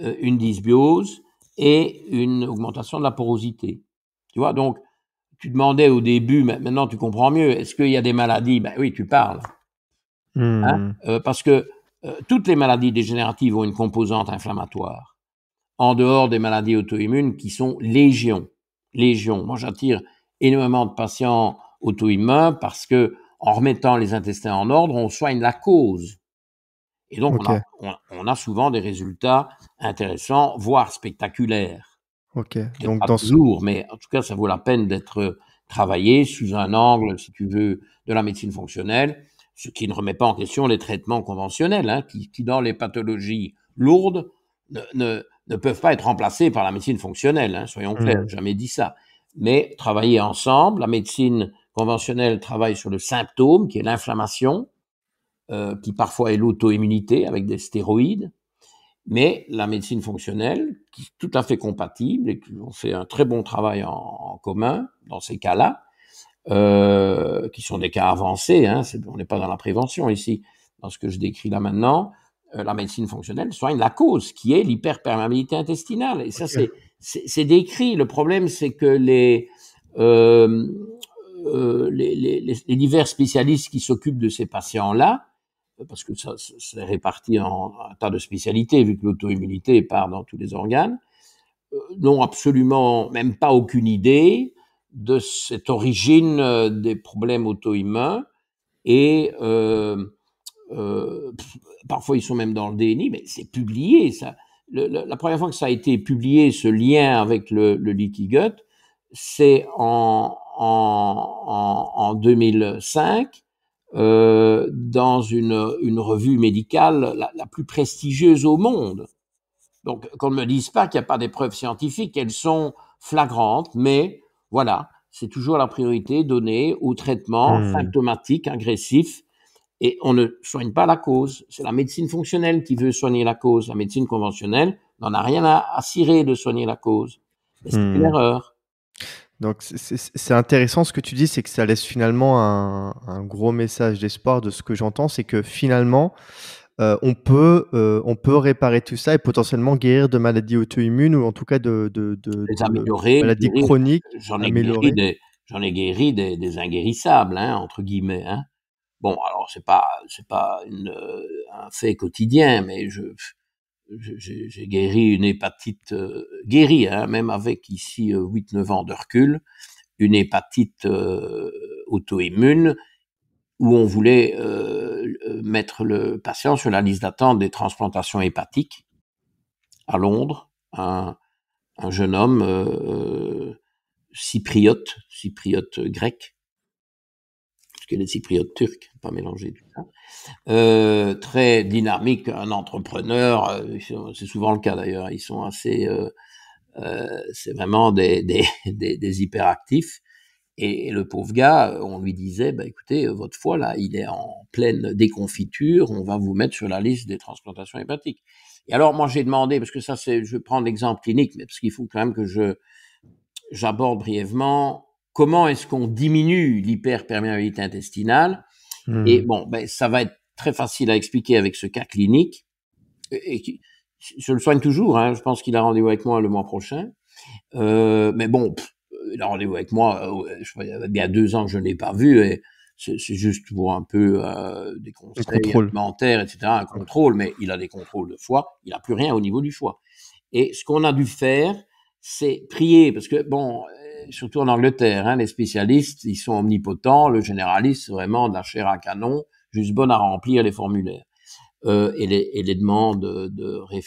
euh, une dysbiose et une augmentation de la porosité. Tu vois, donc, tu demandais au début, maintenant tu comprends mieux, est-ce qu'il y a des maladies Ben oui, tu parles. Hmm. Hein, euh, parce que toutes les maladies dégénératives ont une composante inflammatoire, en dehors des maladies auto-immunes qui sont légion. Légion. Moi, j'attire énormément de patients auto-immuns parce que en remettant les intestins en ordre, on soigne la cause. Et donc, on, a, souvent des résultats intéressants, voire spectaculaires. OK. Donc, mais en tout cas, ça vaut la peine d'être travaillé sous un angle, si tu veux, de la médecine fonctionnelle, ce qui ne remet pas en question les traitements conventionnels, hein, qui, dans les pathologies lourdes, ne, ne, peuvent pas être remplacés par la médecine fonctionnelle. Hein, soyons mmh. clairs, jamais dit ça mais travailler ensemble. La médecine conventionnelle travaille sur le symptôme, qui est l'inflammation, euh, qui parfois est l'auto-immunité avec des stéroïdes. Mais la médecine fonctionnelle, qui est tout à fait compatible et on fait un très bon travail en, commun dans ces cas-là, euh, qui sont des cas avancés, hein, on n'est pas dans la prévention ici, dans ce que je décris là maintenant, euh, la médecine fonctionnelle soigne la cause, qui est l'hyperperméabilité intestinale. Et ça, c'est c'est décrit. Le problème, c'est que euh, euh, les, divers spécialistes qui s'occupent de ces patients-là, parce que ça, c'est réparti en un tas de spécialités, vu que l'auto-immunité part dans tous les organes, euh, n'ont absolument même pas aucune idée de cette origine des problèmes auto-immuns et parfois ils sont même dans le déni, mais c'est publié ça la première fois que ça a été publié, ce lien avec le, le c'est en, 2005 euh, dans une, revue médicale la, plus prestigieuse au monde. Donc qu'on ne me dise pas qu'il n'y a pas des preuves scientifiques, elles sont flagrantes, mais voilà, c'est toujours la priorité donnée au traitement hmm. symptomatique, agressif et on ne soigne pas la cause. C'est la médecine fonctionnelle qui veut soigner la cause. La médecine conventionnelle n'en a rien à, cirer de soigner la cause. C'est une hmm. erreur. Donc c'est intéressant ce que tu dis, c'est que ça laisse finalement un, gros message d'espoir de ce que j'entends, c'est que finalement euh, on peut euh, on peut réparer tout ça et potentiellement guérir de maladies auto-immunes ou en tout cas de, de, de, de maladies chroniques. J'en ai, guéri des, inguérissables hein, entre guillemets. Hein. Bon, alors c'est pas c'est pas un fait quotidien, mais je j'ai guéri une hépatite euh, guéri, hein, même avec ici 8-9 euh, ans de recul, une hépatite euh, auto-immune où on voulait mettre le patient sur la liste d'attente des transplantations hépatiques à Londres. Un, un jeune homme cypriote, cypriote grec, les Cypriotes turcs, pas mélanger tout ça, euh, très dynamique, un entrepreneur, euh, c'est souvent le cas d'ailleurs, ils sont assez, euh, c'est vraiment des, des, hyperactifs. Et, le pauvre gars, on lui disait, bah, écoutez, votre foie là, il est en pleine déconfiture, on va vous mettre sur la liste des transplantations hépatiques. Et alors moi j'ai demandé, parce que ça c'est, je prends l'exemple clinique, mais parce qu'il faut quand même que je j'aborde brièvement comment est-ce qu'on diminue l'hyperperméabilité intestinale hmm. Et bon, ben, ça va être très facile à expliquer avec ce cas clinique. Et, je le soigne toujours, hein. je pense qu'il a rendez-vous avec moi le mois prochain. Euh, mais bon, il a rendez-vous avec moi, euh, il y a deux ans je ne l'ai pas vu, et c'est juste pour un peu euh, des conseils alimentaires, etc., un contrôle, mais il a des contrôles de foie, il n'a plus rien au niveau du foie. Et ce qu'on a dû faire, c'est prier, parce que bon, euh, surtout en Angleterre, hein, les spécialistes, ils sont omnipotents, le généraliste, vraiment de la chair à canon, juste bon à remplir les formulaires. Euh, et, les, demandes de, euh,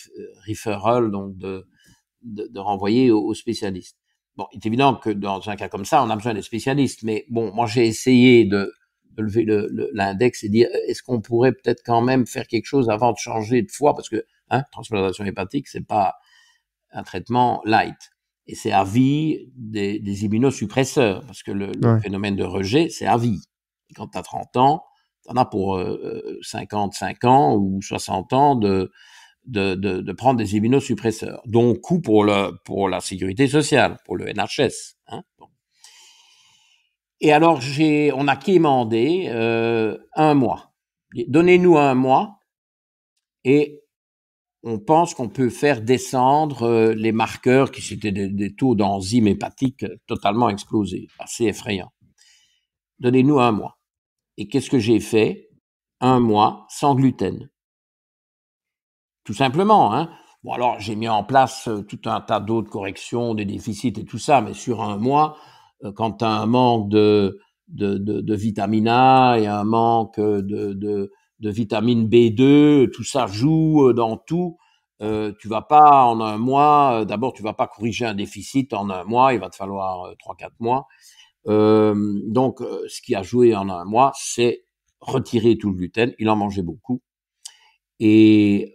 referral, donc de, renvoyer aux, spécialistes. Bon, il est évident que dans un cas comme ça, on a besoin des spécialistes, mais bon, moi j'ai essayé de, lever l'index et dire est-ce qu'on pourrait peut-être quand même faire quelque chose avant de changer de foie, parce que hein, transplantation hépatique, c'est pas un traitement light et c'est à vie des, immunosuppresseurs, parce que le, phénomène de rejet, c'est à vie. quand tu as 30 ans, tu en as pour 55 euh, euh, ans ou 60 ans de, de, prendre des immunosuppresseurs, dont coût pour, le, pour la sécurité sociale, pour le NHS. Hein, et alors, j'ai, on a quémandé euh, un mois. Donnez-nous un mois et on pense qu'on peut faire descendre euh, les marqueurs qui c'était des, taux d'enzymes hépatiques euh, totalement explosés, assez effrayants. Donnez-nous un mois. Et qu'est-ce que j'ai fait Un mois sans gluten. Tout simplement. Hein bon, alors j'ai mis en place euh, tout un tas d'autres corrections, des déficits et tout ça, mais sur un mois, quand tu as un manque de, de, vitamine A et un manque de de vitamine B2, tout ça joue euh, dans tout. Euh, tu vas pas en un mois, euh, d'abord tu vas pas corriger un déficit en un mois, il va te falloir trois, 4 quatre mois. donc ce qui a joué en un mois, c'est retirer tout le gluten, il en mangeait beaucoup. Et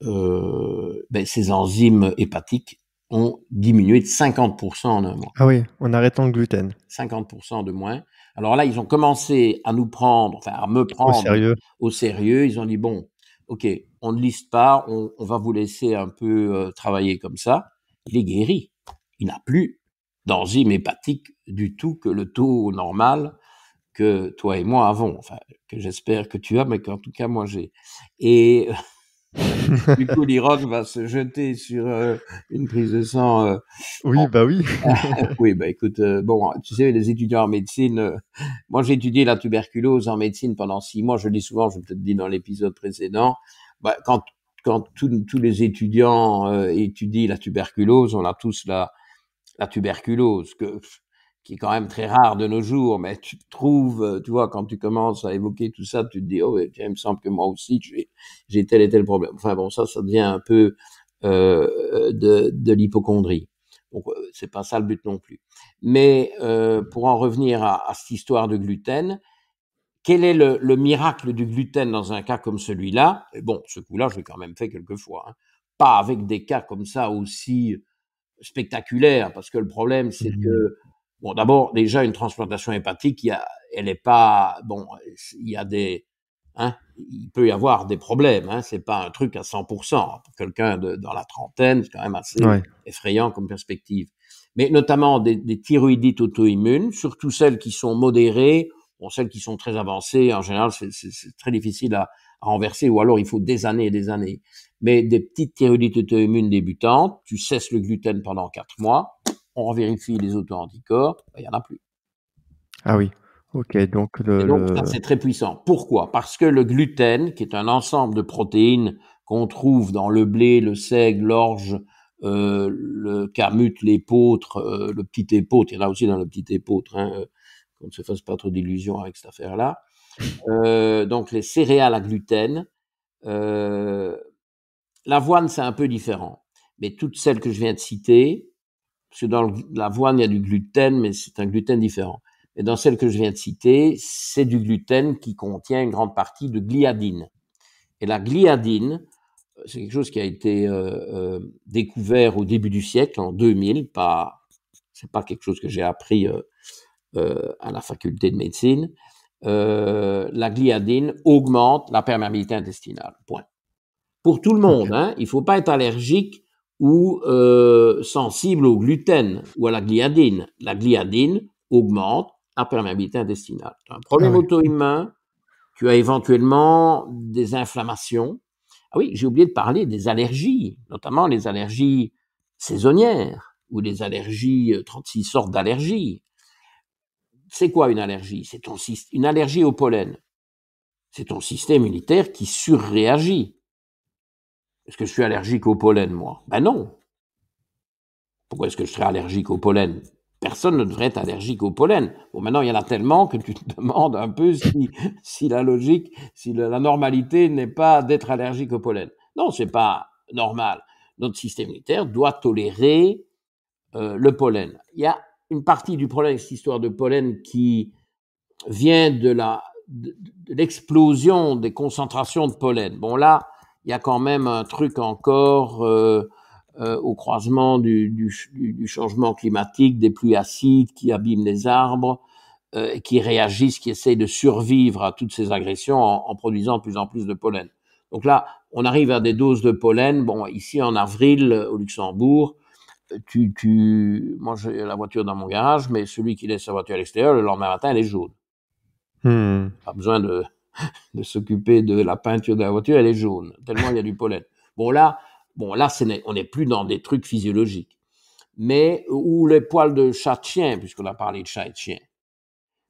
ben, ces enzymes hépatiques ont diminué de 50% en un mois. Ah oui, en arrêtant le gluten. 50% de moins. Alors là, ils ont commencé à nous prendre, enfin à me prendre au sérieux. Ils ont dit bon, ok, on ne liste pas, on, va vous laisser un peu euh, travailler comme ça. Il est guéri. Il n'a plus d'enzyme hépatique du tout que le taux normal que toi et moi avons, enfin que j'espère que tu as, mais qu'en tout cas moi j'ai. Et euh, du coup, l'Iron va se jeter sur euh, une prise de sang. Euh, oui, bah oui. oui, bah écoute, euh, bon, tu sais, les étudiants en médecine, moi j'ai étudié la tuberculose en médecine pendant six mois, je dis souvent, je te le dis dans l'épisode précédent, bah, quand, quand tous les étudiants étudient la tuberculose, on a tous la, la tuberculose. Que, qui est quand même très rare de nos jours, mais tu trouves, euh, tu vois, quand tu commences à évoquer tout ça, tu te dis, oh, il me semble que moi aussi, j'ai tel et tel problème. Enfin bon, ça, ça devient un peu euh, de, de l'hypochondrie. Donc, euh, c'est pas ça le but non plus. Mais pour en revenir à, cette histoire de gluten, quel est le, miracle du gluten dans un cas comme celui-là Et bon, ce coup-là, je l'ai quand même fait quelques fois. Hein. Pas avec des cas comme ça aussi spectaculaires, parce que le problème, c'est mmh que Bon, d'abord, déjà, une transplantation hépatique, il y a, elle n'est pas. Bon, il y a des. Hein, il peut y avoir des problèmes. Hein, c'est pas un truc à 100%. Pour quelqu'un dans la trentaine, c'est quand même assez effrayant comme perspective. Mais notamment des, thyroïdites auto-immunes, surtout celles qui sont modérées. ou celles qui sont très avancées, en général, c'est très difficile à, à renverser, ou alors il faut des années et des années. Mais des petites thyroïdites auto-immunes débutantes, tu cesses le gluten pendant quatre mois, on vérifie les auto-anticorps, ben, il n'y en a plus. Ah oui. Ok, donc, c'est très puissant. Pourquoi Parce que le gluten, qui est un ensemble de protéines qu'on trouve dans le blé, le seigle, l'orge, euh, le camut, l'épeautre, euh, le petit épeautre, il y en a aussi dans le petit épeautre, hein, euh, qu'on ne se fasse pas trop d'illusions avec cette affaire-là. donc les céréales à gluten, l'avoine c'est un peu différent, mais toutes celles que je viens de citer, parce que dans l'avoine, il y a du gluten, mais c'est un gluten différent. Et dans celle que je viens de citer, c'est du gluten qui contient une grande partie de gliadine. Et la gliadine, c'est quelque chose qui a été euh, euh, découvert au début du siècle, en 2000, pas, c'est pas quelque chose que j'ai appris euh, à la faculté de médecine. la gliadine augmente la perméabilité intestinale. Point. Pour tout le monde, hein, il ne faut pas être allergique ou euh, sensible au gluten ou à la gliadine. La gliadine augmente la perméabilité intestinale. Tu as un problème ah auto-immun, tu as éventuellement des inflammations. Ah oui, j'ai oublié de parler des allergies, notamment les allergies saisonnières ou les allergies, 36 euh, sortes d'allergies. C'est quoi une allergie C'est une allergie au pollen. C'est ton système immunitaire qui surréagit. Est-ce que je suis allergique au pollen, moi Ben non. Pourquoi est-ce que je serais allergique au pollen Personne ne devrait être allergique au pollen. Bon, maintenant, il y en a tellement que tu te demandes un peu si, la logique, si la normalité n'est pas d'être allergique au pollen. Non, ce n'est pas normal. Notre système immunitaire doit tolérer euh, le pollen. Il y a une partie du problème, cette histoire de pollen, qui vient de de l'explosion des concentrations de pollen. Bon, là, il y a quand même un truc encore euh, euh, au croisement du, changement climatique, des pluies acides qui abîment les arbres, euh, qui réagissent, qui essayent de survivre à toutes ces agressions en, produisant de plus en plus de pollen. Donc là, on arrive à des doses de pollen. Bon, ici en avril au Luxembourg, tu, tu... moi j'ai la voiture dans mon garage, mais celui qui laisse sa voiture à l'extérieur, le lendemain matin, elle est jaune. Hmm. Pas besoin de, de s'occuper de la peinture de la voiture, elle est jaune, tellement il y a du pollen. Bon là, bon, là on n'est plus dans des trucs physiologiques. Mais, ou les poils de chat de chien, puisqu'on a parlé de chat et de chien.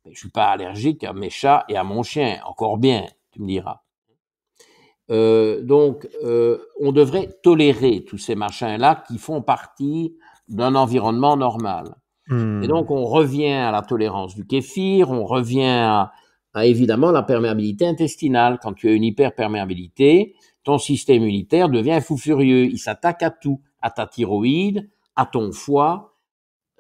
Mais je suis pas allergique à mes chats et à mon chien, encore bien, tu me diras. Euh, donc, euh, on devrait tolérer tous ces machins-là qui font partie d'un environnement normal. Et hmm. donc, on revient à la tolérance du kéfir, on revient à, ah, évidemment la perméabilité intestinale. Quand tu as une hyperperméabilité, ton système immunitaire devient fou furieux. Il s'attaque à tout, à ta thyroïde, à ton foie,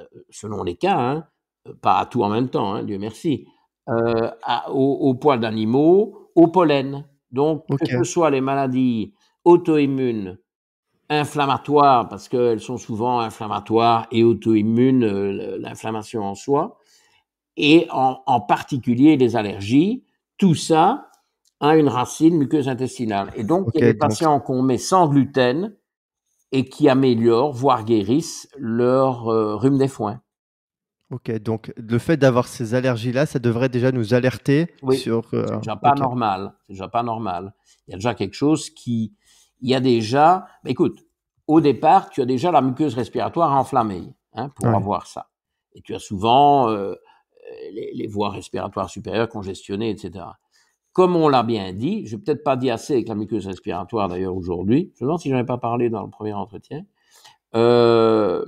euh, selon les cas, hein. euh, pas à tout en même temps, hein, Dieu merci, euh, aux, poils d'animaux, au pollen. Donc, que ce soit les maladies auto-immunes, inflammatoires, parce qu'elles sont souvent inflammatoires et auto-immunes, l'inflammation en soi, et en, particulier les allergies, tout ça a une racine muqueuse intestinale. Et donc, les il y a des patients qu'on met sans gluten et qui améliorent, voire guérissent leur euh, rhume des foins. Ok, donc le fait d'avoir ces allergies-là, ça devrait déjà nous alerter sur. Euh, c'est déjà pas normal. C'est déjà pas normal. Il y a déjà quelque chose qui. Il y a déjà. écoute, au départ, tu as déjà la muqueuse respiratoire enflammée hein, pour avoir ça. Et tu as souvent euh, euh, les, voies respiratoires supérieures congestionnées, etc. Comme on l'a bien dit, je n'ai peut-être pas dit assez avec la muqueuse respiratoire d'ailleurs aujourd'hui, je me demande si je ai pas parlé dans le premier entretien, euh,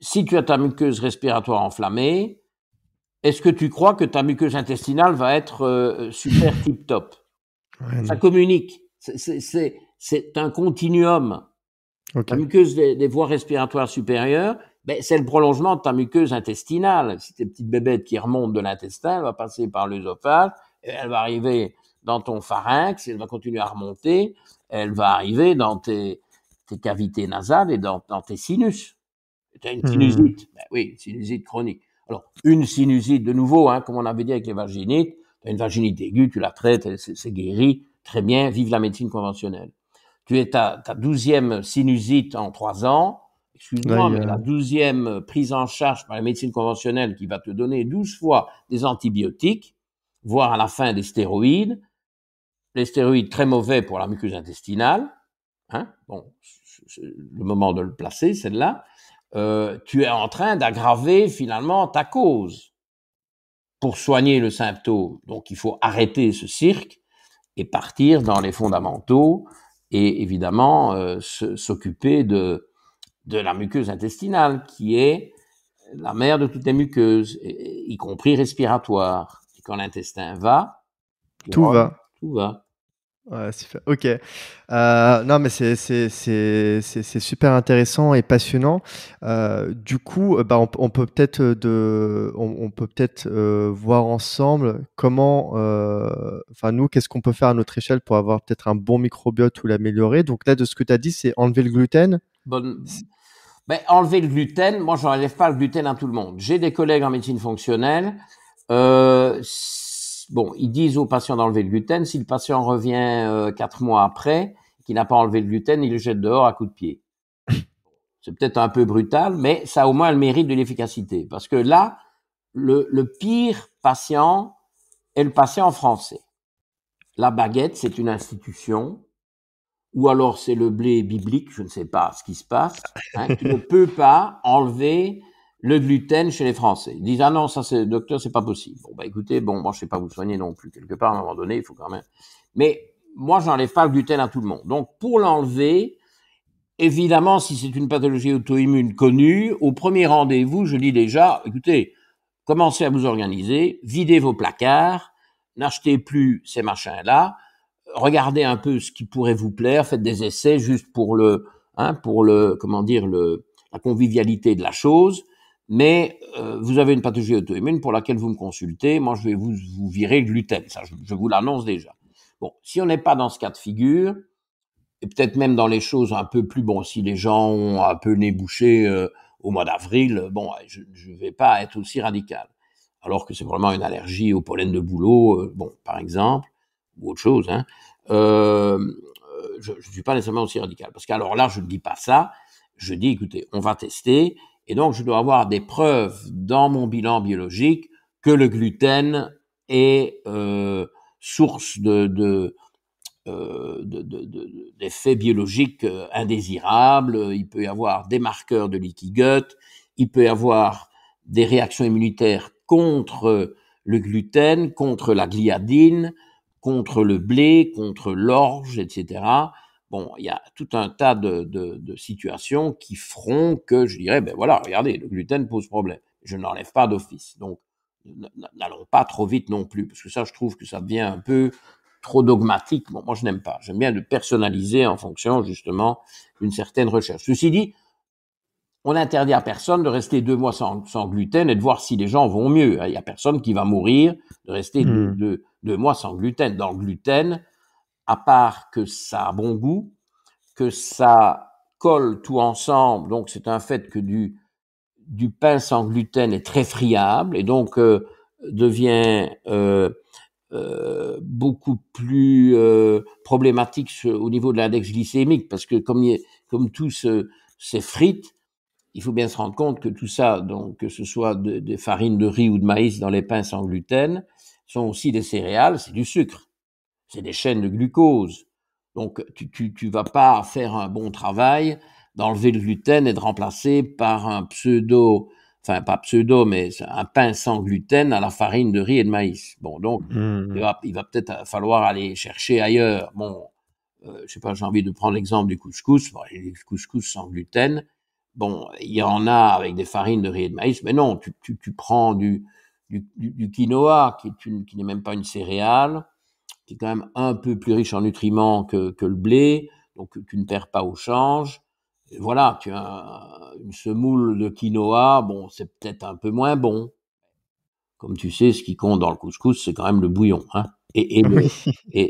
si tu as ta muqueuse respiratoire enflammée, est-ce que tu crois que ta muqueuse intestinale va être euh, super tip-top Ça communique. C'est un continuum. La muqueuse des, voies respiratoires supérieures, ben, c'est le prolongement de ta muqueuse intestinale. Si tes petites bébêtes qui remontent de l'intestin, elle va passer par l'œsophage, elle va arriver dans ton pharynx, elle va continuer à remonter, elle va arriver dans tes, cavités nasales et dans, tes sinus. Tu as une hmm. sinusite. Ben oui, une sinusite chronique. Alors, une sinusite, de nouveau, hein, comme on avait dit avec les vaginites, tu as une vaginite aiguë, tu la traites, c'est guéri, très bien, vive la médecine conventionnelle. Tu es ta douzième sinusite en trois ans, excuse-moi, mais la douzième prise en charge par la médecine conventionnelle qui va te donner douze fois des antibiotiques, voire à la fin des stéroïdes, les stéroïdes très mauvais pour la muqueuse intestinale, hein, bon, c'est le moment de le placer, celle-là, euh, tu es en train d'aggraver finalement ta cause pour soigner le symptôme. Donc il faut arrêter ce cirque et partir dans les fondamentaux et évidemment euh, s'occuper de de la muqueuse intestinale, qui est la mère de toutes les muqueuses, y compris respiratoire. Et quand l'intestin va, tout va. Tout va. Ok. Euh, non, mais c'est super intéressant et passionnant. Euh, du coup, euh, bah, on, peut peut-être on, peut peut voir ensemble comment, enfin nous, qu'est-ce qu'on peut faire à notre échelle pour avoir peut-être un bon microbiote ou l'améliorer. Donc là, de ce que tu as dit, c'est enlever le gluten. Bonne, ben, enlever le gluten, moi, je n'enlève pas le gluten à tout le monde. J'ai des collègues en médecine fonctionnelle. Euh, bon, ils disent aux patients d'enlever le gluten. Si le patient revient euh, quatre mois après, qu'il n'a pas enlevé le gluten, il le jette dehors à coups de pied. C'est peut-être un peu brutal, mais ça au moins le mérite de l'efficacité. Parce que là, le, le pire patient est le patient français. La baguette, c'est une institution ou alors c'est le blé biblique, je ne sais pas ce qui se passe, hein, qui ne peut pas enlever le gluten chez les Français. Ils disent ah non ça c'est docteur c'est pas possible. Bon bah écoutez bon moi je sais pas vous soigner non plus quelque part à un moment donné il faut quand même. Mais moi n'enlève pas le gluten à tout le monde. Donc pour l'enlever évidemment si c'est une pathologie auto-immune connue au premier rendez-vous je dis déjà écoutez commencez à vous organiser videz vos placards n'achetez plus ces machins là regardez un peu ce qui pourrait vous plaire, faites des essais juste pour le, hein, pour le, comment dire, le, la convivialité de la chose. Mais euh, vous avez une pathologie auto-immune pour laquelle vous me consultez. Moi, je vais vous, virer le gluten. Ça, je, vous l'annonce déjà. Bon, si on n'est pas dans ce cas de figure, et peut-être même dans les choses un peu plus bon, si les gens ont un peu nez bouché euh, au mois d'avril, bon, je ne vais pas être aussi radical. Alors que c'est vraiment une allergie au pollen de boulot, euh, bon, par exemple ou autre chose, hein, euh, je ne suis pas nécessairement aussi radical. Parce alors là, je ne dis pas ça, je dis, écoutez, on va tester, et donc je dois avoir des preuves dans mon bilan biologique que le gluten est euh, source euh, de, de d'effets biologiques indésirables. Il peut y avoir des marqueurs de leaky gut, il peut y avoir des réactions immunitaires contre le gluten, contre la gliadine, contre le blé, contre l'orge, etc. Bon, il y a tout un tas de, situations qui feront que je dirais, ben voilà, regardez, le gluten pose problème. Je n'enlève pas d'office. Donc, n'allons pas trop vite non plus, parce que ça, je trouve que ça devient un peu trop dogmatique. Bon, moi, je n'aime pas. J'aime bien de personnaliser en fonction, justement, d'une certaine recherche. Ceci dit, on interdit à personne de rester deux mois sans, gluten et de voir si les gens vont mieux. Il n'y a personne qui va mourir de rester deux, hmm. mois sans gluten. Dans gluten, à part que ça a bon goût, que ça colle tout ensemble, donc c'est un fait que du, pain sans gluten est très friable et donc euh, devient euh, euh, beaucoup plus problématique au niveau de l'index glycémique parce que comme, tout comme tout il faut bien se rendre compte que tout ça, donc que ce soit des farines de riz ou de maïs dans les pains sans gluten, sont aussi des céréales, c'est du sucre, c'est des chaînes de glucose. Donc tu, tu, vas pas faire un bon travail d'enlever le gluten et de remplacer par un pseudo, enfin pas pseudo, mais un pain sans gluten à la farine de riz et de maïs. Bon, donc mmh, mmh. il va, peut-être euh, falloir aller chercher ailleurs. Bon, je euh, je sais pas, j'ai envie de prendre l'exemple du couscous. Bon, les couscous sans gluten, Bon, il y en a avec des farines de riz et de maïs, mais non, tu, prends du, quinoa, qui, n'est même pas une céréale, qui est quand même un peu plus riche en nutriments que, le blé, donc tu ne perds pas au change. voilà, tu as une semoule de quinoa, bon, c'est peut-être un peu moins bon. Comme tu sais, ce qui compte dans le couscous, c'est quand même le bouillon, hein, et,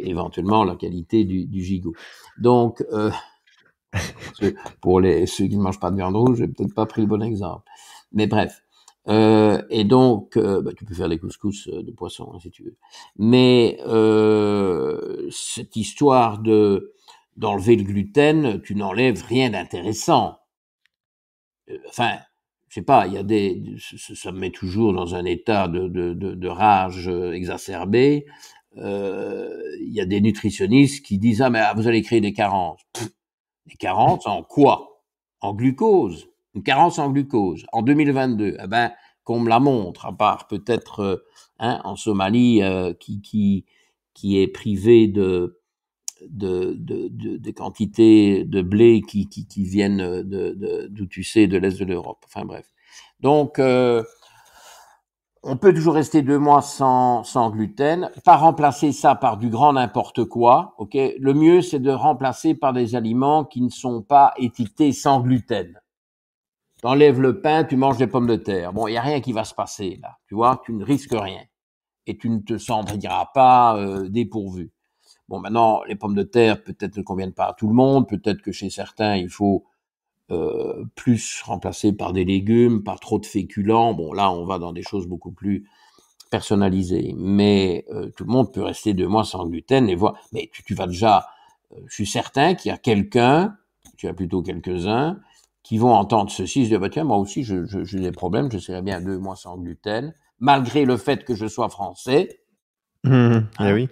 éventuellement la qualité du, gigot. Donc, euh, pour les, ceux qui ne mangent pas de viande rouge, j'ai peut-être pas pris le bon exemple. Mais bref. Euh, et donc, euh, bah, tu peux faire des couscous euh, de poisson hein, si tu veux. Mais euh, cette histoire de d'enlever le gluten, tu n'enlèves rien d'intéressant. Euh, enfin, je sais pas, il y a des, ça me met toujours dans un état de, de, rage exacerbée. Il y a des nutritionnistes qui disent ah mais ah, vous allez créer des carences. Les carences en quoi En glucose. Une carence en glucose. En 2022, eh ben, qu'on me la montre, à part peut-être euh, hein, en Somalie euh, qui, qui, qui est privée de, de, de, quantités de blé qui, qui, viennent de, d'où tu sais, de l'Est de l'Europe. Enfin bref. Donc, euh, on peut toujours rester deux mois sans, sans gluten, pas remplacer ça par du grand n'importe quoi. Ok, le mieux c'est de remplacer par des aliments qui ne sont pas étiquetés sans gluten. T'enlèves le pain, tu manges des pommes de terre. Bon, il y a rien qui va se passer là. Tu vois, tu ne risques rien et tu ne te sentiras pas euh, dépourvu. Bon, maintenant les pommes de terre peut-être ne conviennent pas à tout le monde. Peut-être que chez certains il faut euh, plus remplacé par des légumes, par trop de féculents. Bon, là, on va dans des choses beaucoup plus personnalisées. Mais euh, tout le monde peut rester deux mois sans gluten et voir. Mais tu, vas déjà, euh, je suis certain qu'il y a quelqu'un, tu as plutôt quelques-uns, qui vont entendre ceci, se dire, bah, tiens, moi aussi, j'ai je, des problèmes, je serais bien deux mois sans gluten, malgré le fait que je sois français. Ah oui.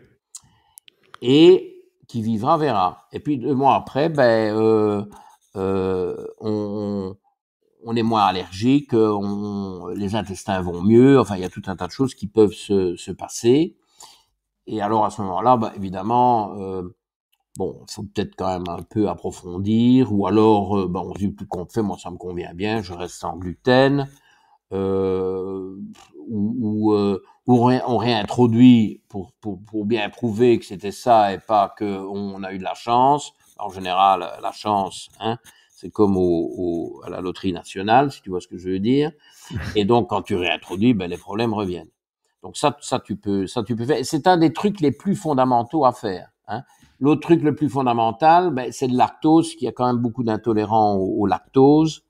Et qui vivra verra. Et puis deux mois après, ben, euh, on, est moins allergique, euh, les intestins vont mieux, enfin il y a tout un tas de choses qui peuvent se, passer. Et alors à ce moment-là, bah, évidemment, euh, bon, faut peut-être quand même un peu approfondir, ou alors euh, bah, on se dit tout compte fait, moi ça me convient bien, je reste sans gluten, ou, on réintroduit pour bien prouver que c'était ça et pas qu'on a eu de la chance en général la chance. Hein, c'est comme à la loterie nationale, si tu vois ce que je veux dire. Et donc, quand tu réintroduis, ben, les problèmes reviennent. Donc ça, ça tu peux, ça tu peux faire. C'est un des trucs les plus fondamentaux à faire. Hein. L'autre truc le plus fondamental, ben, c'est le lactose, qui a quand même beaucoup d'intolérants au, lactose.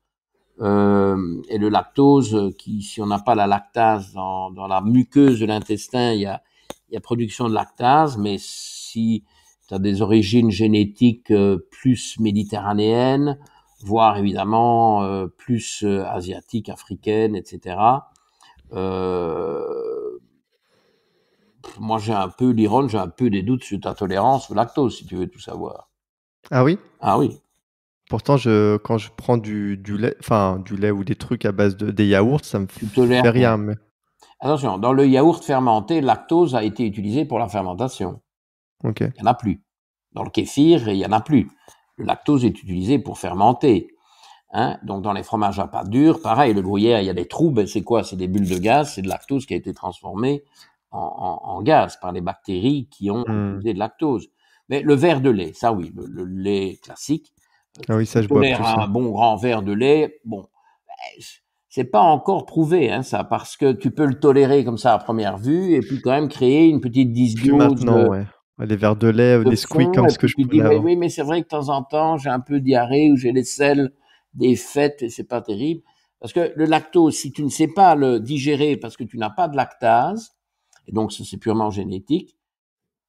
Euh, et le lactose, euh, qui, si on n'a pas la lactase dans, la muqueuse de l'intestin, il y a, il y a production de lactase, mais si as des origines génétiques euh, plus méditerranéennes, voire évidemment euh, plus euh, asiatiques, africaines, etc. moi, j'ai un peu, l'ironie, j'ai un peu des doutes sur ta tolérance au lactose, si tu veux tout savoir. Ah oui Ah oui. Pourtant, quand je prends du, lait, du lait ou des trucs à base de des yaourts, ça me fait rien. Attention, dans le yaourt fermenté, lactose a été utilisé pour la fermentation. Il n'y en a plus. Dans le kéfir, il n'y en a plus. Le lactose est utilisé pour fermenter. Hein. Donc dans les fromages à pâte dure, pareil, le gruyère, il y a des trous. Ben, c'est quoi C'est des bulles de gaz, c'est de lactose qui a été transformée en, gaz par les bactéries qui ont hmm. utilisé de lactose. Mais le verre de lait, ça oui, le, lait classique. Euh, ah un bon grand verre de lait, bon, ben, c'est pas encore prouvé, hein, ça, parce que tu peux le tolérer comme ça à première vue et puis quand même créer une petite disbiose de, les verres de lait, ou euh, des squeaks comme ce que je Oui, mais c'est vrai que de temps en temps, j'ai un peu de diarrhée ou j'ai les selles des fêtes et c'est pas terrible. Parce que le lactose, si tu ne sais pas le digérer parce que tu n'as pas de lactase, et donc c'est purement génétique,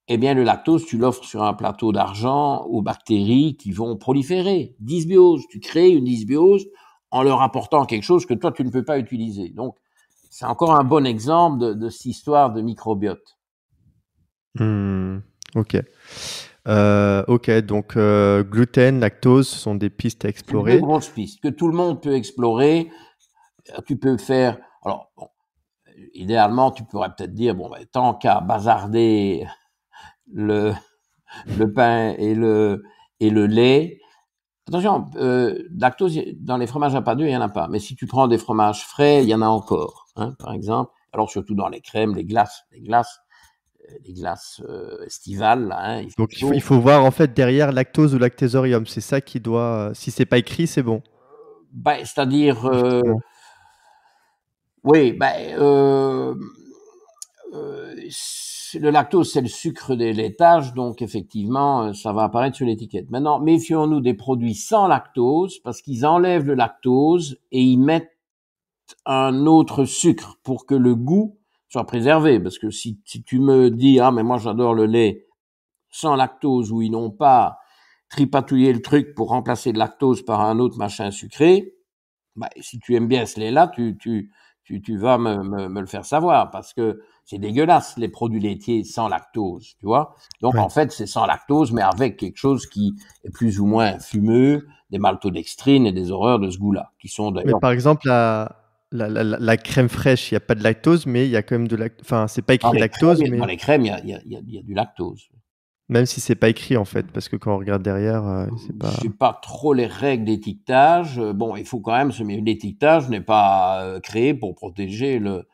eh bien le lactose, tu l'offres sur un plateau d'argent aux bactéries qui vont proliférer. Dysbiose, tu crées une dysbiose en leur apportant quelque chose que toi tu ne peux pas utiliser. Donc c'est encore un bon exemple de, cette histoire de microbiote. Hmm. Ok. Euh, ok, donc euh, gluten, lactose, ce sont des pistes à explorer. des grandes pistes que tout le monde peut explorer. Tu peux faire. Alors, idéalement, tu pourrais peut-être dire bon, ben, tant qu'à bazarder le, le pain et le, et le lait. Attention, euh, lactose, dans les fromages à pas dure, il n'y en a pas. Mais si tu prends des fromages frais, il y en a encore, hein, par exemple. Alors, surtout dans les crèmes, les glaces. Les glaces, euh, les glaces euh, estivales. Hein, il Donc faut... il faut voir en fait derrière lactose ou lactésorium, c'est ça qui doit. Euh, si c'est pas écrit, c'est bon. Bah, c'est-à-dire, oui, ben, le lactose c'est le sucre des laitages, donc effectivement ça va apparaître sur l'étiquette. Maintenant, méfions-nous des produits sans lactose parce qu'ils enlèvent le lactose et ils mettent un autre sucre pour que le goût soit préservé. Parce que si, si tu me dis, ah, mais moi j'adore le lait sans lactose, où ils n'ont pas tripatouillé le truc pour remplacer le lactose par un autre machin sucré, bah, si tu aimes bien ce lait-là, tu, tu, tu, vas me, me, le faire savoir. Parce que c'est dégueulasse, les produits laitiers sans lactose, tu vois. Donc, en fait, c'est sans lactose, mais avec quelque chose qui est plus ou moins fumeux, des maltodextrines et des horreurs de ce goût-là, qui sont d'ailleurs... par exemple, la, la, crème fraîche, il n'y a pas de lactose, mais il y a quand même de lactose. Enfin, c'est pas écrit lactose, Dans les crèmes, il y, a, du lactose. Même si c'est pas écrit, en fait, parce que quand on regarde derrière, ce euh, c'est pas. Je sais pas trop les règles d'étiquetage. Euh, bon, il faut quand même. L'étiquetage n'est pas euh, créé pour protéger le,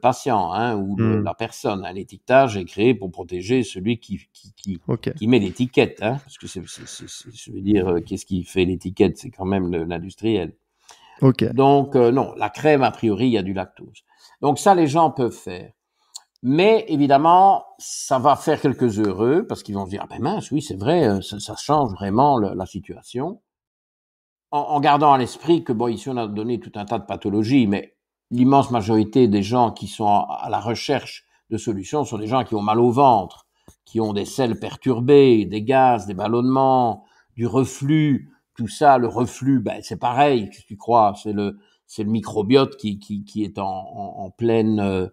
patient hein, ou hmm. la personne. Hein. L'étiquetage est créé pour protéger celui qui, met l'étiquette. Hein, parce que, je veux dire, qu'est-ce qui fait l'étiquette C'est quand même l'industriel. Donc, euh, non, la crème, a priori, il y a du lactose. Donc, ça, les gens peuvent faire. Mais évidemment, ça va faire quelques heureux parce qu'ils vont se dire Ah ben mince, oui, c'est vrai, euh, ça, change vraiment la situation. En, en gardant à l'esprit que, bon, ici, on a donné tout un tas de pathologies, mais l'immense majorité des gens qui sont à la recherche de solutions sont des gens qui ont mal au ventre, qui ont des selles perturbées, des gaz, des ballonnements, du reflux, tout ça, le reflux, ben, c'est pareil, tu crois, c'est le, le microbiote qui, qui, qui est en, pleine euh,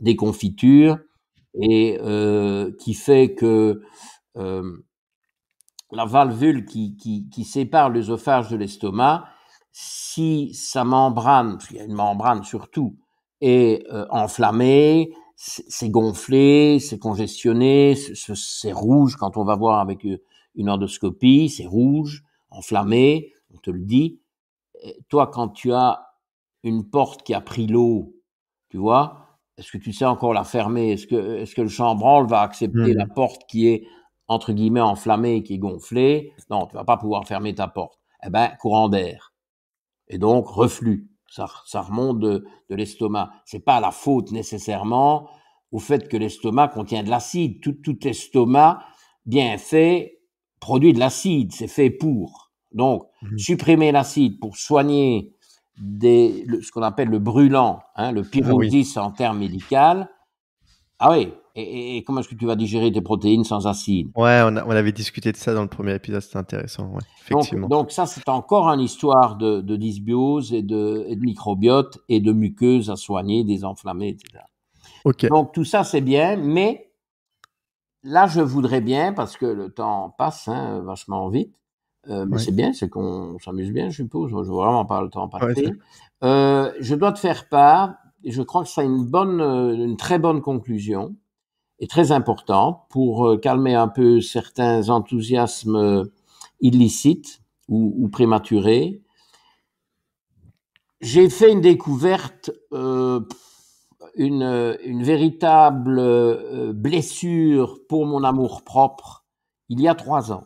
déconfiture et euh, qui fait que euh, la valvule qui, qui, sépare l'œsophage de l'estomac, si sa membrane, il y a une membrane surtout, est enflammée, c'est gonflé, c'est congestionné, c'est rouge quand on va voir avec une endoscopie, c'est rouge, enflammé, on te le dit. toi, quand tu as une porte qui a pris l'eau, tu vois, est-ce que tu sais encore la fermer Est-ce que, est que le chambranle va accepter mmh. la porte qui est, entre guillemets, enflammée, qui est gonflée Non, tu vas pas pouvoir fermer ta porte. Eh bien, courant d'air. Et donc, reflux. Ça, remonte de, l'estomac. l'estomac. C'est pas la faute nécessairement au fait que l'estomac contient de l'acide. Tout, tout estomac bien fait produit de l'acide. C'est fait pour. Donc, mmh supprimer l'acide pour soigner ce qu'on appelle le brûlant, hein, le ah pyrosis en termes médical. Ah oui, et, comment est-ce que tu vas digérer tes protéines sans acide Ouais, on, avait discuté de ça dans le premier épisode, c'était intéressant, effectivement. Donc, ça, c'est encore une histoire de, dysbiose et de, microbiote et de muqueuse à soigner, désenflammer, etc. Okay. Donc tout ça, c'est bien, mais là, je voudrais bien, parce que le temps passe hein, vachement vite, euh, mais c'est bien, c'est qu'on s'amuse bien, je suppose. Je veux vraiment pas le temps passer. Euh, je dois te faire part, et je crois que ça une bonne, euh, une très bonne conclusion, et très importante pour euh, calmer un peu certains enthousiasmes illicites ou, prématurés. J'ai fait une découverte, une, véritable blessure pour mon amour propre il y a trois ans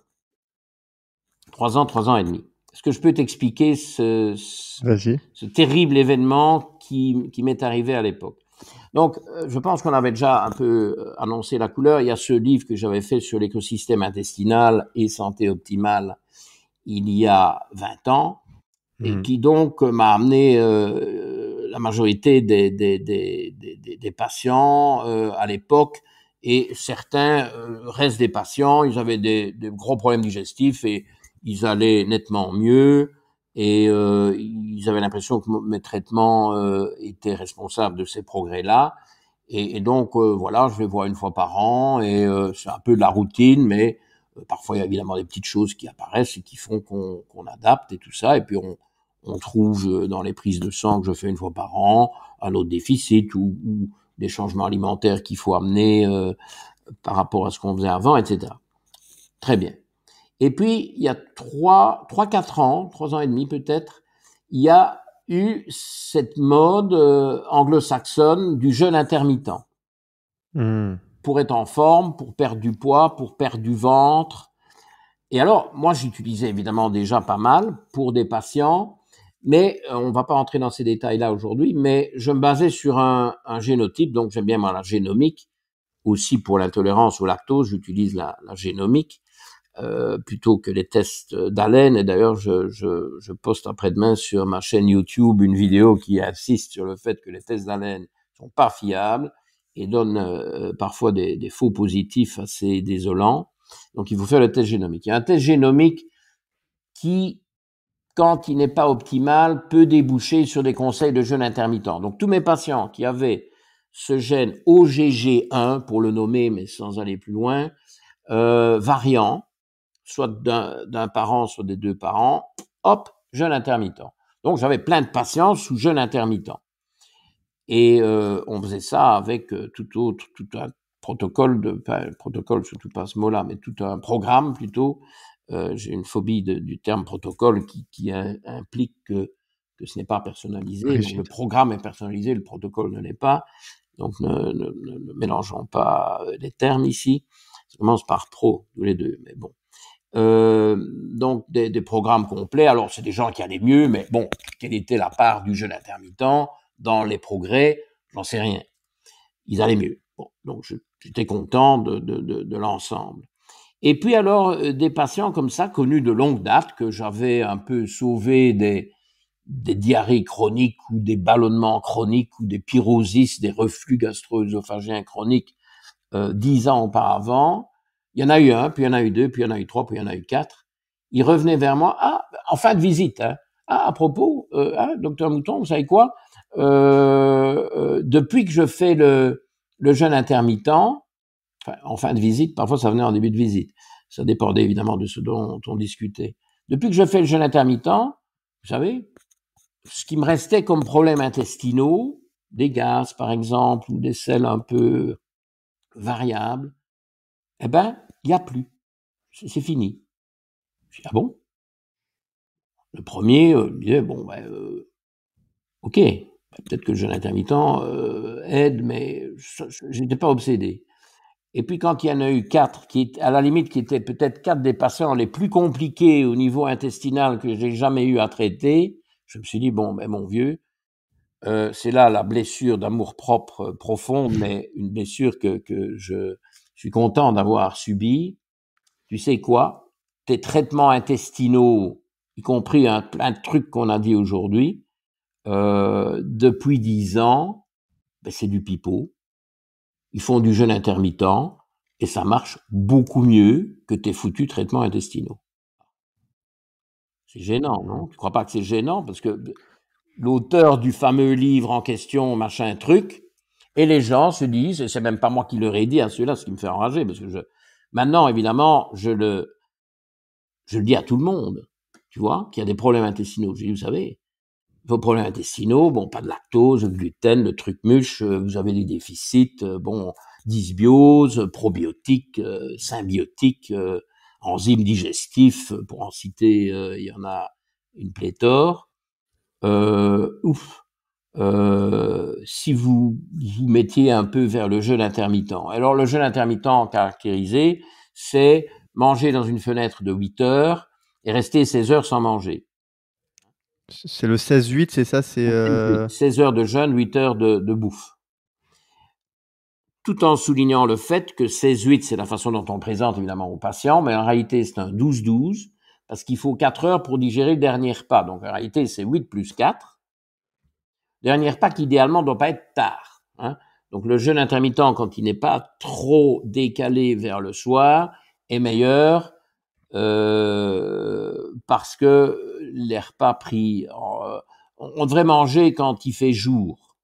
trois ans, trois ans et demi. Est-ce que je peux t'expliquer ce, ce, terrible événement qui, m'est arrivé à l'époque Donc, euh, je pense qu'on avait déjà un peu euh, annoncé la couleur. Il y a ce livre que j'avais fait sur l'écosystème intestinal et santé optimale il y a 20 ans, et hmm. qui donc m'a amené euh, la majorité des, des, patients à l'époque et certains restent des patients, ils avaient des, des, gros problèmes digestifs et ils allaient nettement mieux et euh, ils avaient l'impression que mes traitements euh, étaient responsables de ces progrès-là. Et, et, donc, euh, voilà, je les vois une fois par an et euh, c'est un peu de la routine, mais parfois, il y a évidemment des petites choses qui apparaissent et qui font qu'on adapte et tout ça. Et puis, on, on trouve dans les prises de sang que je fais une fois par an un autre déficit ou, ou des changements alimentaires qu'il faut amener par rapport à ce qu'on faisait avant, etc. Très bien. Et puis, il y a 3, 4 ans, 3 ans et demi peut-être, il y a eu cette mode euh, anglo-saxonne du jeûne intermittent. Mmh. Pour être en forme, pour perdre du poids, pour perdre du ventre. Et alors, moi, j'utilisais évidemment déjà pas mal pour des patients, mais euh, on va pas entrer dans ces détails-là aujourd'hui, mais je me basais sur un, génotype, donc j'aime bien moi la génomique, aussi pour l'intolérance au lactose, j'utilise la génomique. Euh, plutôt que les tests d'haleine. Et d'ailleurs, je, poste après-demain sur ma chaîne YouTube une vidéo qui insiste sur le fait que les tests d'haleine sont pas fiables et donnent euh, parfois des, faux positifs assez désolants. Donc, il faut faire le test génomique. Il y a un test génomique qui, quand il n'est pas optimal, peut déboucher sur des conseils de jeûne intermittent. Donc, tous mes patients qui avaient ce gène OGG1, pour le nommer, mais sans aller plus loin, euh, variant, soit d'un parent, soit des deux parents, hop, jeûne intermittent. Donc j'avais plein de patients sous jeûne intermittent. Et euh, on faisait ça avec euh, tout autre, tout un protocole, de, enfin, protocole, surtout pas ce mot-là, mais tout un programme plutôt. Euh, j'ai une phobie du terme protocole qui, implique que, que ce n'est pas personnalisé. le programme est personnalisé, le protocole ne l'est pas. Donc ne, ne, mélangeons pas les termes ici. Ça commence par pro, tous les deux, mais bon. Euh, donc des, programmes complets. Alors c'est des gens qui allaient mieux, mais bon, quelle était la part du jeune intermittent dans les progrès J'en sais rien. Ils allaient mieux. Bon, donc j'étais content de, l'ensemble. Et puis alors euh, des patients comme ça connus de longue date que j'avais un peu sauvés des, diarrhées chroniques ou des ballonnements chroniques ou des pyrosis, des reflux gastro-œsophagiens chroniques euh, dix ans auparavant, il y en a eu un, puis il y en a eu deux, puis il y en a eu trois, puis il y en a eu quatre. Il revenait vers moi, ah, en fin de visite, hein. ah, à propos, euh, hein, docteur Mouton, vous savez quoi euh, euh, Depuis que je fais le, le jeûne intermittent, enfin, en fin de visite, parfois ça venait en début de visite, ça dépendait évidemment de ce dont on discutait. Depuis que je fais le jeûne intermittent, vous savez, ce qui me restait comme problème intestinaux, des gaz par exemple, ou des sels un peu variables, eh ben, il n'y a plus. C'est fini. Je dis « ah bon Le premier euh, disait, bon, ben, euh, ok, ben, peut-être que le jeune intermittent euh, aide, mais je n'étais pas obsédé. Et puis quand il y en a eu quatre, qui, à la limite, qui étaient peut-être quatre des patients les plus compliqués au niveau intestinal que j'ai jamais eu à traiter, je me suis dit, bon, ben mon vieux, euh, c'est là la blessure d'amour propre profonde, mais une blessure que je je suis content d'avoir subi, tu sais quoi, tes traitements intestinaux, y compris un hein, plein de trucs qu'on a dit aujourd'hui, euh, depuis dix ans, ben, c'est du pipeau. Ils font du jeûne intermittent et ça marche beaucoup mieux que tes foutus traitements intestinaux. C'est gênant, non Tu crois pas que c'est gênant Parce que l'auteur du fameux livre en question, machin truc, et les gens se disent, et c'est même pas moi qui leur ai dit à hein, celui ceux-là, ce qui me fait enrager, parce que je, maintenant, évidemment, je le, je le dis à tout le monde, tu vois, qu'il y a des problèmes intestinaux. Je dis, vous savez, vos problèmes intestinaux, bon, pas de lactose, de gluten, de truc muche, euh, vous avez des déficits, euh, bon, dysbiose, euh, probiotiques, symbiotiques, enzymes digestifs, pour en citer, il y en a une pléthore. ouf, euh, si vous vous mettiez un peu vers le jeûne intermittent. Alors le jeûne intermittent caractérisé, c'est manger dans une fenêtre de 8 heures et rester 16 heures sans manger. C'est le 16-8, c'est ça 16 euh heures de jeûne, 8 heures de, de bouffe. Tout en soulignant le fait que 16-8, c'est la façon dont on présente évidemment aux patients, mais en réalité c'est un 12-12, parce qu'il faut 4 heures pour digérer le dernier repas. Donc en réalité c'est 8 plus 4. Dernière qui, idéalement, doit pas être tard. Hein. Donc le jeûne intermittent, quand il n'est pas trop décalé vers le soir, est meilleur euh, parce que les repas pris, euh, on devrait manger quand il fait jour.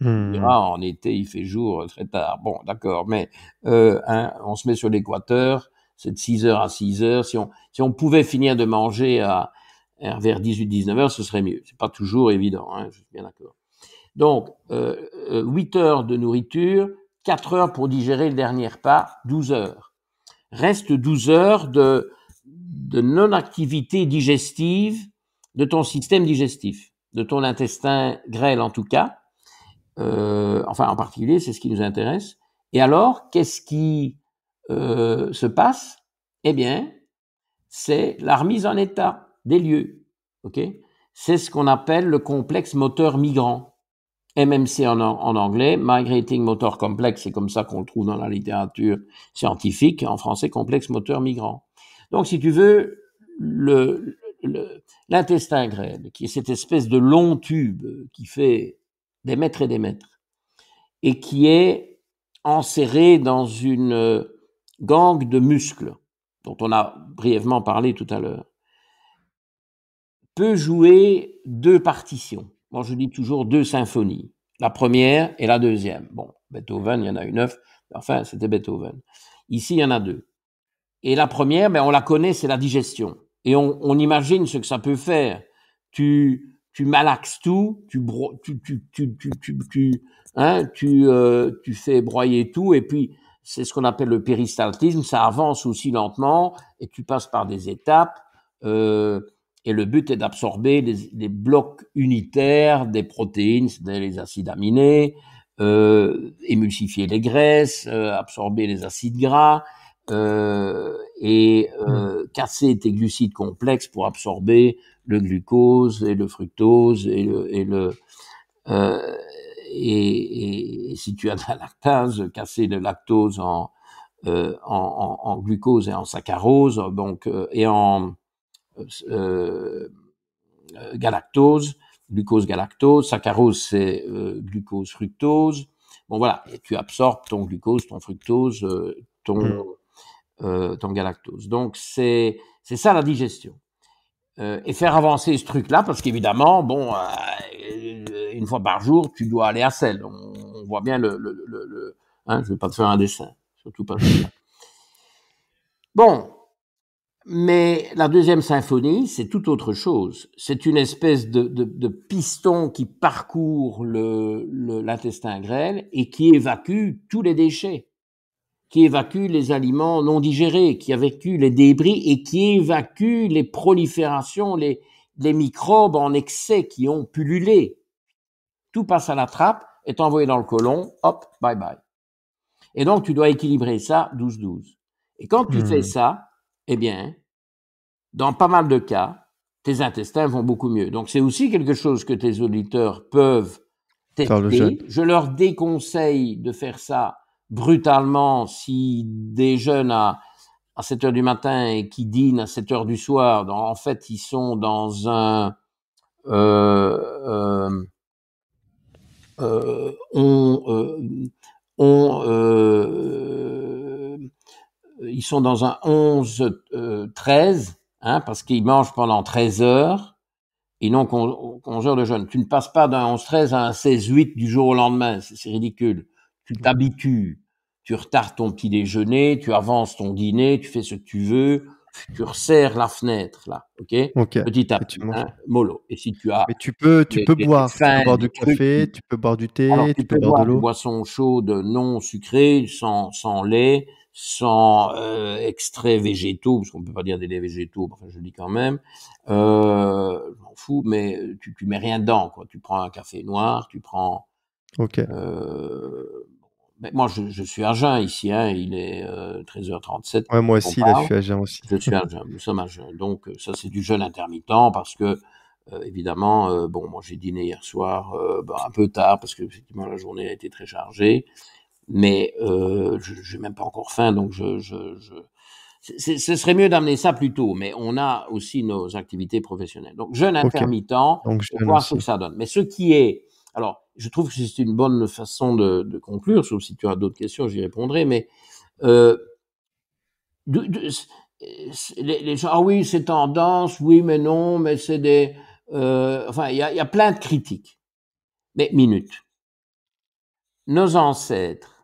Hmm. Ah, en été, il fait jour très tard. Bon, d'accord, mais euh, hein, on se met sur l'équateur, c'est de 6 heures à 6 heures. Si on, si on pouvait finir de manger à, Hein, vers 18-19 heures, ce serait mieux. C'est pas toujours évident, hein, je suis bien d'accord. Donc, euh, 8 euh, heures de nourriture, 4 heures pour digérer le dernier repas, 12 heures. Reste 12 heures de, de non-activité digestive de ton système digestif, de ton intestin grêle en tout cas. Euh, enfin, en particulier, c'est ce qui nous intéresse. Et alors, qu'est-ce qui euh, se passe Eh bien, c'est la remise en état des lieux. ok C'est ce qu'on appelle le complexe moteur migrant. MMC en, anglais, Migrating Motor Complex, c'est comme ça qu'on le trouve dans la littérature scientifique, en français, complexe moteur migrant. Donc, si tu veux, l'intestin grêle, qui est cette espèce de long tube qui fait des mètres et des mètres, et qui est enserré dans une euh, gangue de muscles, dont on a brièvement parlé tout à l'heure peut jouer deux partitions. Moi, je dis toujours deux symphonies. La première et la deuxième. Bon, Beethoven, il y en a eu neuf. Enfin, c'était Beethoven. Ici, il y en a deux. Et la première, ben, on la connaît, c'est la digestion. Et on, imagine ce que ça peut faire. Tu, tu malaxes tout, tu, bro, tu, tu, tu, tu, tu, hein, tu, euh, tu fais broyer tout, et puis c'est ce qu'on appelle le péristaltisme. Ça avance aussi lentement, et tu passes par des étapes. Euh, et le but est d'absorber les, blocs unitaires des protéines, c'est-à-dire les acides aminés, euh, émulsifier les graisses, euh, absorber les acides gras, euh, et hmm. casser tes glucides complexes pour absorber le glucose et le fructose et le et si tu as de la lactase, casser le lactose en, en, glucose et en saccharose, donc et en euh, euh, galactose, glucose galactose, saccharose c'est euh, glucose fructose. Bon voilà, tu absorbes ton glucose, ton fructose, mm. ton, galactose. Donc c'est c'est ça la digestion. et faire avancer ce truc-là, parce qu'évidemment, bon, une fois par jour, tu dois aller à sel. On, voit bien le, le, le, hein, je vais pas te faire un dessin, surtout pas. Bon, mais la deuxième symphonie, c'est tout autre chose. C'est une espèce de, de, piston qui parcourt l'intestin le, grêle et qui évacue tous les déchets, qui évacue les aliments non digérés, qui évacue les débris et qui évacue les proliférations, les, les microbes en excès qui ont pullulé. Tout passe à la trappe, est envoyé dans le côlon, hop, bye bye. Et donc tu dois équilibrer ça 12-12. Et quand tu fais hmm. ça, eh bien, dans pas mal de cas, tes intestins vont beaucoup mieux. Donc c'est aussi quelque chose que tes auditeurs peuvent tester. Je leur déconseille de faire ça brutalement si des jeunes à, 7 heures du matin et qui dînent à 7 heures du soir, en fait, ils sont dans un... Euh, euh, euh, on, on euh, ils sont dans un 11-13, euh, hein, parce qu'ils mangent pendant 13 heures, et non 11 heures de jeûne. Tu ne passes pas d'un 11-13 à un 16-8 du jour au lendemain, c'est ridicule. Tu t'habitues, tu retardes ton petit déjeuner, tu avances ton dîner, tu fais ce que tu veux, tu resserres la fenêtre là, ok, Petit à petit, hein, mollo. Et si tu as, mais tu peux, tu peux boire, tu peux boire du café, tu peux boire du thé, tu, tu, peux, boire, boire de l'eau, boire boisson chaude non sucrée, sans, sans lait, sans euh, extraits végétaux, parce qu'on peut pas dire des laits végétaux, je dis quand même, euh, m'en fous, mais tu, tu mets rien dedans, quoi. Tu prends un café noir, tu prends. Ok. Euh, moi, je, suis à jeun ici, hein, il est 13h37. Euh, ouais, moi aussi, je suis à jeun aussi. Je suis nous sommes à jeun. Donc, euh, ça, c'est du jeûne intermittent parce que, évidemment, bon, moi, j'ai dîné hier soir bah, un peu tard parce que, effectivement, la journée a été très chargée mais euh, je n'ai même pas encore faim, donc je, je, ce serait mieux d'amener ça plus tôt, mais on a aussi nos activités professionnelles. Donc, jeune intermittent, voir ce que ça donne. Mais ce qui est... Alors, je trouve que c'est une bonne façon de, conclure, sauf si tu as d'autres questions, j'y répondrai, mais... Euh, les, gens, ah oui, c'est tendance, oui, mais non, mais c'est des... Euh, enfin, il y, y a plein de critiques. Mais minute. Nos ancêtres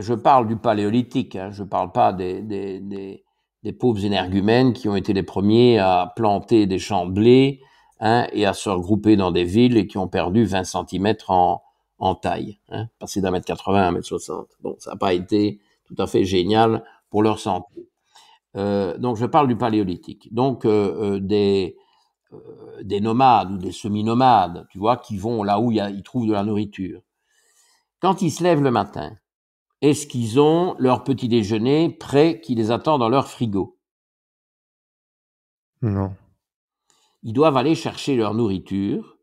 je parle du paléolithique, hein. je ne parle pas des, des, pauvres énergumènes qui ont été les premiers à planter des champs hein, et à se regrouper dans des villes et qui ont perdu 20 cm en, en taille, hein, passé d'un mètre 80 à un mètre 60. Bon, ça n'a pas été tout à fait génial pour leur santé. Euh, donc je parle du paléolithique, donc euh, euh, des, des nomades ou des semi-nomades, tu vois, qui vont là où y a, ils trouvent de la nourriture. Quand ils se lèvent le matin, est-ce qu'ils ont leur petit déjeuner prêt qui les attend dans leur frigo Non. Ils doivent aller chercher leur nourriture.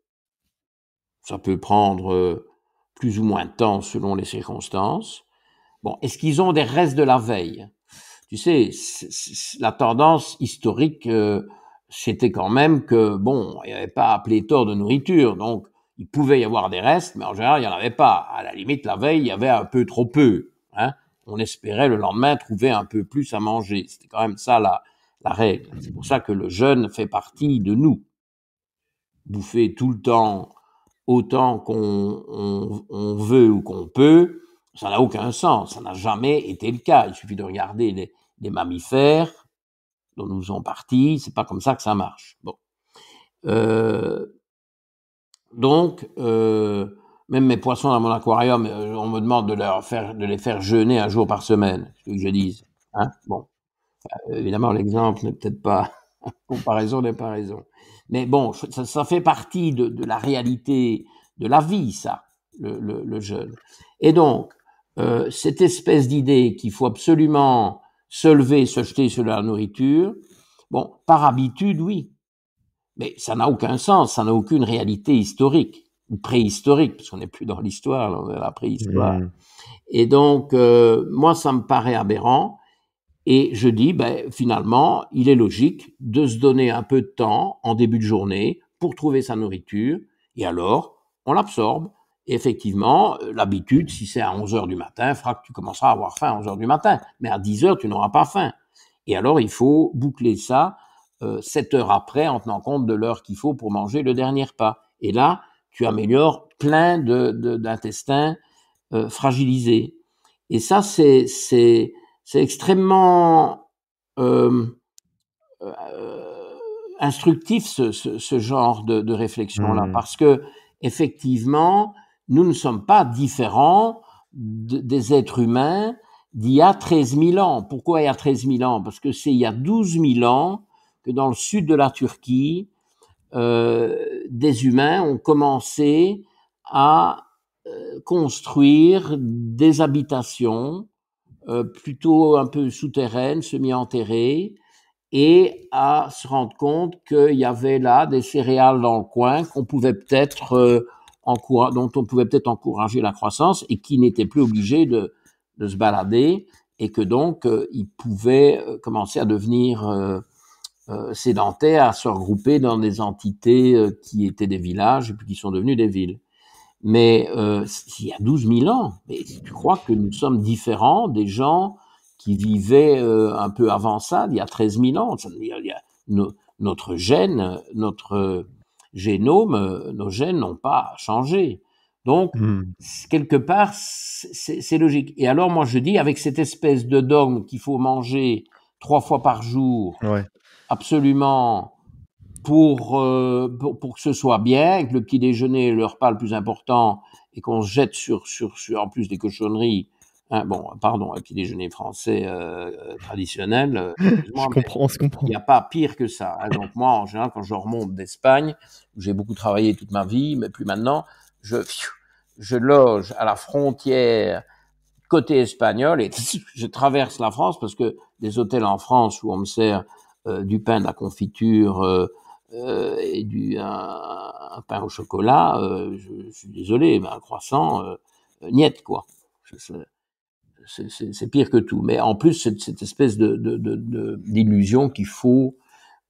Ça peut prendre euh, plus ou moins de temps selon les circonstances. Bon, est-ce qu'ils ont des restes de la veille Tu sais, la tendance historique, euh, c'était quand même que, bon, il n'y avait pas à tort de nourriture, donc il pouvait y avoir des restes, mais en général, il n'y en avait pas. À la limite, la veille, il y avait un peu trop peu. Hein. On espérait le lendemain trouver un peu plus à manger. C'était quand même ça la, règle. C'est pour ça que le jeûne fait partie de nous. Bouffer tout le temps, autant qu'on veut ou qu'on peut, ça n'a aucun sens. Ça n'a jamais été le cas. Il suffit de regarder les, mammifères dont nous sommes partis. C'est pas comme ça que ça marche. Bon. Euh, donc, euh, même mes poissons dans mon aquarium, euh, on me demande de, les faire jeûner un jour par semaine, ce que je dise. Hein, bon. Euh, évidemment, l'exemple n'est peut-être pas. comparaison n'est pas raison. Mais bon, ça, fait partie de, la réalité de la vie, ça, le, jeûne. Et donc, cette espèce d'idée qu'il faut absolument se lever, se jeter sur la nourriture, bon, par habitude, oui. Mais ça n'a aucun sens, ça n'a aucune réalité historique, ou préhistorique, parce qu'on n'est plus dans l'histoire, on est dans la préhistoire. Mmh. Et donc, euh, moi, ça me paraît aberrant. Et je dis, ben, finalement, il est logique de se donner un peu de temps en début de journée pour trouver sa nourriture. Et alors, on l'absorbe. effectivement, euh, l'habitude, si c'est à 11 heures du matin, fera que tu commenceras à avoir faim à 11 heures du matin. Mais à 10 h tu n'auras pas faim. Et alors, il faut boucler ça euh, sept heures après en tenant compte de l'heure qu'il faut pour manger le dernier pas. Et là, tu améliores plein d'intestins de, euh, fragilisés. Et ça, c'est extrêmement euh, euh, instructif ce, ce, genre de, réflexion-là, mmh. parce que effectivement, nous ne sommes pas différents des êtres humains d'il y a 13 000 ans. Pourquoi il y a 13 000 ans Parce que c'est il y a 12 000 ans que dans le sud de la Turquie, euh, des humains ont commencé à euh, construire des habitations euh, plutôt un peu souterraines, semi-enterrées, et à se rendre compte qu'il y avait là des céréales dans le coin qu'on pouvait peut-être euh, dont on pouvait peut-être encourager la croissance et qui n'étaient plus obligés de, de, se balader et que donc euh, ils pouvaient commencer à devenir euh, sédentaires à se regrouper dans des entités euh, qui étaient des villages et puis qui sont devenus des villes. Mais euh, il y a 12 000 ans, mais tu crois que nous sommes différents des gens qui vivaient un peu avant ça, il y a 13 000 ans Notre gène, notre génome, nos gènes n'ont pas changé. Donc, hmm. quelque part, c'est logique. Et alors, moi, je dis, avec cette espèce de dogme qu'il faut manger trois fois par jour, absolument euh, pour, pour, que ce soit bien, que le petit déjeuner, le repas le plus important, et qu'on se jette sur, sur, sur, en plus des cochonneries, Hein, bon, pardon, un petit déjeuner français euh, euh, traditionnel. je comprends, Il n'y a pas pire que ça. Hein. Donc moi, en général, quand je remonte d'Espagne, où j'ai beaucoup travaillé toute ma vie, mais plus maintenant, je, je loge à la frontière côté espagnol et je traverse la France parce que des hôtels en France où on me sert euh, du pain, de la confiture euh, euh, et du pain au chocolat, je, suis désolé, mais un croissant, niette quoi. C'est pire que tout. Mais en plus, cette, cette espèce d'illusion de, qu'il faut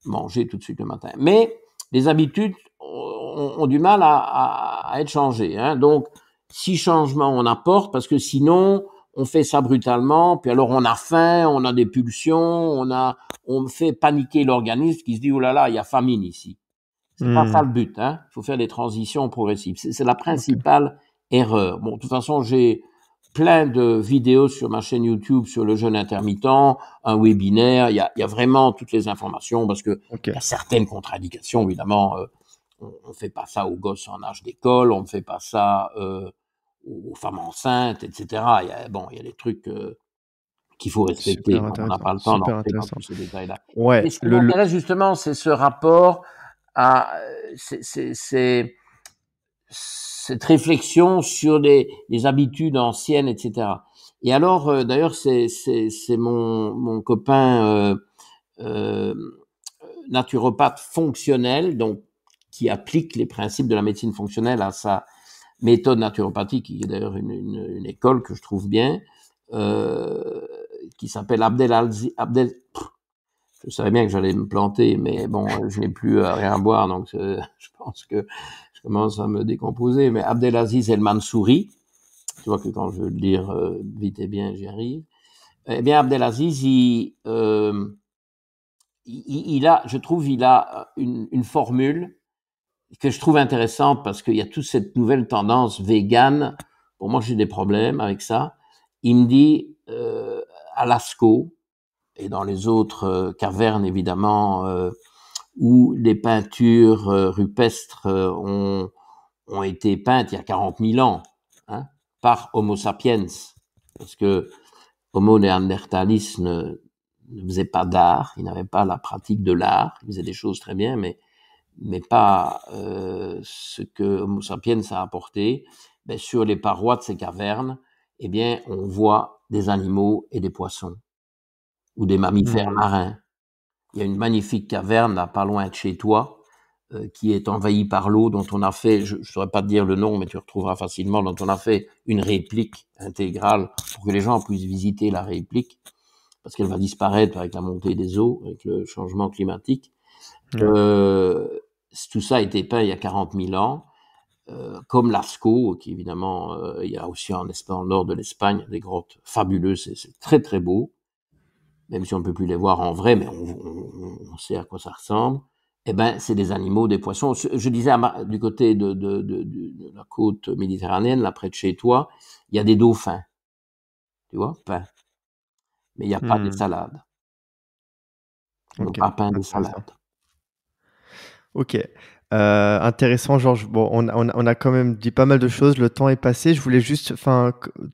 manger tout de suite le matin. Mais les habitudes ont, du mal à, être changées. Hein. Donc, si changement on apporte, parce que sinon, on fait ça brutalement, puis alors on a faim, on a des pulsions, on a, on fait paniquer l'organisme qui se dit, oh là là, il y a famine ici. C'est pas hmm. ça le but, hein. Il faut faire des transitions progressives. C'est la principale erreur. Bon, de toute façon, j'ai plein de vidéos sur ma chaîne YouTube sur le jeûne intermittent, un webinaire. Il y a, y a vraiment toutes les informations parce que y a certaines contradictions, évidemment. Euh, on ne fait pas ça aux gosses en âge d'école, on ne fait pas ça euh, aux, femmes enceintes, etc. Il y a, bon, il y a des trucs euh, qu'il faut respecter. on n'a pas le temps parler dans tous ces détails-là. Ouais, ce le, justement, c'est ce rapport à cette réflexion sur les, habitudes anciennes, etc. Et alors, euh, d'ailleurs, c'est mon, mon, copain euh, naturopathe fonctionnel, donc qui applique les principes de la médecine fonctionnelle à sa méthode il qui est d'ailleurs une, une, une, école que je trouve bien, euh, qui s'appelle Abdel Abdel, je savais bien que j'allais me planter, mais bon, je n'ai plus euh, à rien boire, donc euh, je pense que je commence à me décomposer. Mais Abdelaziz El Mansouri, tu vois que quand je veux le dire euh, vite et bien, j'y arrive. Eh bien, Abdelaziz, il, euh, a, je trouve, il a une, une formule que je trouve intéressante parce qu'il y a toute cette nouvelle tendance végane. Pour moi, j'ai des problèmes avec ça. Il me dit euh, à Lascaux et dans les autres euh, cavernes évidemment euh, où les peintures euh, rupestres ont, ont, été peintes il y a 40 000 ans hein, par Homo sapiens parce que Homo neandertalis ne faisait pas d'art, il n'avait pas la pratique de l'art, il faisait des choses très bien mais mais pas euh, ce que Homo sapiens a apporté, ben, sur les parois de ces cavernes, eh bien, on voit des animaux et des poissons, ou des mammifères mmh. marins. Il y a une magnifique caverne, pas loin de chez toi, euh, qui est envahie par l'eau, dont on a fait, je ne saurais pas te dire le nom, mais tu retrouveras facilement, dont on a fait une réplique intégrale pour que les gens puissent visiter la réplique, parce qu'elle va disparaître avec la montée des eaux, avec le changement climatique. Euh, tout ça a été peint il y a 40 000 ans, euh, comme Lascaux, qui évidemment, euh, il y a aussi en Espagne, nord de l'Espagne, des grottes fabuleuses, c'est très très beau, même si on ne peut plus les voir en vrai, mais on, sait à quoi ça ressemble. Eh ben, c'est des animaux, des poissons. Je disais, du côté de, la côte méditerranéenne, là près de chez toi, il y a des dauphins. Tu vois, pain. Mais il n'y a pas hmm. de salade. Donc, pas de salade. Ok. Euh, intéressant, Georges. Bon, on, a quand même dit pas mal de choses. Le temps est passé. Je voulais juste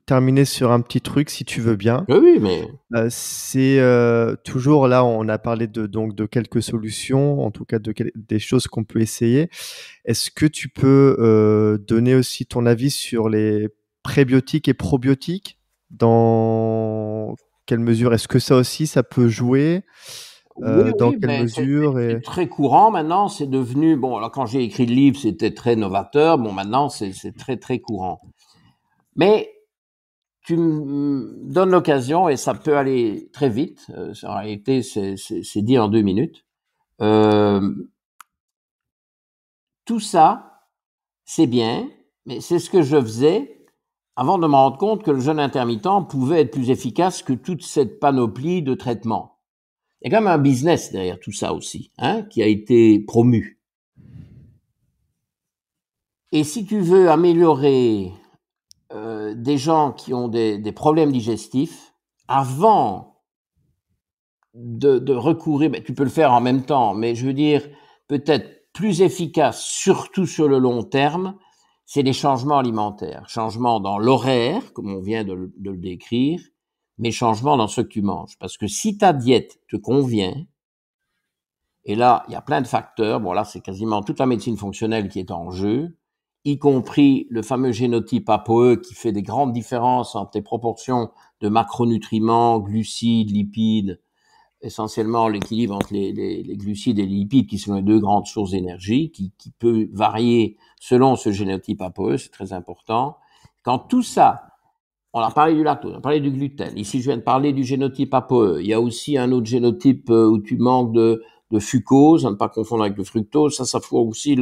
terminer sur un petit truc, si tu veux bien. Oui, mais. Euh, c'est euh, toujours là, on a parlé de, donc, de quelques solutions, en tout cas de, des choses qu'on peut essayer. Est-ce que tu peux donner aussi ton avis sur les prébiotiques et probiotiques Dans quelle mesure Est-ce que ça aussi, ça peut jouer euh, dans quelle mesure Très courant maintenant, c'est devenu bon. Alors quand j'ai écrit le livre, c'était très novateur. Bon, maintenant c'est très très courant. Mais tu me donnes l'occasion et ça peut aller très vite. En euh, réalité, c'est dit en deux minutes. Euh, tout ça, c'est bien, mais c'est ce que je faisais avant de me rendre compte que le jeûne intermittent pouvait être plus efficace que toute cette panoplie de traitements. Il y a quand même un business derrière tout ça aussi, hein, qui a été promu. Et si tu veux améliorer euh, des gens qui ont des, problèmes digestifs, avant de, recourir, ben, tu peux le faire en même temps, mais je veux dire, peut-être plus efficace, surtout sur le long terme, c'est les changements alimentaires. Changements dans l'horaire, comme on vient de le décrire, mais changements dans ce que tu manges. Parce que si ta diète te convient, et là, il y a plein de facteurs, bon là, c'est quasiment toute la médecine fonctionnelle qui est en jeu, y compris le fameux génotype ApoE qui fait des grandes différences entre les proportions de macronutriments, glucides, lipides, essentiellement l'équilibre entre les, glucides et les lipides, qui sont les deux grandes sources d'énergie, qui, qui peut varier selon ce génotype ApoE, c'est très important. Quand tout ça on a parlé du lactose, on a parlé du gluten. Ici, je viens de parler du génotype ApoE. Il y a aussi un autre génotype euh, où tu manques de, fucose, à ne pas confondre avec le fructose. Ça, ça fout aussi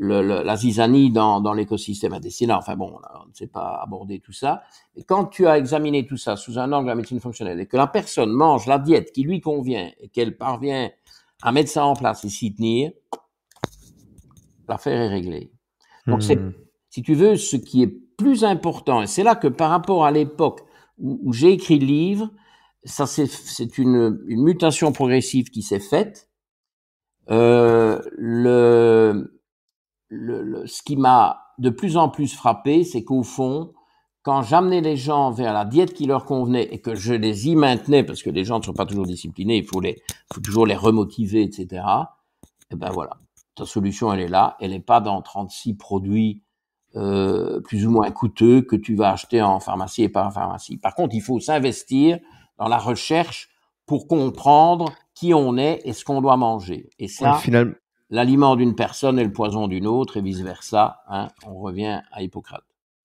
la zizanie dans, l'écosystème intestinal. Enfin bon, on ne sait pas aborder tout ça. Et quand tu as examiné tout ça sous un angle de la médecine fonctionnelle et que la personne mange la diète qui lui convient et qu'elle parvient à mettre ça en place et s'y tenir, l'affaire est réglée. Donc, hmm. si tu veux, ce qui est plus important, et c'est là que par rapport à l'époque où, j'ai écrit le livre, ça c'est une, mutation progressive qui s'est faite. Euh, le, le, ce qui m'a de plus en plus frappé, c'est qu'au fond, quand j'amenais les gens vers la diète qui leur convenait et que je les y maintenais, parce que les gens ne sont pas toujours disciplinés, il faut, les, faut toujours les remotiver, etc. Et eh ben voilà, ta solution, elle est là, elle n'est pas dans 36 produits euh, plus ou moins coûteux que tu vas acheter en pharmacie et pas pharmacie. Par contre, il faut s'investir dans la recherche pour comprendre qui on est et ce qu'on doit manger. Et ça, l'aliment d'une personne est le poison d'une autre et vice-versa. Hein. on revient à Hippocrate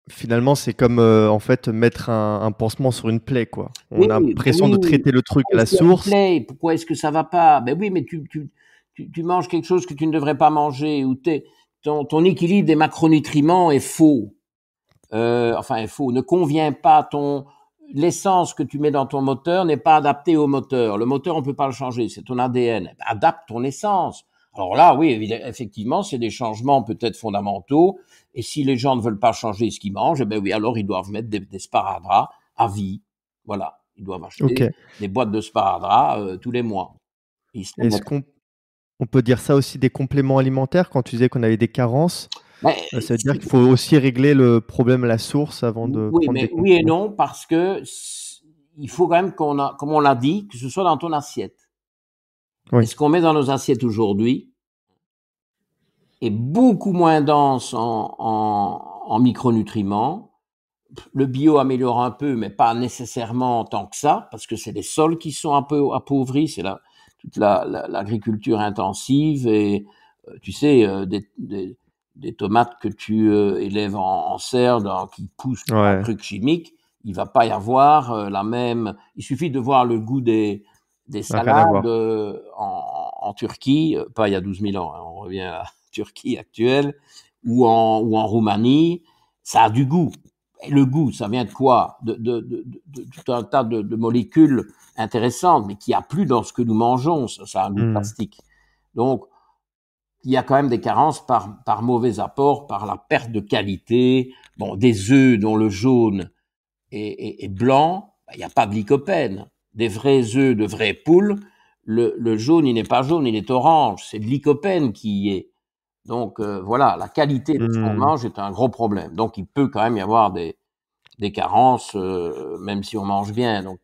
finalement, c'est comme euh, en fait mettre un, pansement sur une plaie, quoi. On a l'impression de traiter le truc à la source. pourquoi est-ce que ça va pas Ben oui, mais tu, tu, manges quelque chose que tu ne devrais pas manger ou t'es ton, équilibre des macronutriments est faux. Euh, enfin, est faux, ne convient pas ton l'essence que tu mets dans ton moteur n'est pas adaptée au moteur. Le moteur, on peut pas le changer, c'est ton ADN. Adapte ton essence. Alors là, oui, effectivement, c'est des changements peut-être fondamentaux. Et si les gens ne veulent pas changer ce qu'ils mangent, eh ben oui, alors ils doivent mettre des, des à vie. Voilà, ils doivent acheter des boîtes de sparadraps euh, tous les mois. Est-ce on peut dire ça aussi des compléments alimentaires quand tu disais qu'on avait des carences. Euh, ça veut dire qu'il faut aussi régler le problème à la source avant de. Oui, mais oui et non parce que il faut quand même qu'on a, comme on l'a dit, que ce soit dans ton assiette. ce qu'on met dans nos assiettes aujourd'hui est beaucoup moins dense en, micronutriments. Le bio améliore un peu, mais pas nécessairement tant que ça, parce que c'est les sols qui sont un peu appauvris, c'est là toute l'agriculture intensive et euh, tu sais euh, des, des, des, tomates que tu euh, élèves en, serre qui poussent trucs un truc chimique, il va pas y avoir la même. Il suffit de voir le goût des des salades en, en, Turquie, pas il y a 12 000 ans, hein, on revient à Turquie actuelle, ou en, ou en Roumanie, ça a du goût le goût, ça vient de quoi de, tout un tas de, molécules intéressantes, mais qui a plus dans ce que nous mangeons, ça, ça un goût hmm. plastique. Donc, il y a quand même des carences par, par mauvais apport, par la perte de qualité. Bon, des œufs dont le jaune est, blanc, bah, il n'y a pas de lycopène. Des vrais œufs de vraies poules, le, jaune, il n'est pas jaune, il est orange. C'est de lycopène qui y est. Donc euh, voilà, la qualité de ce qu'on mange mmh. est un gros problème. Donc il peut quand même y avoir des, des carences, euh, même si on mange bien. Donc,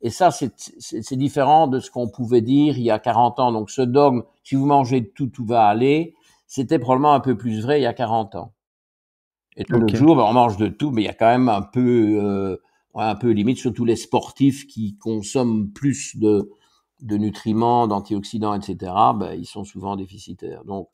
et ça, c'est différent de ce qu'on pouvait dire il y a 40 ans. Donc ce dogme, si vous mangez de tout, tout va aller, c'était probablement un peu plus vrai il y a 40 ans. Et tous les jours, ben, on mange de tout, mais il y a quand même un peu, euh, un peu limite, surtout les sportifs qui consomment plus de, de nutriments, d'antioxydants, etc., bah, ils sont souvent déficitaires. Donc,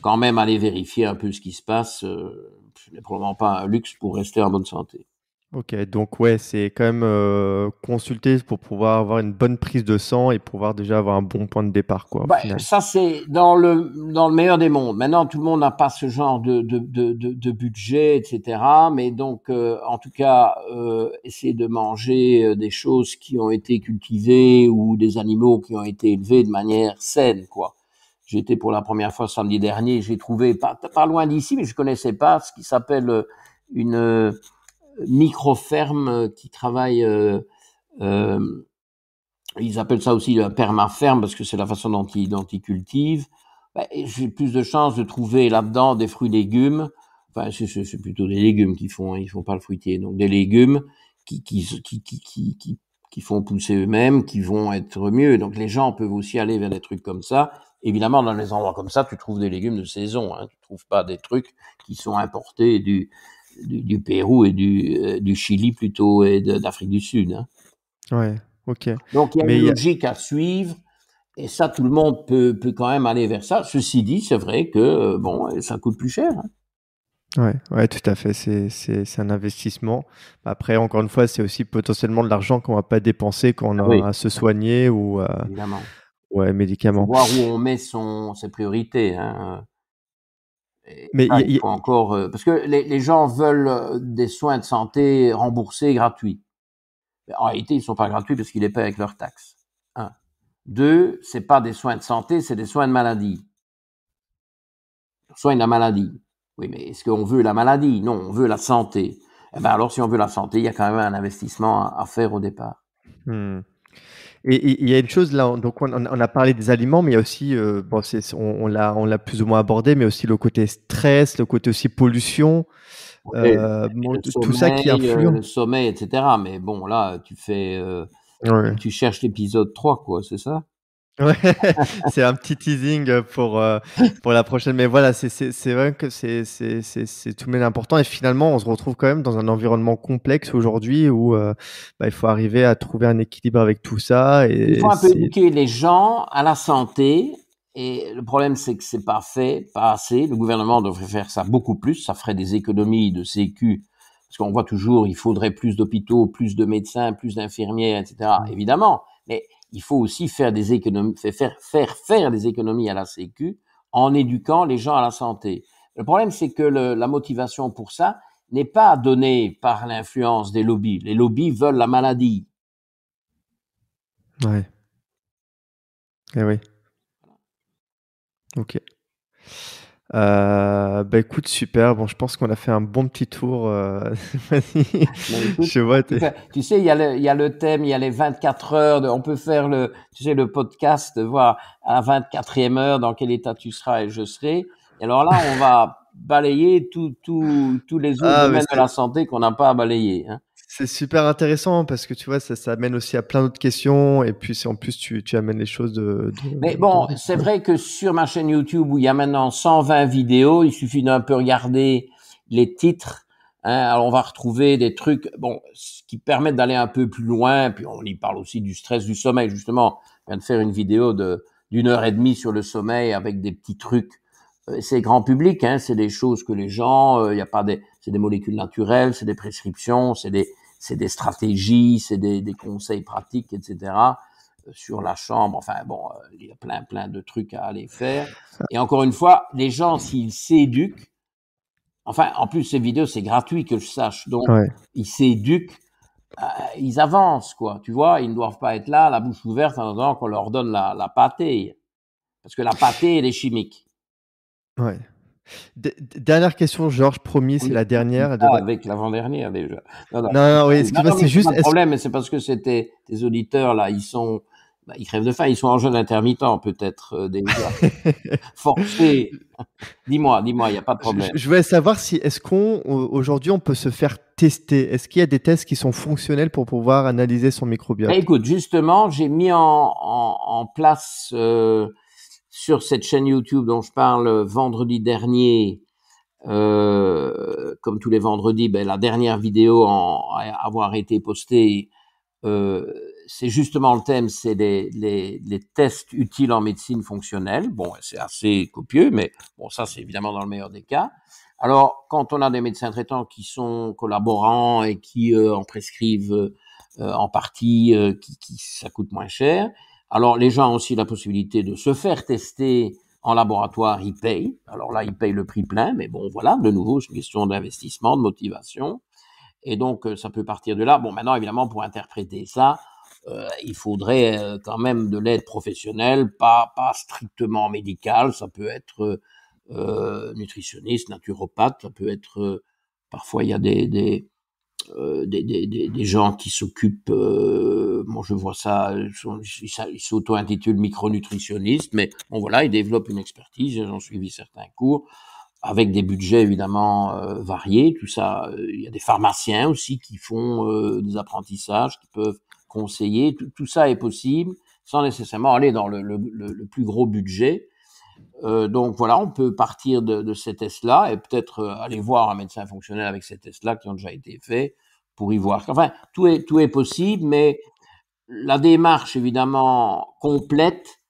quand même, aller vérifier un peu ce qui se passe, euh, n'est probablement pas un luxe pour rester en bonne santé. Ok, donc ouais, c'est quand même euh, consulter pour pouvoir avoir une bonne prise de sang et pouvoir déjà avoir un bon point de départ, quoi. Bah, ça c'est dans le dans le meilleur des mondes. Maintenant, tout le monde n'a pas ce genre de de, de, de budget, etc. Mais donc, euh, en tout cas, euh, essayer de manger euh, des choses qui ont été cultivées ou des animaux qui ont été élevés de manière saine, quoi. J'étais pour la première fois samedi dernier, j'ai trouvé pas, pas loin d'ici, mais je connaissais pas ce qui s'appelle une micro-fermes euh, qui travaillent, euh, euh, ils appellent ça aussi perma-ferme, parce que c'est la façon dont ils, cultivent. Bah, j'ai plus de chance de trouver là-dedans des fruits légumes. Enfin, c'est plutôt des légumes qui font, hein, ils font pas le fruitier. Donc des légumes qui, qui, qui, qui, qui, font pousser eux-mêmes, qui vont être mieux. Donc les gens peuvent aussi aller vers des trucs comme ça. Évidemment, dans les endroits comme ça, tu trouves des légumes de saison. Hein. Tu trouves pas des trucs qui sont importés du, du, Pérou et du, euh, du, Chili plutôt et de, l'Afrique du Sud. Hein. Ouais, ok. Donc il y a une logique à suivre et ça, tout le monde peut, peut quand même aller vers ça. Ceci dit, c'est vrai que euh, bon, ça coûte plus cher. Hein. Ouais, ouais, tout à fait. C'est, c'est, un investissement. Après, encore une fois, c'est aussi potentiellement de l'argent qu'on va pas dépenser quand on ah à se soigner ou à, Évidemment. médicaments. Voir où on met son, ses priorités. Hein mais il encore parce que les, gens veulent euh, des soins de santé remboursés gratuits. en réalité, ils ne sont pas gratuits parce qu'ils les paient avec leurs taxes. Un. Deux, c'est pas des soins de santé, c'est des soins de maladie. Soins de la maladie. Oui, mais est-ce qu'on veut la maladie Non, on veut la santé. Eh ben alors, si on veut la santé, il y a quand même un investissement à, faire au départ. Hmm. Et il y a une chose là, donc on, a parlé des aliments, mais il y a aussi, euh, bon, on, l'a, on l'a plus ou moins abordé, mais aussi le côté stress, le côté aussi pollution, euh, tout ça qui euh, influe. Le sommeil, etc. Mais bon, là, tu fais, tu cherches l'épisode 3, quoi, c'est ça c'est un petit teasing pour, euh, pour la prochaine. Mais voilà, c'est vrai que c'est tout même important. Et finalement, on se retrouve quand même dans un environnement complexe aujourd'hui où euh, bah, il faut arriver à trouver un équilibre avec tout ça. Et, il faut un peu éduquer les gens à la santé. Et le problème, c'est que c'est pas fait, pas assez. Le gouvernement devrait faire ça beaucoup plus. Ça ferait des économies de sécu. Parce qu'on voit toujours, il faudrait plus d'hôpitaux, plus de médecins, plus d'infirmières, etc. Évidemment. Mais il faut aussi faire des économies, faire, faire, des économies à la Sécu en éduquant les gens à la santé. Le problème, c'est que la motivation pour ça n'est pas donnée par l'influence des lobbies. Les lobbies veulent la maladie. Ouais. Eh oui. Ok. Euh, bah, écoute, super. Bon, je pense qu'on a fait un bon petit tour. Euh... je vois, tu, sais, il y, a le, il y, a le thème, il y a les 24 heures. De, on peut faire le, tu sais, le podcast, voir à la 24e heure dans quel état tu seras et je serai. Et alors là, on va balayer tous les autres ah, domaines de la santé qu'on n'a pas à balayer. Hein. C'est super intéressant parce que tu vois, ça, ça amène aussi à plein d'autres questions et puis en plus tu, tu, amènes les choses de. Mais bon, c'est vrai que sur ma chaîne YouTube où il y a maintenant 120 vidéos, il suffit d'un peu regarder les titres. Hein, alors on va retrouver des trucs, bon, qui permettent d'aller un peu plus loin. Puis on y parle aussi du stress du sommeil justement. Je viens de faire une vidéo de d'une heure et demie sur le sommeil avec des petits trucs. Euh, c'est grand public, hein, c'est des choses que les gens, euh, il n'y a pas des, c'est des molécules naturelles, c'est des prescriptions, c'est des, c'est des stratégies, c'est des, conseils pratiques, etc. Euh, sur la chambre, enfin bon, euh, il y a plein plein de trucs à aller faire. Et encore une fois, les gens, s'ils s'éduquent, enfin en plus ces vidéos, c'est gratuit que je sache, donc ils s'éduquent, euh, ils avancent quoi, tu vois, ils ne doivent pas être là la bouche ouverte en attendant qu'on leur donne la, la pâtée, parce que la pâtée elle est chimique. Ouais dernière question, Georges, promis, c'est la dernière. Ah, avec l'avant-dernière déjà. Non, non, non, non oui, c'est juste. Pas problème, c'est parce que c'était des auditeurs là, ils sont, bah, ils crèvent de faim, ils sont en jeu intermittent peut-être euh, déjà. Forcés. dis-moi, dis-moi, il n'y a pas de problème. Je, voulais savoir si est-ce qu'on aujourd'hui on peut se faire tester. Est-ce qu'il y a des tests qui sont fonctionnels pour pouvoir analyser son microbiote bah, Écoute, justement, j'ai mis en, place. Euh, sur cette chaîne YouTube dont je parle euh, vendredi dernier, euh, comme tous les vendredis, ben, la dernière vidéo en, à avoir été postée, euh, c'est justement le thème, c'est les, tests utiles en médecine fonctionnelle. Bon, c'est assez copieux, mais bon, ça c'est évidemment dans le meilleur des cas. Alors, quand on a des médecins traitants qui sont collaborants et qui euh, en prescrivent euh, en partie, qui, ça coûte moins cher, alors les gens ont aussi la possibilité de se faire tester en laboratoire, ils payent. Alors là, ils payent le prix plein, mais bon, voilà, de nouveau, c'est une question d'investissement, de motivation. Et donc, euh, ça peut partir de là. Bon, maintenant, évidemment, pour interpréter ça, euh, il faudrait euh, quand même de l'aide professionnelle, pas, strictement médicale. Ça peut être nutritionniste, naturopathe, ça peut être... parfois, il y a des, euh, des, des, gens qui s'occupent, euh, bon, je vois ça, ils s'auto-intitulent micronutritionnistes, mais bon, voilà, ils développent une expertise, ils ont suivi certains cours, avec des budgets évidemment euh, variés, tout ça. Il y a des pharmaciens aussi qui font des apprentissages, qui peuvent conseiller, tout, ça est possible, sans nécessairement aller dans le plus gros budget. Euh, donc voilà, on peut partir de, ces tests-là et peut-être euh, aller voir un médecin fonctionnel avec ces tests-là qui ont déjà été faits pour y voir. Enfin, tout est, tout est possible, mais la démarche évidemment complète,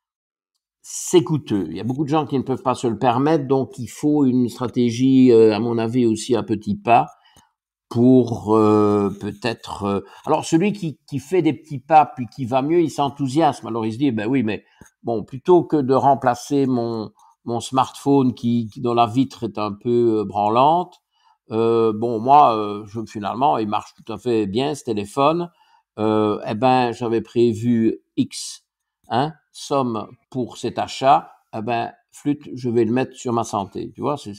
c'est coûteux. Il y a beaucoup de gens qui ne peuvent pas se le permettre, donc il faut une stratégie, euh, à mon avis, aussi à petits pas pour euh, peut-être. Euh, alors celui qui, qui, fait des petits pas puis qui va mieux, il s'enthousiasme. Alors il se dit, ben oui, mais bon, plutôt que de remplacer mon mon smartphone qui, dont la vitre est un peu euh, branlante, euh, bon moi, je, finalement, il marche tout à fait bien ce téléphone. eh ben, j'avais prévu X hein, somme pour cet achat. Eh ben, flûte, je vais le mettre sur ma santé. Tu vois, c'est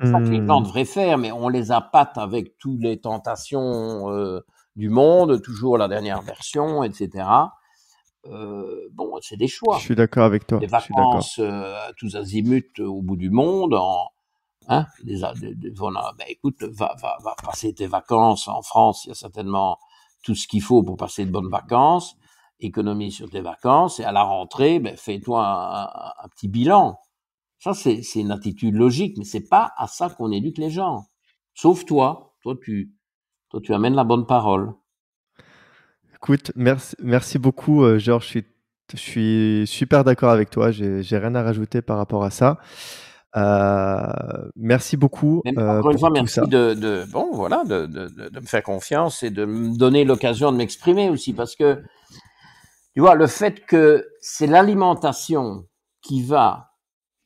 c'est ça que les gens mmh. devraient faire, mais on les appâte avec toutes les tentations euh, du monde, toujours la dernière version, etc. Euh, bon, c'est des choix. Je suis d'accord avec toi. Des vacances euh, tous azimuts au bout du monde. hein, ben écoute, va, va, passer tes vacances en France. Il y a certainement tout ce qu'il faut pour passer de bonnes vacances. Économie sur tes vacances. Et à la rentrée, ben, fais-toi un, petit bilan. Ça, c'est une attitude logique, mais c'est pas à ça qu'on éduque les gens. Sauf toi. Toi, tu, toi, tu amènes la bonne parole. Écoute, merci, beaucoup, euh, Georges. Je suis, super d'accord avec toi. J'ai rien à rajouter par rapport à ça. Euh, merci beaucoup. Euh, encore une fois, merci de, bon, voilà, de, de, me faire confiance et de me donner l'occasion de m'exprimer aussi mmh. parce que, tu vois, le fait que c'est l'alimentation qui va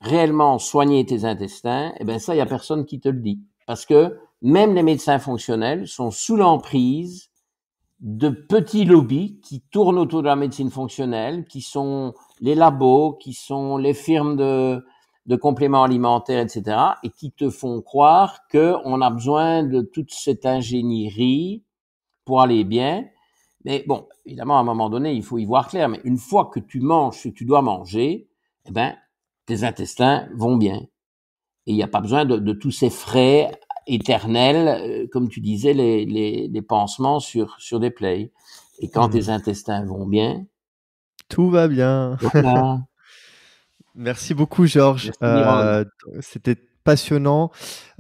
réellement soigner tes intestins, eh ben ça, il n'y a personne qui te le dit. Parce que même les médecins fonctionnels sont sous l'emprise de petits lobbies qui tournent autour de la médecine fonctionnelle, qui sont les labos, qui sont les firmes de, de compléments alimentaires, etc., et qui te font croire qu'on a besoin de toute cette ingénierie pour aller bien. Mais bon, évidemment, à un moment donné, il faut y voir clair. Mais une fois que tu manges ce que tu dois manger, eh ben, tes intestins vont bien. Et il n'y a pas besoin de, tous ces frais éternels, euh, comme tu disais, les, les, pansements sur, sur des plaies. Et quand mmh. tes intestins vont bien... Tout va bien. Eh ben, merci beaucoup, Georges. Euh, c'était passionnant.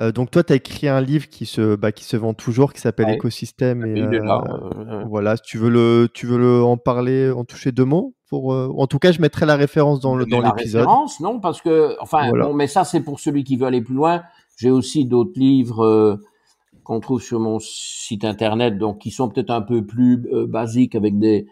Euh, donc toi, tu as écrit un livre qui se, bah, qui se vend toujours, qui s'appelle Écosystème. Euh, voilà, tu veux, le, tu veux le en parler, en toucher deux mots pour, euh, En tout cas, je mettrai la référence dans l'épisode. La référence, non, parce que... Enfin, bon, mais ça, c'est pour celui qui veut aller plus loin. J'ai aussi d'autres livres qu'on trouve sur mon site internet, donc qui sont peut-être un peu plus basiques avec des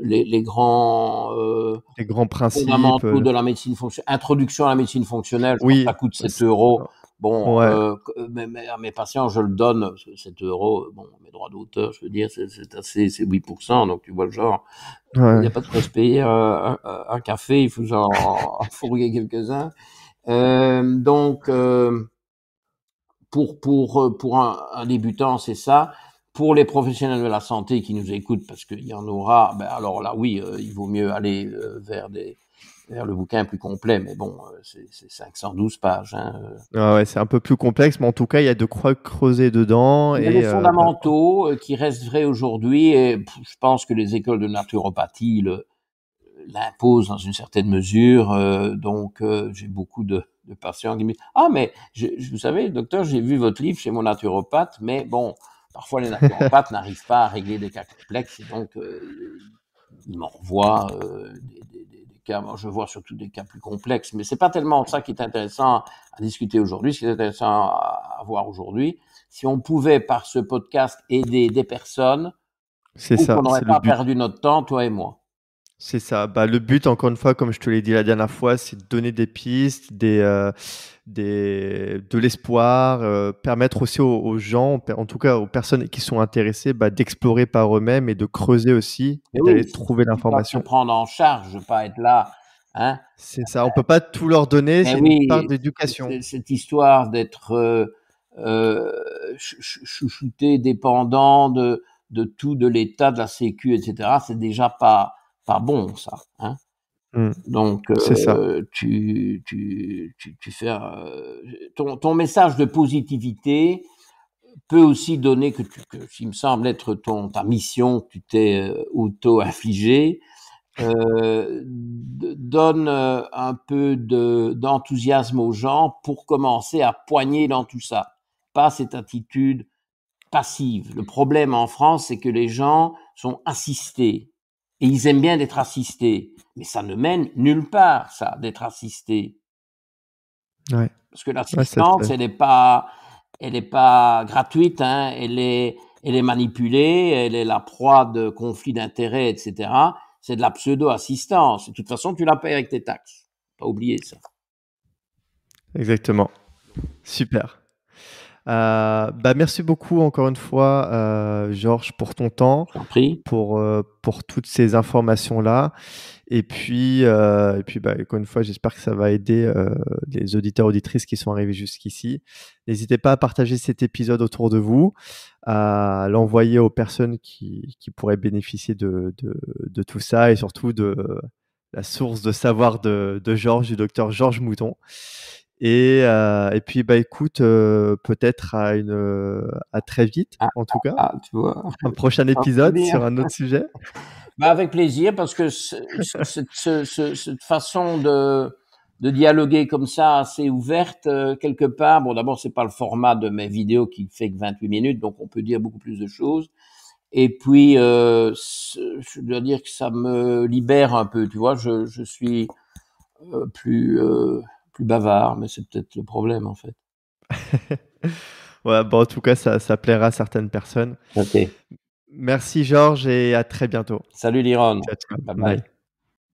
les, grands euh, grands principes fondamentaux euh, de la médecine fonctionnelle. Introduction à la médecine fonctionnelle, ça coûte 7 euros. Bon, euh, mes patients, je le donne, 7 euros, bon, mes droits d'auteur, je veux dire, c'est assez, c'est 8%, donc tu vois le genre. Il n'y a pas de quoi se payer un, café, il faut en, en quelques-uns. donc, pour, pour, pour un débutant, c'est ça. Pour les professionnels de la santé qui nous écoutent, parce qu'il y en aura, ben alors là, oui, euh, il vaut mieux aller euh, vers, des, vers le bouquin plus complet, mais bon, euh, c'est 512 pages. Hein. Ah ouais, c'est un peu plus complexe, mais en tout cas, il y a de quoi creuser dedans. Il y a et, fondamentaux qui restent vrais aujourd'hui, et je pense que les écoles de naturopathie l'imposent dans une certaine mesure. donc, j'ai beaucoup de, patients qui me disent Ah, mais vous savez, docteur, j'ai vu votre livre chez mon naturopathe, mais bon, Parfois, les naturopathes n'arrivent pas à régler des cas complexes, et donc euh, ils m'envoient euh, des, cas. Moi, je vois surtout des cas plus complexes, mais c'est pas tellement ça qui est intéressant à discuter aujourd'hui. Ce qui est intéressant à, voir aujourd'hui, si on pouvait par ce podcast aider des personnes, c'est on n'aurait pas perdu notre temps, toi et moi. C'est ça. Bah, le but, encore une fois, comme je te l'ai dit la dernière fois, c'est de donner des pistes, des, euh, des, de l'espoir, euh, permettre aussi aux, gens, en tout cas aux personnes qui sont intéressées, bah, d'explorer par eux-mêmes et de creuser aussi et, d'aller trouver l'information. Prendre en charge, pas être là. Hein. c'est ça. On peut pas tout leur donner. C'est une part d'éducation. Cette histoire d'être euh, chouchouté, dépendant de, de tout, de l'État, de la Sécu, etc. C'est déjà pas pas bon, ça. Hein. Mmh. Donc, euh, ça. Tu, fais euh, ton, message de positivité peut aussi donner que, tu, il me semble être ton ta mission tu t'es euh, auto affligé donne un peu d'enthousiasme aux gens pour commencer à poigner dans tout ça. Pas cette attitude passive. Le problème en France, c'est que les gens sont assistés. Et ils aiment bien d'être assistés. Mais ça ne mène nulle part, ça, d'être assisté. Parce que l'assistance, elle n'est pas, elle est pas gratuite, hein. elle, est, elle est manipulée, elle est la proie de conflits d'intérêts, etc. C'est de la pseudo-assistance. De toute façon, tu la payes avec tes taxes. Pas oublier ça. Exactement. Super. Euh, bah merci beaucoup encore une fois, euh, Georges, pour ton temps, pour, euh, pour toutes ces informations-là. Et puis, euh, et puis bah, encore une fois, j'espère que ça va aider euh, les auditeurs auditrices qui sont arrivés jusqu'ici. N'hésitez pas à partager cet épisode autour de vous, à l'envoyer aux personnes qui, qui pourraient bénéficier de, de, de, tout ça et surtout de la source de savoir de, de Georges, du docteur Georges Mouton. Et, euh, et puis, bah, écoute, euh, peut-être à, une, euh, à très vite, ah, en tout cas. Ah, vois. Un prochain épisode sur un autre sujet. Bah, avec plaisir, parce que cette façon de, de dialoguer comme ça, assez ouverte, quelque part, bon, d'abord, c'est pas le format de mes vidéos qui fait que 28 minutes, donc on peut dire beaucoup plus de choses. Et puis, je dois dire que ça me libère un peu, tu vois, je, je suis plus plus bavard, mais c'est peut-être le problème en fait. ouais, bon, en tout cas, ça, plaira à certaines personnes. ok Merci Georges et à très bientôt. Salut Liron. Ciao, bye. bye.